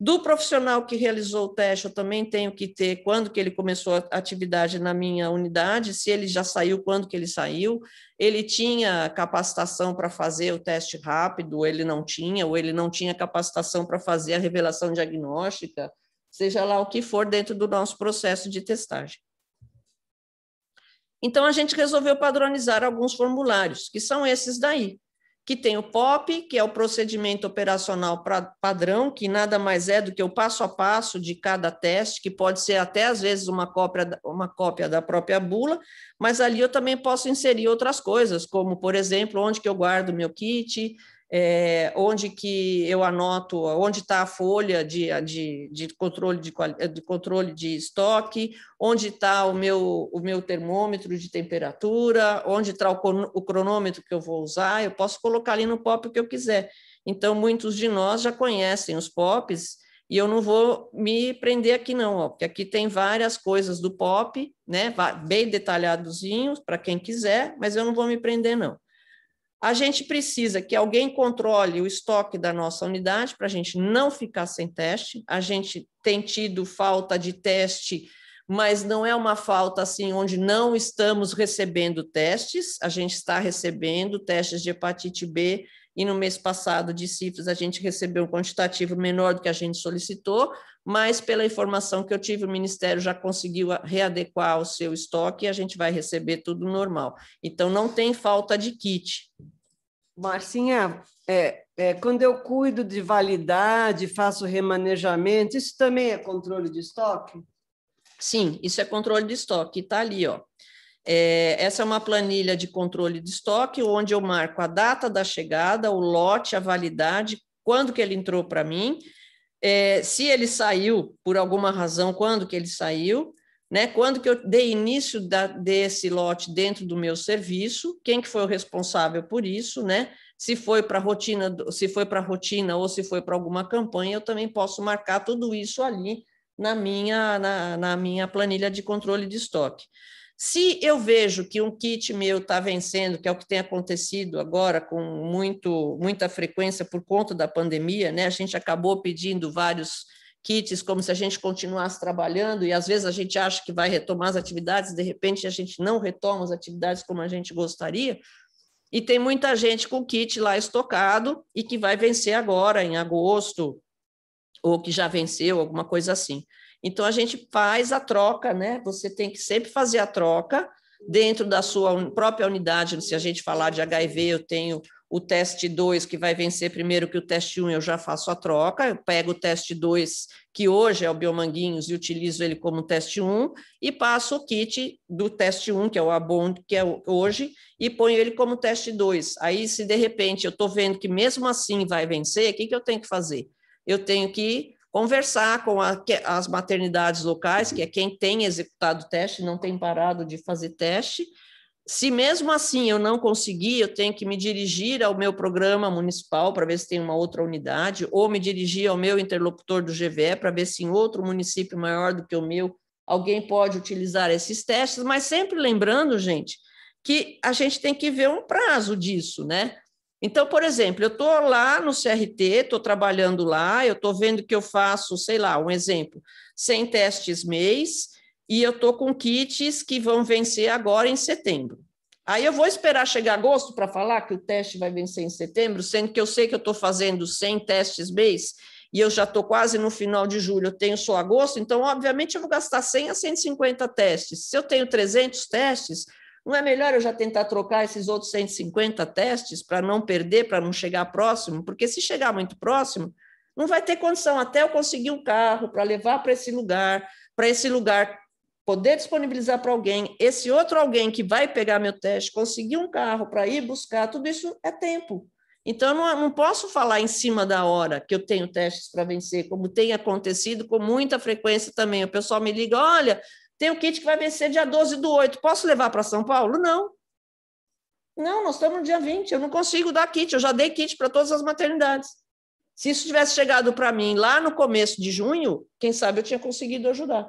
Speaker 2: Do profissional que realizou o teste, eu também tenho que ter quando que ele começou a atividade na minha unidade, se ele já saiu, quando que ele saiu, ele tinha capacitação para fazer o teste rápido, ele não tinha, ou ele não tinha capacitação para fazer a revelação diagnóstica, seja lá o que for dentro do nosso processo de testagem. Então, a gente resolveu padronizar alguns formulários, que são esses daí que tem o POP, que é o procedimento operacional pra, padrão, que nada mais é do que o passo a passo de cada teste, que pode ser até às vezes uma cópia, uma cópia da própria bula, mas ali eu também posso inserir outras coisas, como, por exemplo, onde que eu guardo meu kit, é, onde que eu anoto, onde está a folha de, de, de, controle de, de controle de estoque, onde está o meu, o meu termômetro de temperatura, onde está o, o cronômetro que eu vou usar, eu posso colocar ali no POP o que eu quiser. Então, muitos de nós já conhecem os POPs, e eu não vou me prender aqui não, ó, porque aqui tem várias coisas do POP, né, bem detalhadozinhos para quem quiser, mas eu não vou me prender não. A gente precisa que alguém controle o estoque da nossa unidade para a gente não ficar sem teste. A gente tem tido falta de teste, mas não é uma falta assim onde não estamos recebendo testes. A gente está recebendo testes de hepatite B e no mês passado de sífilis a gente recebeu um quantitativo menor do que a gente solicitou, mas pela informação que eu tive, o Ministério já conseguiu readequar o seu estoque e a gente vai receber tudo normal. Então, não tem falta de kit. Marcinha, é, é, quando eu cuido de
Speaker 1: validade,
Speaker 2: faço remanejamento, isso também é controle de estoque? Sim, isso é controle de estoque, está ali, ó. É, essa é uma planilha de controle de estoque, onde eu marco a data da chegada, o lote, a validade, quando que ele entrou para mim é, se ele saiu por alguma razão, quando que ele saiu, né? Quando que eu dei início da, desse lote dentro do meu serviço, quem que foi o responsável por isso, né? Se foi para rotina, se foi para rotina ou se foi para alguma campanha, eu também posso marcar tudo isso ali na minha na, na minha planilha de controle de estoque. Se eu vejo que um kit meu está vencendo, que é o que tem acontecido agora com muito, muita frequência por conta da pandemia, né? a gente acabou pedindo vários kits como se a gente continuasse trabalhando e às vezes a gente acha que vai retomar as atividades, de repente a gente não retoma as atividades como a gente gostaria. E tem muita gente com kit lá estocado e que vai vencer agora, em agosto, ou que já venceu, alguma coisa assim. Então a gente faz a troca, né? Você tem que sempre fazer a troca dentro da sua própria unidade. Se a gente falar de HIV, eu tenho o teste 2 que vai vencer primeiro que o teste 1, um, eu já faço a troca, eu pego o teste 2, que hoje é o Biomanguinhos, e utilizo ele como teste 1, um, e passo o kit do teste 1, um, que é o Abond, que é hoje, e ponho ele como teste 2. Aí, se de repente eu estou vendo que mesmo assim vai vencer, o que, que eu tenho que fazer? Eu tenho que conversar com a, as maternidades locais, que é quem tem executado teste, não tem parado de fazer teste. Se mesmo assim eu não conseguir, eu tenho que me dirigir ao meu programa municipal para ver se tem uma outra unidade, ou me dirigir ao meu interlocutor do GVE para ver se em outro município maior do que o meu alguém pode utilizar esses testes, mas sempre lembrando, gente, que a gente tem que ver um prazo disso, né? Então, por exemplo, eu estou lá no CRT, estou trabalhando lá, eu estou vendo que eu faço, sei lá, um exemplo, 100 testes mês, e eu estou com kits que vão vencer agora em setembro. Aí eu vou esperar chegar agosto para falar que o teste vai vencer em setembro, sendo que eu sei que eu estou fazendo 100 testes mês, e eu já estou quase no final de julho, eu tenho só agosto, então, obviamente, eu vou gastar 100 a 150 testes. Se eu tenho 300 testes, não é melhor eu já tentar trocar esses outros 150 testes para não perder, para não chegar próximo? Porque se chegar muito próximo, não vai ter condição até eu conseguir um carro para levar para esse lugar, para esse lugar poder disponibilizar para alguém, esse outro alguém que vai pegar meu teste, conseguir um carro para ir buscar, tudo isso é tempo. Então, não, não posso falar em cima da hora que eu tenho testes para vencer, como tem acontecido com muita frequência também. O pessoal me liga: olha, tem o kit que vai vencer dia 12 do 8. Posso levar para São Paulo? Não. Não, nós estamos no dia 20. Eu não consigo dar kit. Eu já dei kit para todas as maternidades. Se isso tivesse chegado para mim lá no começo de junho, quem sabe eu tinha conseguido ajudar.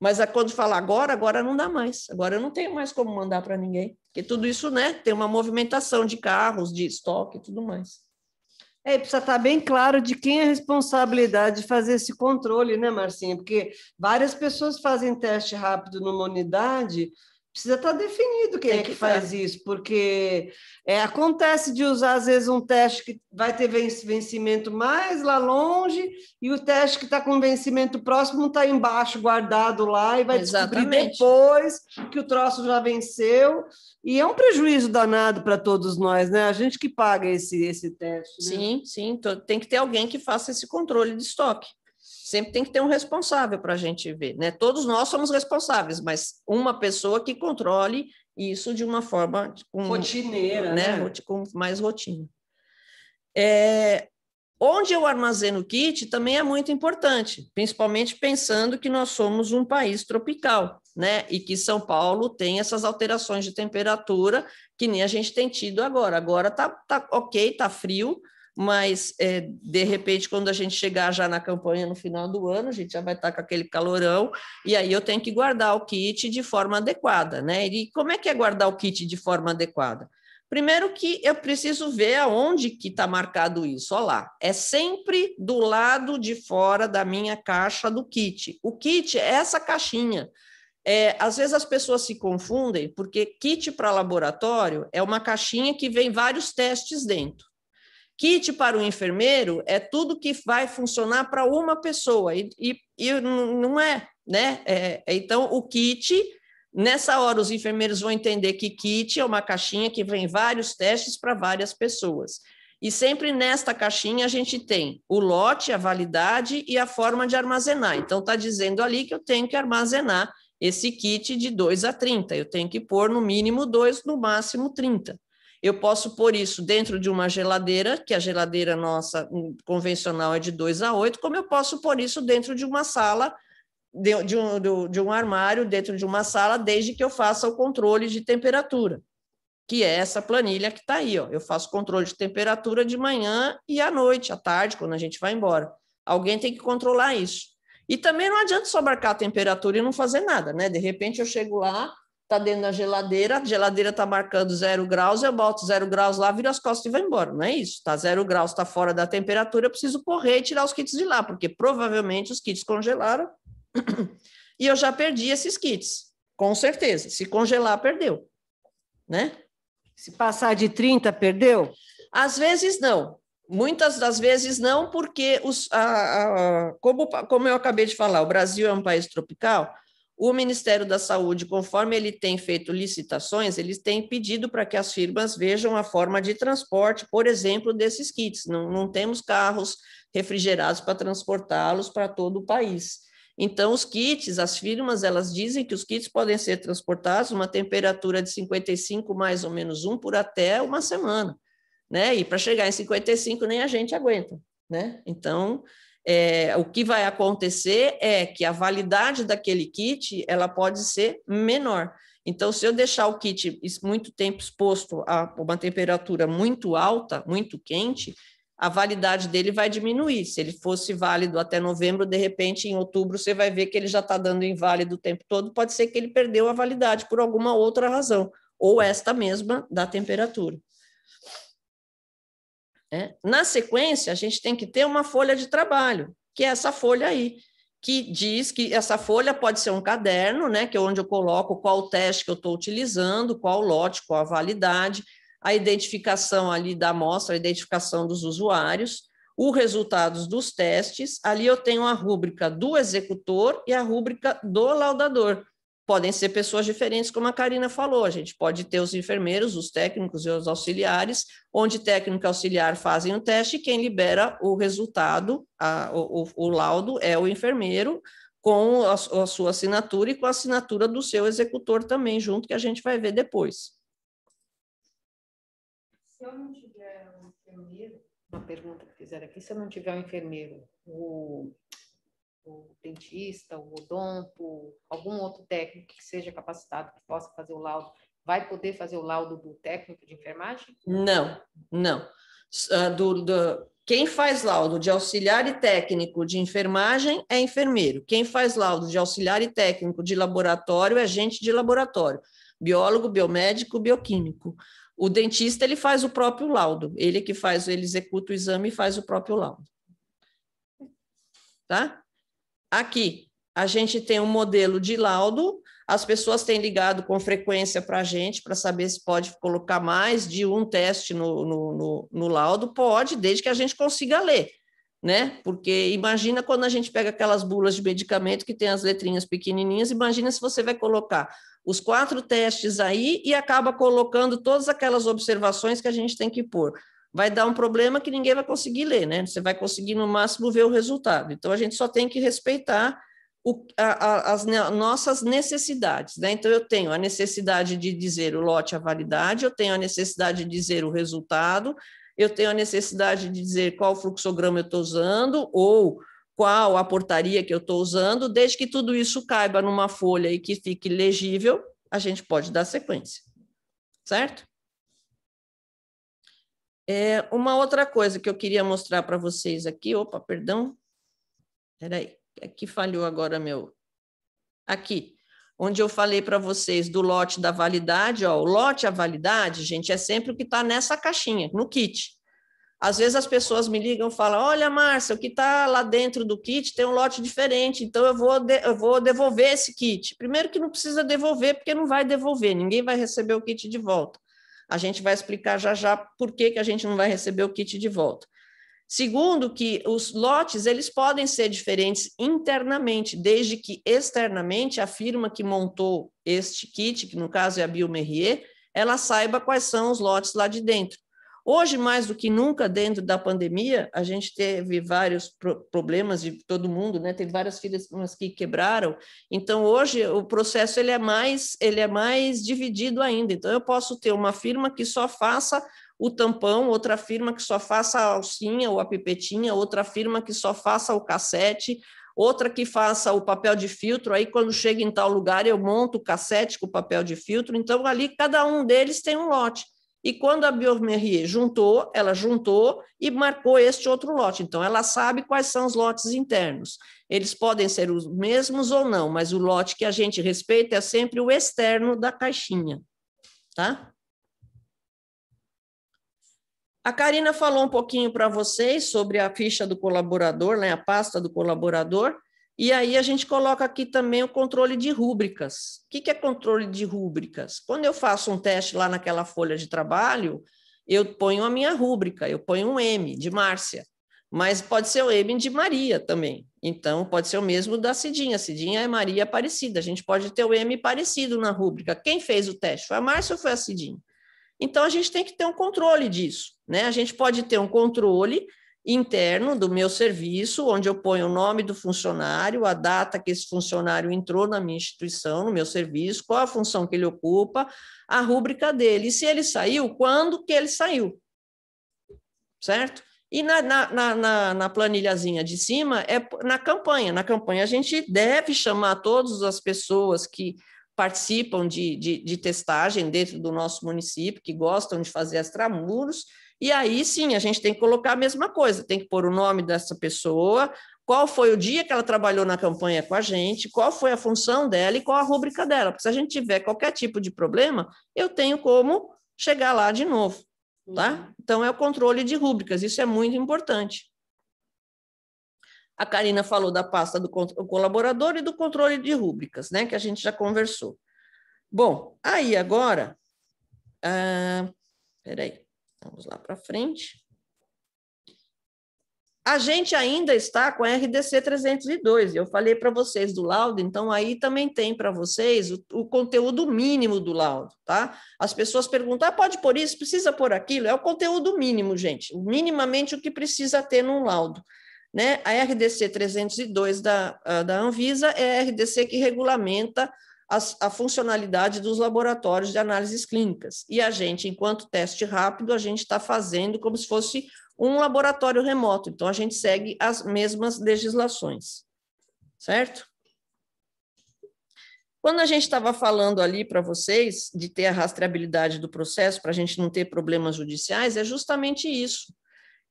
Speaker 2: Mas é quando fala agora, agora não dá mais. Agora eu não tenho mais como mandar para ninguém. Porque tudo isso né, tem uma movimentação de carros, de estoque e tudo mais. É, precisa estar bem claro de quem é a
Speaker 1: responsabilidade de fazer esse controle, né, Marcinha? Porque várias pessoas fazem teste rápido numa unidade, precisa estar tá definido quem é, é que faz isso, porque é, acontece de usar, às vezes, um teste que vai ter vencimento mais lá longe e o teste que está com vencimento próximo está embaixo, guardado lá, e vai Exatamente. descobrir depois que o troço já venceu. E é um prejuízo danado para todos
Speaker 2: nós, né? A gente que paga esse, esse teste. Né? Sim, sim. Tem que ter alguém que faça esse controle de estoque sempre tem que ter um responsável para a gente ver, né? Todos nós somos responsáveis, mas uma pessoa que controle isso de uma forma com, rotineira, né? né? Com mais rotina. É, onde eu armazeno o kit também é muito importante, principalmente pensando que nós somos um país tropical, né? E que São Paulo tem essas alterações de temperatura que nem a gente tem tido agora. Agora tá, tá ok, tá frio, mas é, de repente, quando a gente chegar já na campanha no final do ano, a gente já vai estar com aquele calorão, e aí eu tenho que guardar o kit de forma adequada, né? E como é que é guardar o kit de forma adequada? Primeiro que eu preciso ver aonde que está marcado isso. Olha lá, é sempre do lado de fora da minha caixa do kit. O kit é essa caixinha. É, às vezes as pessoas se confundem, porque kit para laboratório é uma caixinha que vem vários testes dentro. Kit para o enfermeiro é tudo que vai funcionar para uma pessoa, e, e, e não é, né? É, é, então, o kit, nessa hora, os enfermeiros vão entender que kit é uma caixinha que vem vários testes para várias pessoas. E sempre nesta caixinha a gente tem o lote, a validade e a forma de armazenar. Então, está dizendo ali que eu tenho que armazenar esse kit de 2 a 30. Eu tenho que pôr no mínimo 2, no máximo 30. Eu posso pôr isso dentro de uma geladeira, que a geladeira nossa hum, convencional é de 2 a 8, como eu posso pôr isso dentro de uma sala, de, de, um, de um armário, dentro de uma sala, desde que eu faça o controle de temperatura, que é essa planilha que está aí. Ó. Eu faço controle de temperatura de manhã e à noite, à tarde, quando a gente vai embora. Alguém tem que controlar isso. E também não adianta só marcar a temperatura e não fazer nada, né? De repente eu chego lá, tá dentro da geladeira, a geladeira tá marcando zero graus, eu boto zero graus lá, viro as costas e vou embora. Não é isso. Tá zero graus, está fora da temperatura, eu preciso correr e tirar os kits de lá, porque provavelmente os kits congelaram (coughs) e eu já perdi esses kits. Com certeza. Se congelar, perdeu. Né? Se passar de 30, perdeu? Às vezes não. Muitas das vezes não, porque os, a, a, como, como eu acabei de falar, o Brasil é um país tropical o Ministério da Saúde, conforme ele tem feito licitações, eles têm pedido para que as firmas vejam a forma de transporte, por exemplo, desses kits. Não, não temos carros refrigerados para transportá-los para todo o país. Então, os kits, as firmas, elas dizem que os kits podem ser transportados uma temperatura de 55 mais ou menos um por até uma semana, né? E para chegar em 55 nem a gente aguenta, né? Então, é, o que vai acontecer é que a validade daquele kit ela pode ser menor. Então, se eu deixar o kit muito tempo exposto a uma temperatura muito alta, muito quente, a validade dele vai diminuir. Se ele fosse válido até novembro, de repente, em outubro, você vai ver que ele já está dando inválido o tempo todo. Pode ser que ele perdeu a validade por alguma outra razão, ou esta mesma da temperatura. É. Na sequência, a gente tem que ter uma folha de trabalho, que é essa folha aí, que diz que essa folha pode ser um caderno, né, que é onde eu coloco qual teste que eu estou utilizando, qual lote, qual a validade, a identificação ali da amostra, a identificação dos usuários, os resultados dos testes. Ali eu tenho a rúbrica do executor e a rúbrica do laudador podem ser pessoas diferentes, como a Karina falou. A gente pode ter os enfermeiros, os técnicos e os auxiliares, onde técnico e auxiliar fazem o teste e quem libera o resultado, a, o, o, laudo, é o enfermeiro, com a, a sua assinatura e com a assinatura do seu executor também, junto, que a gente vai ver depois.
Speaker 3: Se eu não tiver um enfermeiro, uma pergunta que fizeram aqui, se eu não tiver um enfermeiro, o o dentista, o odonto, algum outro técnico que seja capacitado que possa fazer o laudo, vai poder fazer o laudo do técnico de enfermagem?
Speaker 2: Não, não. Ah, do, do, quem faz laudo de auxiliar e técnico de enfermagem é enfermeiro. Quem faz laudo de auxiliar e técnico de laboratório é agente de laboratório, biólogo, biomédico, bioquímico. O dentista ele faz o próprio laudo, ele que faz, ele executa o exame e faz o próprio laudo. Tá? Aqui, a gente tem um modelo de laudo, as pessoas têm ligado com frequência para a gente para saber se pode colocar mais de um teste no, no, no, no laudo. Pode, desde que a gente consiga ler né? Porque imagina quando a gente pega aquelas bulas de medicamento que tem as letrinhas pequenininhas, imagina se você vai colocar os quatro testes aí e acaba colocando todas aquelas observações que a gente tem que pôr vai dar um problema que ninguém vai conseguir ler, né? Você vai conseguir, no máximo, ver o resultado. Então, a gente só tem que respeitar o, a, a, as nossas necessidades, né? Então, eu tenho a necessidade de dizer o lote, a validade, eu tenho a necessidade de dizer o resultado, eu tenho a necessidade de dizer qual fluxograma eu estou usando ou qual a portaria que eu estou usando, desde que tudo isso caiba numa folha e que fique legível, a gente pode dar sequência, certo? É, uma outra coisa que eu queria mostrar para vocês aqui, opa, perdão, peraí, aqui é falhou agora meu, aqui, onde eu falei para vocês do lote da validade, ó, o lote a validade, gente, é sempre o que está nessa caixinha, no kit. Às vezes as pessoas me ligam e falam, olha, Márcia, o que está lá dentro do kit tem um lote diferente, então eu vou, eu vou devolver esse kit. Primeiro que não precisa devolver, porque não vai devolver, ninguém vai receber o kit de volta. A gente vai explicar já já por que, que a gente não vai receber o kit de volta. Segundo, que os lotes eles podem ser diferentes internamente, desde que externamente a firma que montou este kit, que no caso é a Biomerrier, ela saiba quais são os lotes lá de dentro. Hoje, mais do que nunca, dentro da pandemia, a gente teve vários problemas de todo mundo, né? Teve várias filas que quebraram. Então, hoje o processo ele é mais ele é mais dividido ainda. Então, eu posso ter uma firma que só faça o tampão, outra firma que só faça a alcinha ou a pipetinha, outra firma que só faça o cassete, outra que faça o papel de filtro, aí quando chega em tal lugar eu monto o cassete com o papel de filtro, então ali cada um deles tem um lote. E quando a Biomerie juntou, ela juntou e marcou este outro lote. Então, ela sabe quais são os lotes internos. Eles podem ser os mesmos ou não, mas o lote que a gente respeita é sempre o externo da caixinha. Tá? A Karina falou um pouquinho para vocês sobre a ficha do colaborador, né, a pasta do colaborador. E aí a gente coloca aqui também o controle de rúbricas. O que é controle de rúbricas? Quando eu faço um teste lá naquela folha de trabalho, eu ponho a minha rúbrica, eu ponho um M de Márcia, mas pode ser o M de Maria também. Então, pode ser o mesmo da Cidinha. Cidinha é Maria parecida. A gente pode ter o M parecido na rúbrica. Quem fez o teste? Foi a Márcia ou foi a Cidinha? Então, a gente tem que ter um controle disso. Né? A gente pode ter um controle interno do meu serviço, onde eu ponho o nome do funcionário, a data que esse funcionário entrou na minha instituição, no meu serviço, qual a função que ele ocupa, a rúbrica dele, e se ele saiu, quando que ele saiu, certo? E na, na, na, na, planilhazinha de cima é na campanha. Na campanha a gente deve chamar todas as pessoas que participam de, de, de testagem dentro do nosso município, que gostam de fazer extramuros, e aí sim, a gente tem que colocar a mesma coisa, tem que pôr o nome dessa pessoa, qual foi o dia que ela trabalhou na campanha com a gente, qual foi a função dela e qual a rubrica dela. Porque se a gente tiver qualquer tipo de problema, eu tenho como chegar lá de novo, tá? Uhum. Então é o controle de rubricas, isso é muito importante. A Karina falou da pasta do colaborador e do controle de rubricas, né? Que a gente já conversou. Bom, aí agora. Ah, peraí. Vamos lá para frente. A gente ainda está com a RDC 302. Eu falei para vocês do laudo, então aí também tem para vocês o, o, conteúdo mínimo do laudo, tá? As pessoas perguntam: ah, pode pôr isso, precisa pôr aquilo? É o conteúdo mínimo, gente. Minimamente o que precisa ter num laudo. Né? A RDC 302 da, da Anvisa é a RDC que regulamenta a, a funcionalidade dos laboratórios de análises clínicas. E a gente, enquanto teste rápido, a gente está fazendo como se fosse um laboratório remoto. Então, a gente segue as mesmas legislações, certo? Quando a gente estava falando ali para vocês de ter a rastreabilidade do processo, para a gente não ter problemas judiciais, é justamente isso.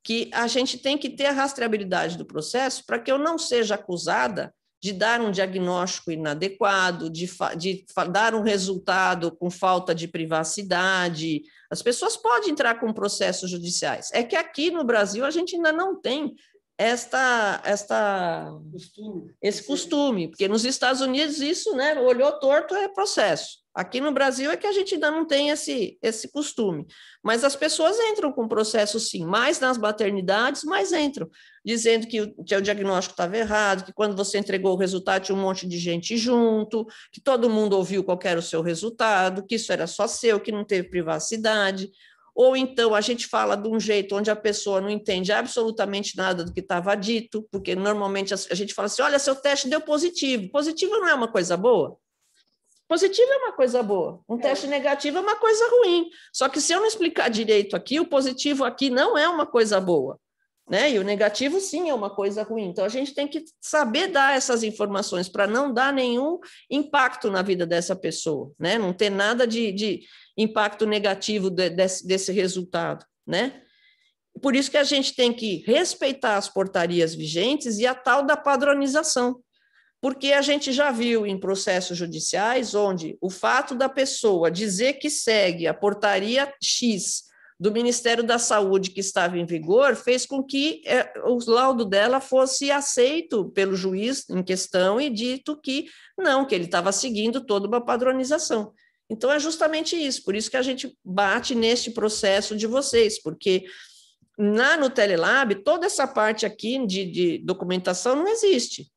Speaker 2: Que a gente tem que ter a rastreabilidade do processo para que eu não seja acusada de dar um diagnóstico inadequado, de, de dar um resultado com falta de privacidade. As pessoas podem entrar com processos judiciais. É que aqui no Brasil a gente ainda não tem esta, esta, costume. esse costume, porque nos Estados Unidos isso, né, olhou torto é processo. Aqui no Brasil é que a gente ainda não tem esse, esse costume. Mas as pessoas entram com processo, sim, mais nas maternidades, mas entram, dizendo que o, que o diagnóstico estava errado, que quando você entregou o resultado tinha um monte de gente junto, que todo mundo ouviu qual era o seu resultado, que isso era só seu, que não teve privacidade ou então a gente fala de um jeito onde a pessoa não entende absolutamente nada do que estava dito, porque normalmente a gente fala assim: olha, seu teste deu positivo. Positivo não é uma coisa boa. Positivo é uma coisa boa, um é. teste negativo é uma coisa ruim. Só que se eu não explicar direito aqui, o positivo aqui não é uma coisa boa, né? E o negativo sim é uma coisa ruim. Então a gente tem que saber dar essas informações para não dar nenhum impacto na vida dessa pessoa, né? Não ter nada de, de impacto negativo de, desse, desse resultado, né? Por isso que a gente tem que respeitar as portarias vigentes e a tal da padronização, porque a gente já viu em processos judiciais onde o fato da pessoa dizer que segue a portaria X do Ministério da Saúde que estava em vigor fez com que é, o laudo dela fosse aceito pelo juiz em questão e dito que não, que ele estava seguindo toda uma padronização. Então, é justamente isso, por isso que a gente bate neste processo de vocês, porque na no Telelab, toda essa parte aqui de, de documentação não existe.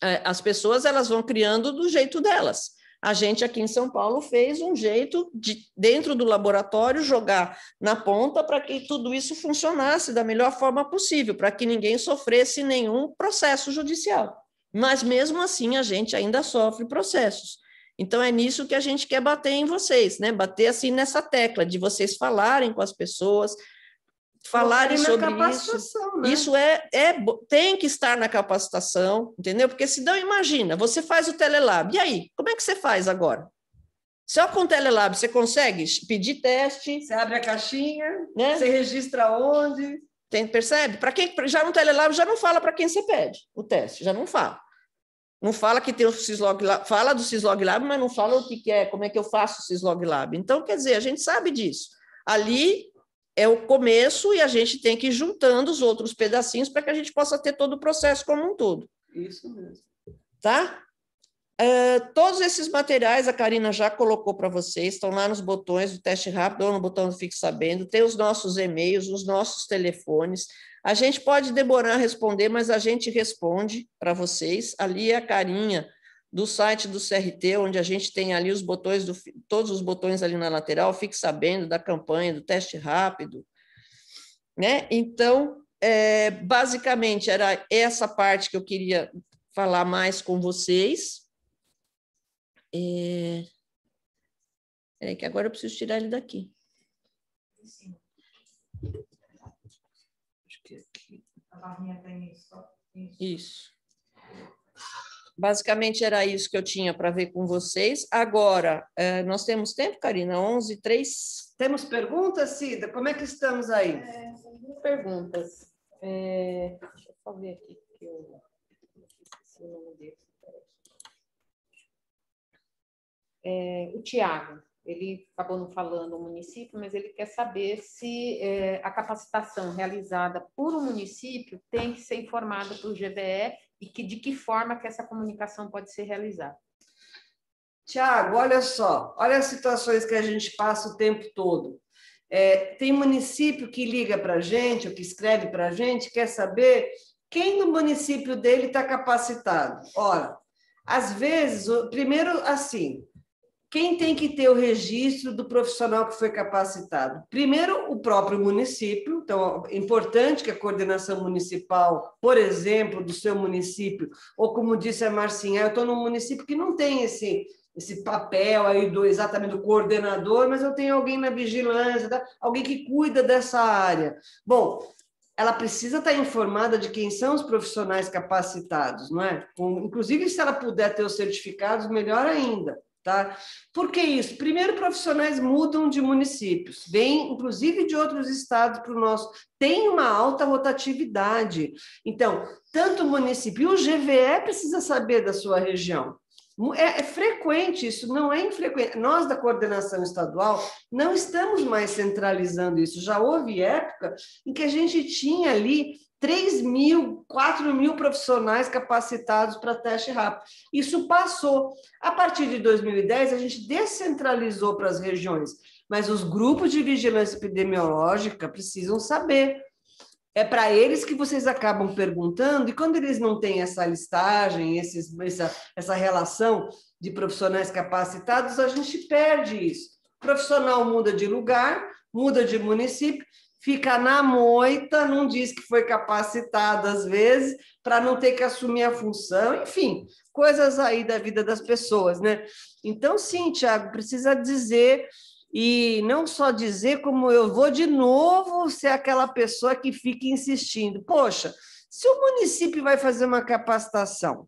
Speaker 2: É, as pessoas elas vão criando do jeito delas. A gente aqui em São Paulo fez um jeito de, dentro do laboratório, jogar na ponta para que tudo isso funcionasse da melhor forma possível, para que ninguém sofresse nenhum processo judicial. Mas mesmo assim, a gente ainda sofre processos. Então é nisso que a gente quer bater em vocês, né? Bater assim nessa tecla de vocês falarem com as pessoas, falarem sobre isso. Né? Isso é, é tem que estar na capacitação, entendeu? Porque se não imagina, você faz o telelab. E aí, como é que você faz agora? Só com o Telelab você consegue pedir teste. Você abre a caixinha, né? você registra onde. Tem, percebe? Para quem já no Telelab já não fala para quem você pede o teste, já não fala. Não fala que tem o Syslog Lab, fala do Syslog Lab, mas não fala o que, que é, como é que eu faço o Syslog Lab. Então, quer dizer, a gente sabe disso. Ali é o começo e a gente tem que ir juntando os outros pedacinhos para que a gente possa ter todo o processo como um todo.
Speaker 1: Isso mesmo.
Speaker 2: Tá? Uh, todos esses materiais a Karina já colocou para vocês, estão lá nos botões do teste rápido ou no botão do Fique Sabendo, tem os nossos e-mails, os nossos telefones. A gente pode demorar a responder, mas a gente responde para vocês. Ali é a carinha do site do CRT, onde a gente tem ali os botões, do, todos os botões ali na lateral, fique sabendo da campanha, do teste rápido. Né? Então, é, basicamente, era essa parte que eu queria falar mais com vocês. É... Peraí, que agora eu preciso tirar ele daqui.
Speaker 3: Farrinha tem isso.
Speaker 2: Isso. Basicamente era isso que eu tinha para ver com vocês. Agora, eh, nós temos tempo, Karina? 11, 3. Temos perguntas, Cida? Como é que estamos aí? É, perguntas. É, deixa eu só ver aqui
Speaker 3: que eu o nome É, o Tiago ele acabou não falando o município, mas ele quer saber se é, a capacitação realizada por um município tem que ser informada para o GVE e que, de que forma que essa comunicação pode ser realizada.
Speaker 1: Tiago, olha só, olha as situações que a gente passa o tempo todo. É, tem município que liga para a gente, ou que escreve para a gente, quer saber quem no município dele está capacitado. Ora, às vezes, primeiro assim, quem tem que ter o registro do profissional que foi capacitado? Primeiro, o próprio município. Então, é importante que a coordenação municipal, por exemplo, do seu município, ou como disse a Marcinha, eu estou num município que não tem esse esse papel aí do exatamente do coordenador, mas eu tenho alguém na vigilância, tá? alguém que cuida dessa área. Bom, ela precisa estar informada de quem são os profissionais capacitados, não é? Com, inclusive, se ela puder ter os certificados, melhor ainda. Tá? Por que isso? Primeiro, profissionais mudam de municípios, vêm inclusive de outros estados para o nosso, tem uma alta rotatividade. Então, tanto o município, o GVE precisa saber da sua região. É, é, frequente isso, não é infrequente. Nós da coordenação estadual não estamos mais centralizando isso. Já houve época em que a gente tinha ali 3 mil, 4 mil profissionais capacitados para teste rápido. Isso passou. A partir de 2010, a gente descentralizou para as regiões, mas os grupos de vigilância epidemiológica precisam saber. É para eles que vocês acabam perguntando, e quando eles não têm essa listagem, esses, essa, essa relação de profissionais capacitados, a gente perde isso. O profissional muda de lugar, muda de município, fica na moita, não diz que foi capacitado às vezes, para não ter que assumir a função, enfim, coisas aí da vida das pessoas, né? Então, sim, Tiago, precisa dizer e não só dizer como eu vou de novo ser aquela pessoa que fica insistindo. Poxa, se o município vai fazer uma capacitação,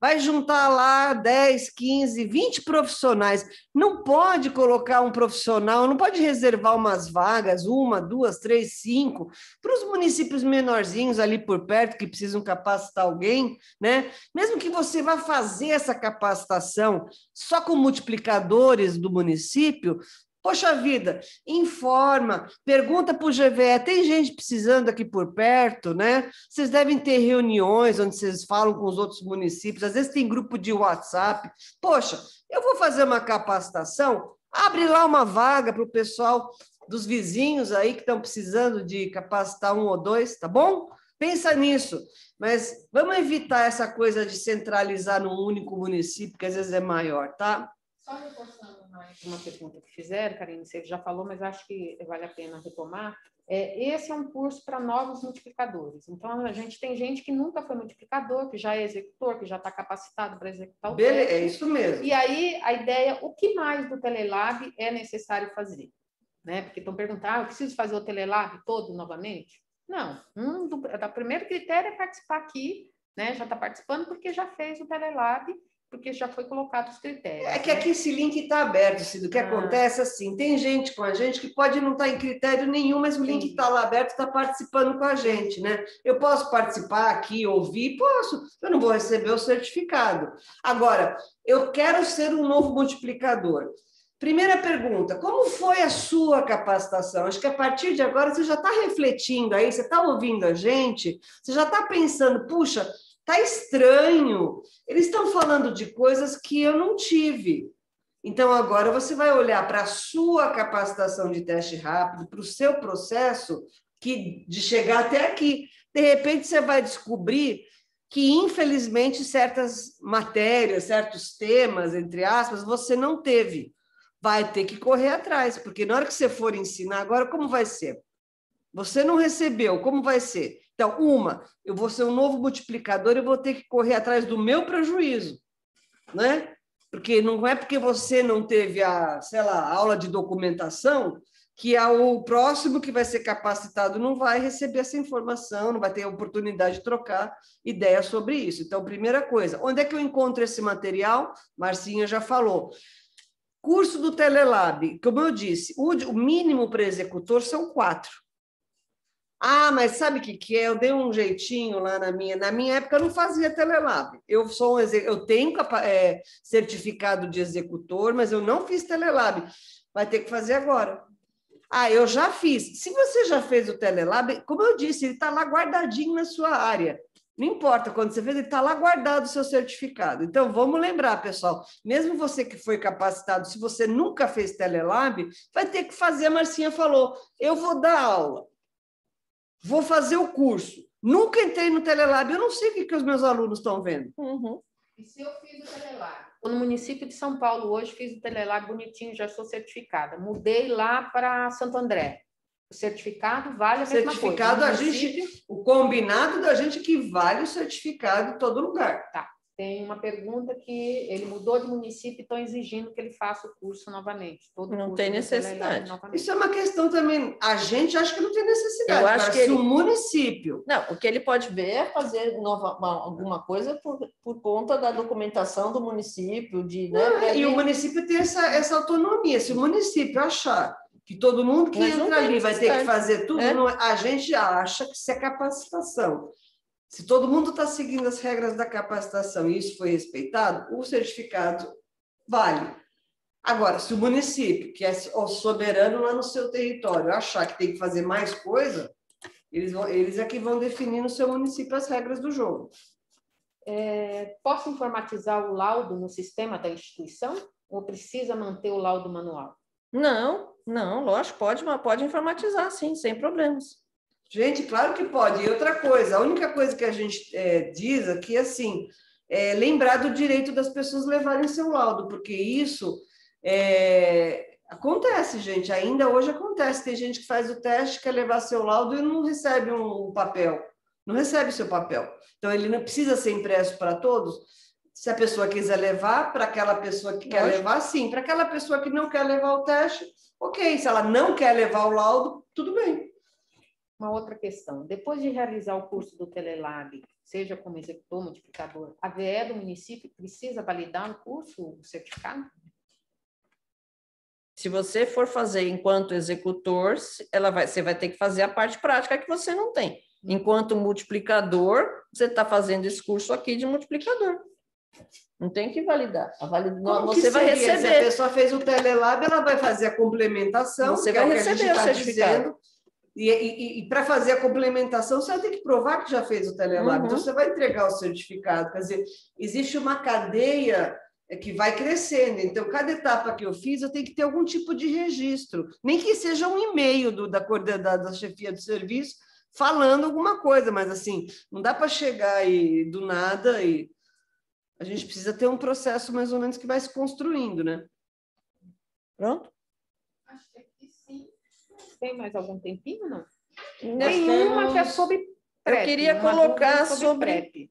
Speaker 1: vai juntar lá 10, 15, 20 profissionais. Não pode colocar um profissional, não pode reservar umas vagas, uma, duas, três, cinco, para os municípios menorzinhos ali por perto que precisam capacitar alguém, né? Mesmo que você vá fazer essa capacitação só com multiplicadores do município, Poxa vida, informa, pergunta para o GVE, tem gente precisando aqui por perto, né? Vocês devem ter reuniões onde vocês falam com os outros municípios, às vezes tem grupo de WhatsApp. Poxa, eu vou fazer uma capacitação, abre lá uma vaga para o pessoal dos vizinhos aí que estão precisando de capacitar um ou dois, tá bom? Pensa nisso, mas vamos evitar essa coisa de centralizar num único município, que às vezes é maior, tá?
Speaker 3: Só reforçando
Speaker 1: uma pergunta que fizeram, Karine, você já falou, mas acho que vale a pena
Speaker 3: retomar. É, esse é um curso para novos multiplicadores. Então, a gente tem gente que nunca foi multiplicador, que já é executor, que já está capacitado para executar o Bele É isso mesmo. E aí, a ideia, o que mais do Telelab é necessário fazer? Né? Porque estão perguntando, ah, eu preciso fazer o Telelab todo novamente? Não. Um do, é, o primeiro critério é participar aqui, né? já está participando porque já fez o Telelab, porque já foi colocado os critérios. É que
Speaker 1: né? aqui esse link está aberto, Cido. O que ah. acontece é assim, tem gente com a gente que pode não estar tá em critério nenhum, mas o Sim. link está lá aberto, está participando com a gente, né? Eu posso participar aqui, ouvir, posso. Eu não vou receber o certificado. Agora, eu quero ser um novo multiplicador. Primeira pergunta, como foi a sua capacitação? Acho que a partir de agora você já está refletindo aí, você está ouvindo a gente, você já está pensando, puxa, tá estranho. Eles estão falando de coisas que eu não tive. Então, agora você vai olhar para a sua capacitação de teste rápido, para o seu processo que, de chegar até aqui. De repente, você vai descobrir que, infelizmente, certas matérias, certos temas, entre aspas, você não teve. Vai ter que correr atrás, porque na hora que você for ensinar, agora como vai ser? Você não recebeu, como vai ser? Então, uma, eu vou ser um novo multiplicador e vou ter que correr atrás do meu prejuízo, né? Porque não é porque você não teve a, sei lá, aula de documentação que o próximo que vai ser capacitado não vai receber essa informação, não vai ter a oportunidade de trocar ideias sobre isso. Então, primeira coisa, onde é que eu encontro esse material? Marcinha já falou. Curso do Telelab, como eu disse, o mínimo para executor são quatro. Ah, mas sabe o que, que é? Eu dei um jeitinho lá na minha. Na minha época eu não fazia Telelab. Eu sou um, eu tenho é, certificado de executor, mas eu não fiz Telelab. Vai ter que fazer agora. Ah, eu já fiz. Se você já fez o Telelab, como eu disse, ele está lá guardadinho na sua área. Não importa quando você fez, ele está lá guardado o seu certificado. Então, vamos lembrar, pessoal, mesmo você que foi capacitado, se você nunca fez Telelab, vai ter que fazer, a Marcinha falou, eu vou dar aula vou fazer o curso. Nunca entrei no Telelab, eu não sei o que, que os meus alunos estão vendo.
Speaker 3: Uhum. E se eu fiz o Telelab? No município de São Paulo, hoje, fiz o Telelab bonitinho, já sou certificada. Mudei lá para Santo André. O certificado vale a mesma certificado, coisa. Certificado,
Speaker 1: a gente, o combinado da gente é que vale o certificado em todo lugar. Tá
Speaker 3: tem uma pergunta que ele mudou de município e estão exigindo
Speaker 2: que ele faça o curso novamente. Todo não curso tem necessidade. Isso é uma questão também. A gente acha que não tem necessidade. Eu acho que ele... o município. Não, o que ele pode ver é fazer nova, alguma coisa por, por conta da documentação do município. De, né, e ele... o município tem essa, essa autonomia. Se o município achar que todo mundo que Mas entra ali vai ter que fazer tudo, é? não...
Speaker 1: a gente acha que isso é capacitação. Se todo mundo está seguindo as regras da capacitação e isso foi respeitado, o certificado vale. Agora, se o município, que é o soberano lá no seu território, achar que tem que fazer mais coisa, eles, vão, eles é que vão definir no seu município as regras do jogo.
Speaker 3: É, posso informatizar o laudo no sistema da instituição
Speaker 2: ou precisa manter o laudo manual? Não, não, lógico, pode, pode informatizar, sim, sem problemas. Gente, claro que pode. E outra coisa, a única coisa que a gente é,
Speaker 1: diz aqui é assim, é lembrar do direito das pessoas levarem seu laudo, porque isso é, acontece, gente. Ainda hoje acontece. Tem gente que faz o teste, quer levar seu laudo e não recebe um papel, não recebe seu papel. Então, ele não precisa ser impresso para todos. Se a pessoa quiser levar, para aquela pessoa que quer Lógico. levar, sim. Para aquela pessoa que não quer levar o teste, ok. Se ela não quer levar o laudo, tudo bem. Uma outra questão:
Speaker 3: depois de realizar o curso do Telelab, seja como executor, multiplicador, a VE do município precisa validar o curso, o certificado?
Speaker 2: Se você for fazer enquanto executor, ela vai, você vai ter que fazer a parte prática que você não tem. Enquanto multiplicador, você está fazendo esse curso aqui de multiplicador. Não tem que validar. Valid... Como você que vai receber. Se a pessoa
Speaker 1: fez o Telelab, ela vai fazer a complementação. Você é vai é receber o, o tá certificado. Dizendo, e, e, e para fazer a complementação, você vai ter que provar que já fez o telelab. Então, uhum. Então, você vai entregar o certificado. Quer dizer, existe uma cadeia é, que vai crescendo. Então, cada etapa que eu fiz, eu tenho que ter algum tipo de registro. Nem que seja um e-mail do, da, coordenada, da chefia do serviço falando alguma coisa, mas assim, não dá para chegar e do nada e a gente precisa ter um processo mais ou menos que vai se construindo, né? Pronto?
Speaker 3: tem mais algum
Speaker 2: tempinho, não?
Speaker 3: Nenhuma que é sobre PrEP. Eu queria é? colocar sobre, sobre... PrEP.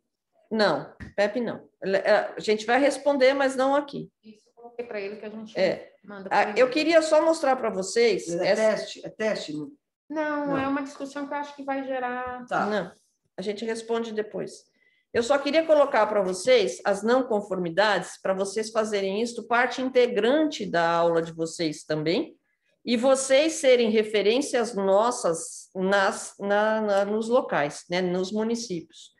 Speaker 2: Não, PEP não. A gente vai responder, mas não aqui. Isso,
Speaker 3: coloquei para ele que a gente é. manda. Ah, eu
Speaker 2: queria só mostrar para vocês. É, essa... teste, é teste?
Speaker 3: Não, não, é uma discussão que eu acho que vai gerar. Tá. Não,
Speaker 2: a gente responde depois. Eu só queria colocar para vocês as não conformidades, para vocês fazerem isso parte integrante da aula de vocês também, e vocês serem referências nossas nas, na, na, nos locais, né, nos municípios.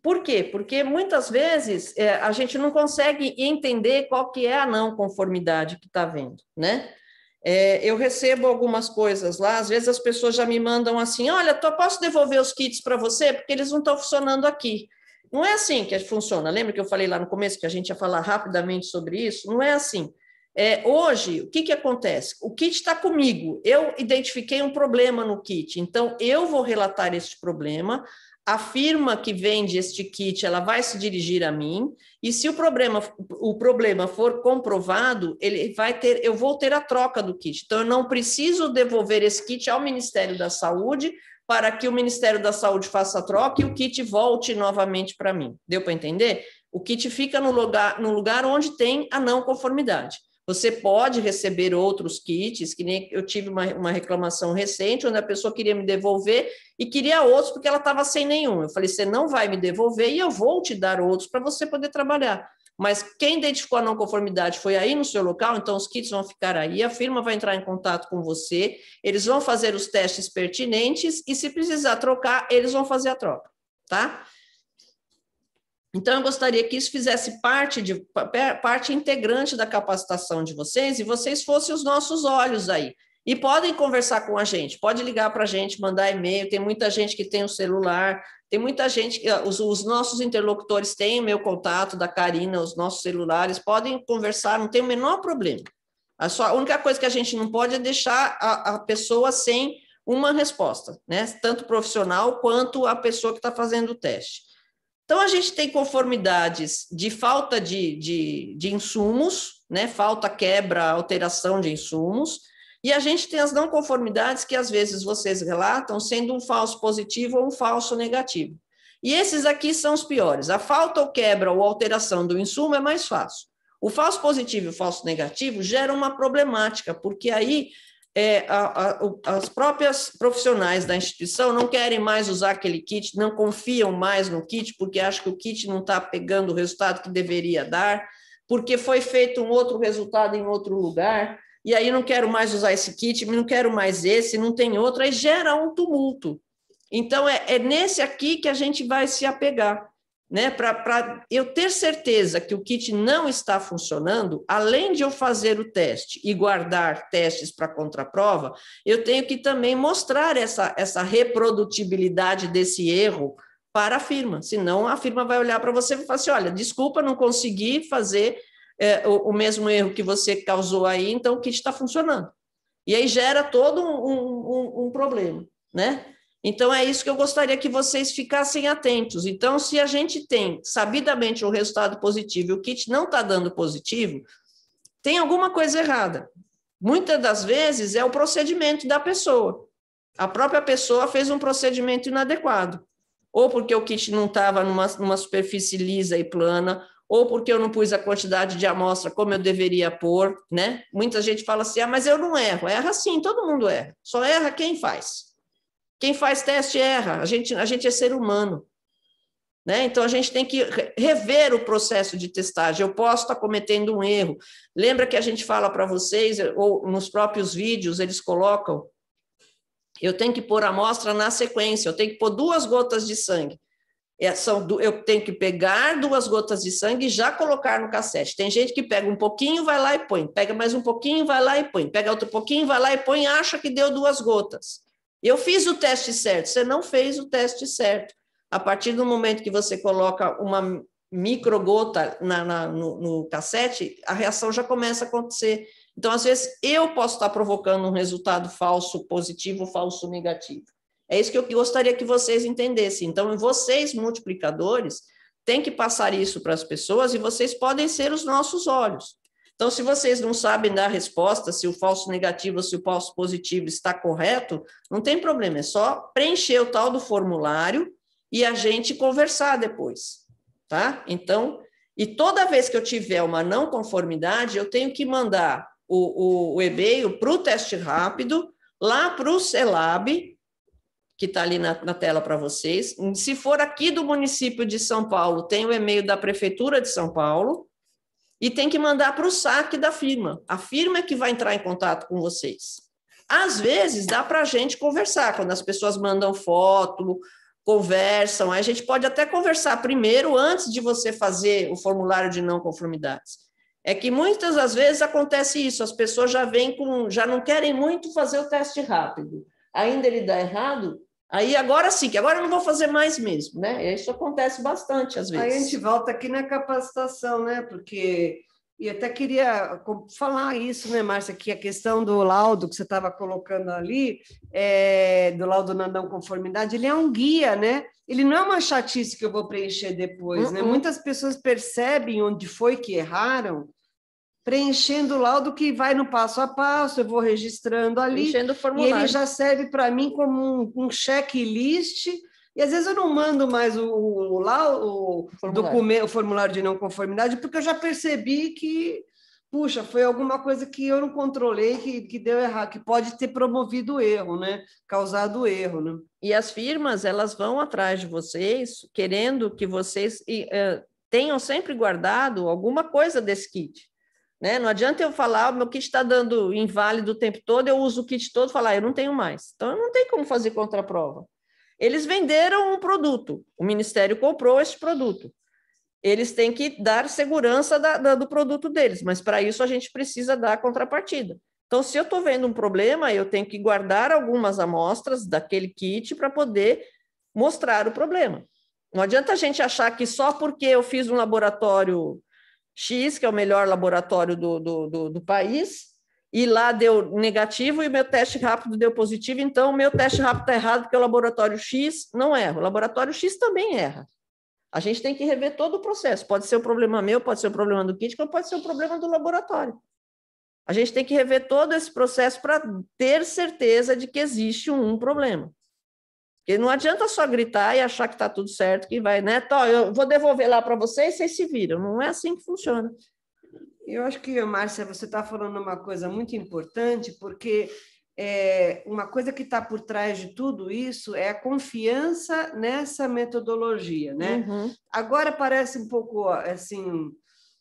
Speaker 2: Por quê? Porque muitas vezes é, a gente não consegue entender qual que é a não conformidade que está vendo, né? É, eu recebo algumas coisas lá, às vezes as pessoas já me mandam assim, olha, tô, posso devolver os kits para você? Porque eles não estão funcionando aqui. Não é assim que funciona. Lembra que eu falei lá no começo que a gente ia falar rapidamente sobre isso? Não é assim. É, hoje, o que, que acontece? O kit está comigo. Eu identifiquei um problema no kit, então eu vou relatar este problema. A firma que vende este kit, ela vai se dirigir a mim, e se o problema, o problema for comprovado, ele vai ter, eu vou ter a troca do kit. Então, eu não preciso devolver esse kit ao Ministério da Saúde para que o Ministério da Saúde faça a troca e o kit volte novamente para mim. Deu para entender? O kit fica no lugar, no lugar onde tem a não conformidade. Você pode receber outros kits, que nem eu tive uma, uma reclamação recente, onde a pessoa queria me devolver e queria outros porque ela estava sem nenhum. Eu falei: você não vai me devolver e eu vou te dar outros para você poder trabalhar. Mas quem identificou a não conformidade foi aí no seu local, então os kits vão ficar aí, a firma vai entrar em contato com você, eles vão fazer os testes pertinentes e, se precisar trocar, eles vão fazer a troca, tá? Então, eu gostaria que isso fizesse parte, de, parte integrante da capacitação de vocês e vocês fossem os nossos olhos aí. E podem conversar com a gente, pode ligar para a gente, mandar e-mail. Tem muita gente que tem o um celular, tem muita gente que os, os, nossos interlocutores têm o meu contato da Karina, os nossos celulares, podem conversar, não tem o menor problema. A, só, a única coisa que a gente não pode é deixar a, a pessoa sem uma resposta, né? Tanto profissional quanto a pessoa que está fazendo o teste. Então, a gente tem conformidades de falta de, de, de insumos, né? falta, quebra, alteração de insumos, e a gente tem as não conformidades que às vezes vocês relatam sendo um falso positivo ou um falso negativo. E esses aqui são os piores. A falta ou quebra ou alteração do insumo é mais fácil. O falso positivo e o falso negativo geram uma problemática, porque aí é, a, a, as próprias profissionais da instituição não querem mais usar aquele kit, não confiam mais no kit, porque acham que o kit não está pegando o resultado que deveria dar, porque foi feito um outro resultado em outro lugar, e aí não quero mais usar esse kit, não quero mais esse, não tem outro, aí gera um tumulto. Então, é, é nesse aqui que a gente vai se apegar né, para eu ter certeza que o kit não está funcionando, além de eu fazer o teste e guardar testes para contraprova, eu tenho que também mostrar essa, essa reprodutibilidade desse erro para a firma, senão a firma vai olhar para você e falar assim: olha, desculpa, não consegui fazer é, o, o mesmo erro que você causou aí, então o kit está funcionando. E aí gera todo um, um, um problema, né? Então, é isso que eu gostaria que vocês ficassem atentos. Então, se a gente tem sabidamente um resultado positivo e o kit não está dando positivo, tem alguma coisa errada. Muitas das vezes é o procedimento da pessoa. A própria pessoa fez um procedimento inadequado. Ou porque o kit não estava numa, numa superfície lisa e plana, ou porque eu não pus a quantidade de amostra como eu deveria pôr, né? Muita gente fala assim: ah, mas eu não erro. Erra sim, todo mundo erra. Só erra quem faz. Quem faz teste erra. A gente, a gente é ser humano. Né? Então, a gente tem que rever o processo de testagem. Eu posso estar cometendo um erro. Lembra que a gente fala para vocês, ou nos próprios vídeos, eles colocam: eu tenho que pôr a amostra na sequência, eu tenho que pôr duas gotas de sangue. É, são, eu tenho que pegar duas gotas de sangue e já colocar no cassete. Tem gente que pega um pouquinho, vai lá e põe, pega mais um pouquinho, vai lá e põe, pega outro pouquinho, vai lá e põe, acha que deu duas gotas. Eu fiz o teste certo, você não fez o teste certo. A partir do momento que você coloca uma microgota na, na, no, no cassete, a reação já começa a acontecer. Então, às vezes, eu posso estar provocando um resultado falso positivo, falso negativo. É isso que eu gostaria que vocês entendessem. Então, vocês, multiplicadores, têm que passar isso para as pessoas e vocês podem ser os nossos olhos. Então, se vocês não sabem dar resposta, se o falso negativo ou se o falso positivo está correto, não tem problema, é só preencher o tal do formulário e a gente conversar depois, tá? Então, e toda vez que eu tiver uma não conformidade, eu tenho que mandar o, o, o e-mail para o teste rápido, lá para o CELAB, que está ali na, na tela para vocês. Se for aqui do município de São Paulo, tem o e-mail da Prefeitura de São Paulo e tem que mandar para o saque da firma. A firma é que vai entrar em contato com vocês. Às vezes dá para a gente conversar, quando as pessoas mandam foto, conversam, a gente pode até conversar primeiro antes de você fazer o formulário de não conformidades. É que muitas das vezes acontece isso, as pessoas já vêm com, já não querem muito fazer o teste rápido. Ainda ele dá errado, Aí agora sim, que agora eu não vou fazer mais mesmo, né? Isso acontece bastante às vezes. Aí a gente
Speaker 1: volta aqui na capacitação, né? Porque e até queria falar isso, né, Márcia, que a questão do laudo que você estava colocando ali, é, do laudo na não conformidade, ele é um guia, né? Ele não é uma chatice que eu vou preencher depois, uh -uh. né? Uhum. Muitas pessoas percebem onde foi que erraram preenchendo o laudo que vai no passo a passo, eu vou registrando ali. Preenchendo o formulário. E ele já serve para mim como um, um checklist. E às vezes eu não mando mais o, o, o, o, documento, o formulário de não conformidade, porque eu já percebi que, puxa, foi alguma coisa que eu não controlei, que, que deu errado, que pode ter promovido erro, né? Causado
Speaker 2: erro, né? E as firmas, elas vão atrás de vocês, querendo que vocês uh, tenham sempre guardado alguma coisa desse kit. Né? Não adianta eu falar, o ah, meu kit está dando inválido o tempo todo, eu uso o kit todo e falar, ah, eu não tenho mais. Então, eu não tenho como fazer contraprova. Eles venderam um produto, o Ministério comprou esse produto. Eles têm que dar segurança da, da, do produto deles, mas para isso a gente precisa dar contrapartida. Então, se eu estou vendo um problema, eu tenho que guardar algumas amostras daquele kit para poder mostrar o problema. Não adianta a gente achar que só porque eu fiz um laboratório X, que é o melhor laboratório do, do, do, do país, e lá deu negativo e meu teste rápido deu positivo, então o meu teste rápido está errado porque o laboratório X não erra, o laboratório X também erra. A gente tem que rever todo o processo, pode ser o problema meu, pode ser o problema do kit, pode ser o problema do laboratório. A gente tem que rever todo esse processo para ter certeza de que existe um problema. Porque não adianta só gritar e achar que está tudo certo, que vai, né? eu vou devolver lá para vocês, vocês se viram. Não é assim que funciona. Eu acho que, Márcia, você está
Speaker 1: falando uma coisa muito importante, porque é, uma coisa que está por trás de tudo isso é a confiança nessa metodologia, né? Uhum. Agora parece um pouco assim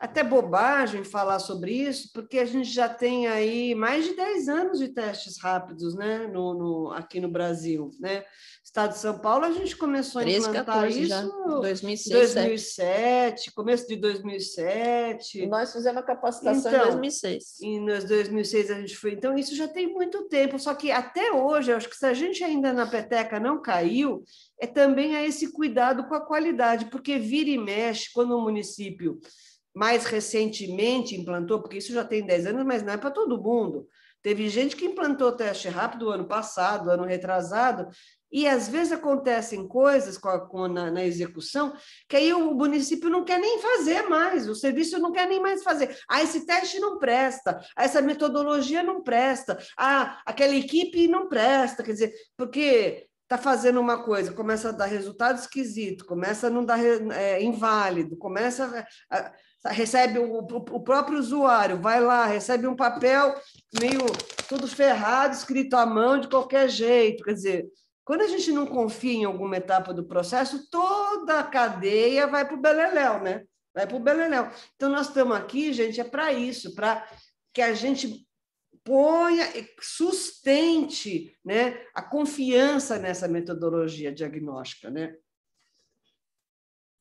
Speaker 1: até bobagem falar sobre isso, porque a gente já tem aí mais de 10 anos de testes rápidos né? no, no aqui no Brasil. Né? Estado de São Paulo, a gente começou 13, a implantar 14, isso em
Speaker 2: 2006,
Speaker 1: 2007, começo de 2007. Nós
Speaker 2: fizemos a capacitação então, em
Speaker 1: 2006. Em 2006 a gente foi. Então, isso
Speaker 2: já tem muito tempo, só que até hoje, acho que se a gente
Speaker 1: ainda na peteca não caiu, é também a esse cuidado com a qualidade, porque vira e mexe quando o município mais recentemente implantou, porque isso já tem 10 anos, mas não é para todo mundo. Teve gente que implantou teste rápido ano passado, ano retrasado, e às vezes acontecem coisas com a, com, na, na, execução que aí o município não quer nem fazer mais, o serviço não quer nem mais fazer. Ah, esse teste não presta, ah, essa metodologia não presta, ah, aquela equipe não presta, quer dizer, porque está fazendo uma coisa, começa a dar resultado esquisito, começa a não dar é, inválido, começa a, a, recebe o, o, próprio usuário, vai lá, recebe um papel meio tudo ferrado, escrito à mão de qualquer jeito, quer dizer quando a gente não confia em alguma etapa do processo, toda a cadeia vai para o beleléu, né? Vai para o beleléu. Então, nós estamos aqui, gente, é para isso, para que a gente ponha e sustente né, a confiança
Speaker 2: nessa metodologia diagnóstica, né?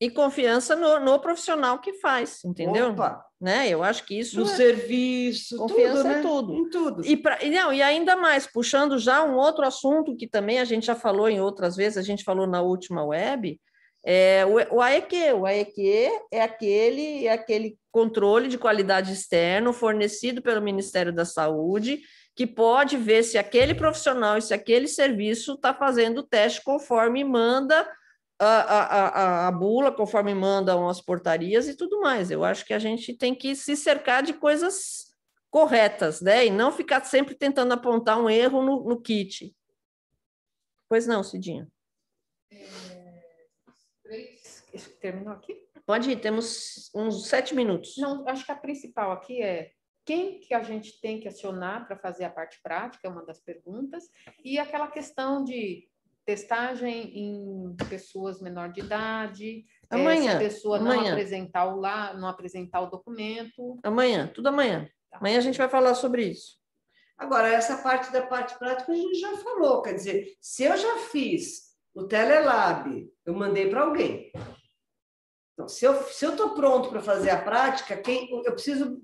Speaker 2: E confiança no, no profissional que faz, entendeu? Opa. Né? Eu acho que isso. No é... serviço, confiança tudo, é né? tudo. Em tudo. E, pra... não, e ainda mais, puxando já um outro assunto que também a gente já falou em outras vezes, a gente falou na última web, é, o, o AEQ, o AEQ é aquele, é aquele controle de qualidade externo fornecido pelo Ministério da Saúde, que pode ver se aquele profissional e se aquele serviço está fazendo o teste conforme manda a, a, a, a bula, conforme mandam as portarias e tudo mais. Eu acho que a gente tem que se cercar de coisas corretas, né? E não ficar sempre tentando apontar um erro no, no kit. Pois não, Cidinha.
Speaker 3: É, três. Terminou aqui?
Speaker 2: Pode ir, temos uns sete minutos.
Speaker 3: Não, acho que a principal aqui é quem que a gente tem que acionar para fazer a parte prática, é uma das perguntas, e aquela questão de testagem em pessoas menor de idade. Amanhã. Eh, é, se a pessoa amanhã. não apresentar o lá, não apresentar o documento.
Speaker 2: Amanhã, tudo amanhã. Tá. Amanhã a gente vai falar sobre isso.
Speaker 1: Agora, essa parte da parte prática a gente já falou, quer dizer, se eu já fiz o Telelab, eu mandei para alguém. Então, se eu estou pronto para fazer a prática, quem, eu preciso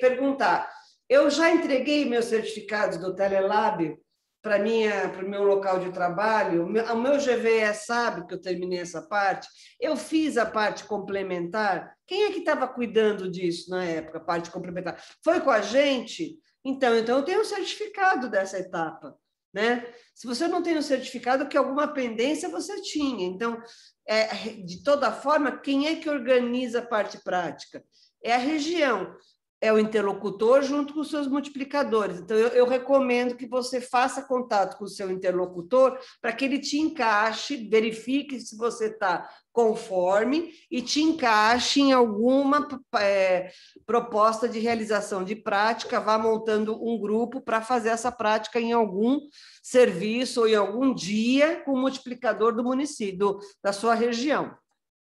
Speaker 1: perguntar, eu já entreguei meus certificados do Telelab para minha é, para o meu local de trabalho, o meu GVE sabe que eu terminei essa parte, eu fiz a parte complementar. Quem é que estava cuidando disso na época, parte complementar? Foi com a gente? Então, então eu tenho um certificado dessa etapa. Né? Se você não tem o um certificado, que alguma pendência você tinha. Então, é, de toda forma, quem é que organiza a parte prática? É a região é o interlocutor junto com os seus multiplicadores. Então, eu, eu recomendo que você faça contato com o seu interlocutor para que ele te encaixe, verifique se você está conforme e te encaixe em alguma é, proposta de realização de prática, vá montando um grupo para fazer essa prática em algum serviço ou em algum dia com o multiplicador do município, do, da sua região.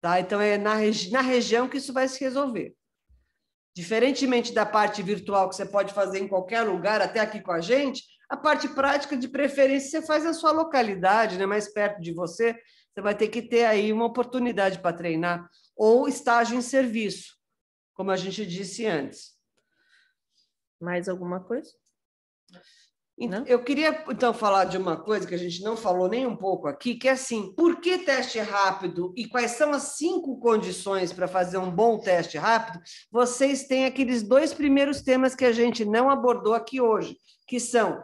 Speaker 1: Tá? Então, é na, regi na região que isso vai se resolver. Diferentemente da parte virtual que você pode fazer em qualquer lugar, até aqui com a gente, a parte prática de preferência você faz na sua localidade, né? mais perto de você. Você vai ter que ter aí uma oportunidade para treinar ou estágio em serviço, como a gente disse antes. Mais alguma coisa? Né? Então, eu queria, então, falar de uma coisa que a gente não falou nem um pouco aqui, que é assim, por que teste rápido e quais são as cinco condições para fazer um bom teste rápido? Vocês têm aqueles dois primeiros temas que a gente não abordou aqui hoje, que são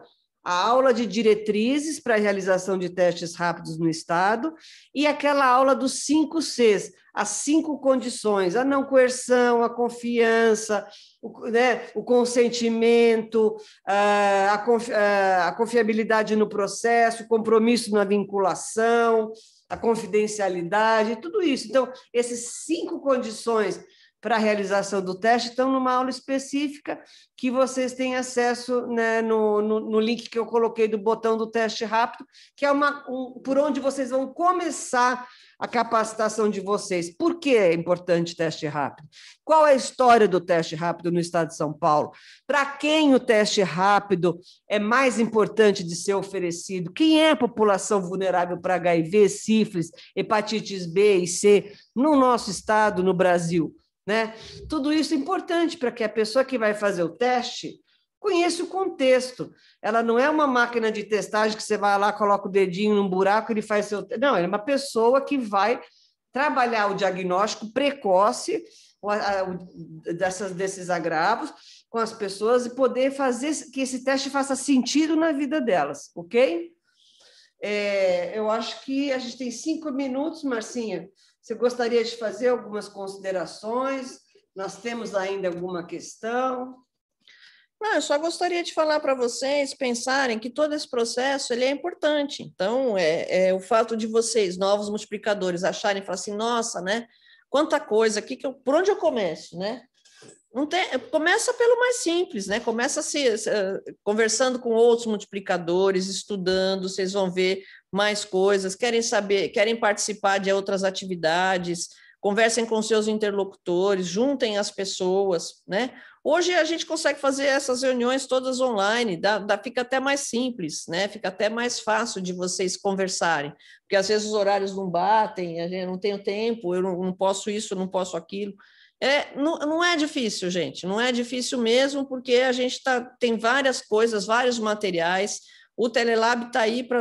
Speaker 1: a aula de diretrizes para a realização de testes rápidos no Estado e aquela aula dos cinco Cs, as cinco condições, a não coerção, a confiança, o, né, o consentimento, a, confi a confiabilidade no processo, o compromisso na vinculação, a confidencialidade, tudo isso. Então, essas cinco condições para a realização do teste estão numa aula específica que vocês têm acesso né, no, no, no, link que eu coloquei do botão do teste rápido, que é uma, um, por onde vocês vão começar a capacitação de vocês. Por que é importante teste rápido? Qual é a história do teste rápido no estado de São Paulo? Para quem o teste rápido é mais importante de ser oferecido? Quem é a população vulnerável para HIV, sífilis, hepatites B e C no nosso estado, no Brasil? Né? Tudo isso é importante para que a pessoa que vai fazer o teste conheça o contexto. Ela não é uma máquina de testagem que você vai lá, coloca o dedinho num buraco e ele faz seu. Não, é uma pessoa que vai trabalhar o diagnóstico precoce dessas, desses agravos com as pessoas e poder fazer que esse teste faça sentido na vida delas, ok? É, eu acho que a gente tem cinco minutos, Marcinha. Você gostaria de fazer algumas considerações? Nós temos ainda alguma questão?
Speaker 2: Não, ah, eu só gostaria de falar para vocês pensarem que todo esse processo ele é importante. Então, é, é o fato de vocês, novos multiplicadores, acharem e falar assim, nossa, né? Quanta coisa, que que eu, por onde eu começo, né? Não tem, é, começa pelo mais simples, né? Começa se, se, conversando com outros multiplicadores, estudando, vocês vão ver mais coisas, querem saber, querem participar de outras atividades, conversem com seus interlocutores, juntem as pessoas, né? Hoje a gente consegue fazer essas reuniões todas online, dá, dá, fica até mais simples, né? Fica até mais fácil de vocês conversarem, porque às vezes os horários não batem, a gente não tem o tempo, eu não, não posso isso, não posso aquilo. É, não, não é difícil, gente, não é difícil mesmo, porque a gente tá, tem várias coisas, vários materiais, o Telelab está aí para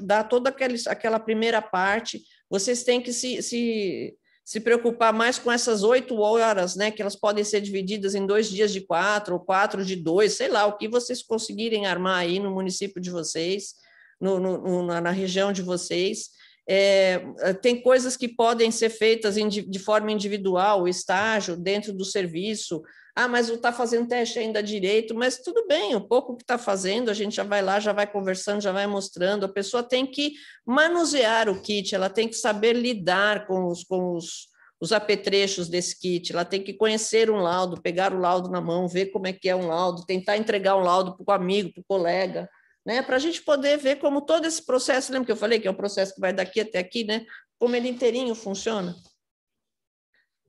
Speaker 2: dar toda aquela, aquela primeira parte. Vocês têm que se, se, se preocupar mais com essas oito horas, né? Que elas podem ser divididas em dois dias de quatro, ou quatro de dois, sei lá, o que vocês conseguirem armar aí no município de vocês, no, no, na região de vocês. É, tem coisas que podem ser feitas de forma individual, estágio, dentro do serviço, ah, mas não está fazendo teste ainda direito, mas tudo bem, o pouco que está fazendo, a gente já vai lá, já vai conversando, já vai mostrando. A pessoa tem que manusear o kit, ela tem que saber lidar com os, com os, os apetrechos desse kit, ela tem que conhecer um laudo, pegar o laudo na mão, ver como é que é um laudo, tentar entregar um laudo para o amigo, para o colega. Né, para a gente poder ver como todo esse processo, lembra que eu falei que é um processo que vai daqui até aqui, né, como ele inteirinho funciona?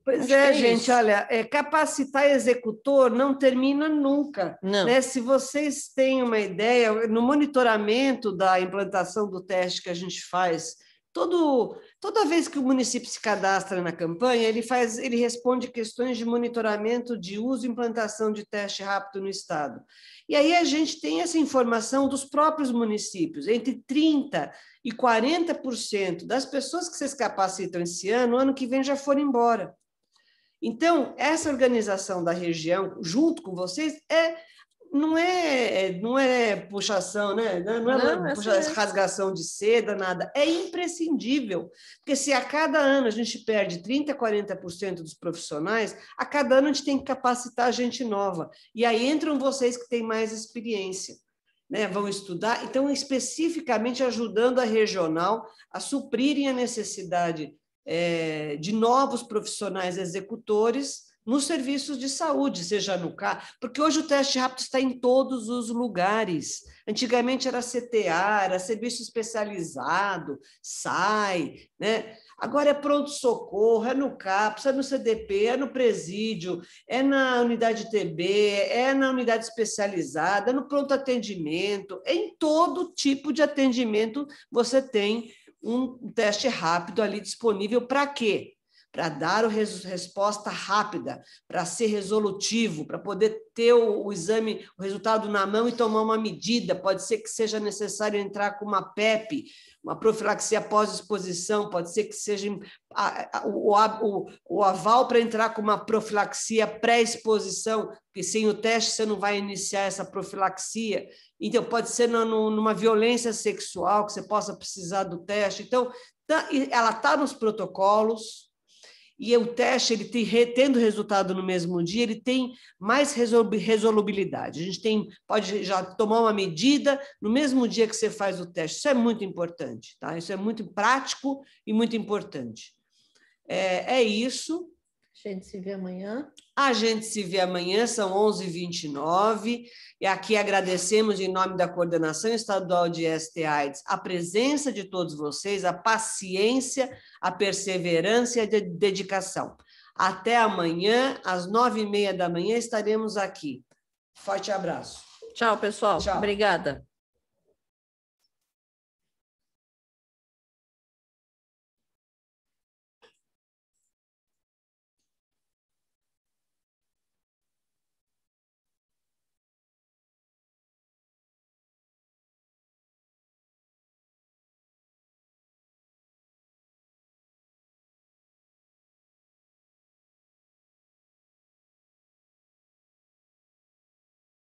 Speaker 2: Pois Acho é, é gente,
Speaker 1: olha, é, capacitar executor não termina nunca. Não. Né? Se vocês têm uma ideia, no monitoramento da implantação do teste que a gente faz, todo, toda vez que o município se cadastra na campanha, ele faz, ele responde questões de monitoramento de uso e implantação de teste rápido no estado. E aí a gente tem essa informação dos próprios municípios, entre 30 e 40% das pessoas que vocês capacitam esse ano, ano que vem já foram embora. Então, essa organização da região, junto com vocês, é não é não é puxação, né? Não, é não, é puxa, é... rasgação de seda, nada. É imprescindível. Porque se a cada ano a gente perde 30%, 40% dos profissionais, a cada ano a gente tem que capacitar a gente nova. E aí entram vocês que têm mais experiência. Né, vão estudar, então, especificamente ajudando a regional a suprirem a necessidade é, de novos profissionais executores nos serviços de saúde, seja no CAR, porque hoje o teste rápido está em todos os lugares. Antigamente era CTA, era serviço especializado, SAI, né? Agora é pronto-socorro, é no CAPS, é no CDP, é no presídio, é na unidade TB, é na unidade especializada, é no pronto atendimento, em todo tipo de atendimento você tem um teste rápido ali disponível para quê? Para dar a res resposta rápida, para ser resolutivo, para poder ter o, o, exame, o resultado na mão e tomar uma medida. Pode ser que seja necessário entrar com uma PEP, uma profilaxia pós-exposição, pode ser que seja o, o, o aval para entrar com uma profilaxia pré-exposição, porque sem o teste você não vai iniciar essa profilaxia. Então, pode ser no, numa violência sexual que você possa precisar do teste. Então, tá, ela está nos protocolos, e o teste ele tem, tendo resultado no mesmo dia, ele tem mais resolubilidade. A gente tem, pode já tomar uma medida no mesmo dia que você faz o teste. Isso é muito importante, tá? Isso é muito prático e muito importante. É, é
Speaker 2: isso. A gente se vê amanhã.
Speaker 1: A gente se vê amanhã, são 11h29. E aqui agradecemos, em nome da Coordenação Estadual de STAIDS, a presença de todos vocês, a paciência, a perseverança e a dedicação. Até amanhã, às nove e meia da manhã, estaremos aqui. Forte abraço. Tchau, pessoal. Tchau. Obrigada.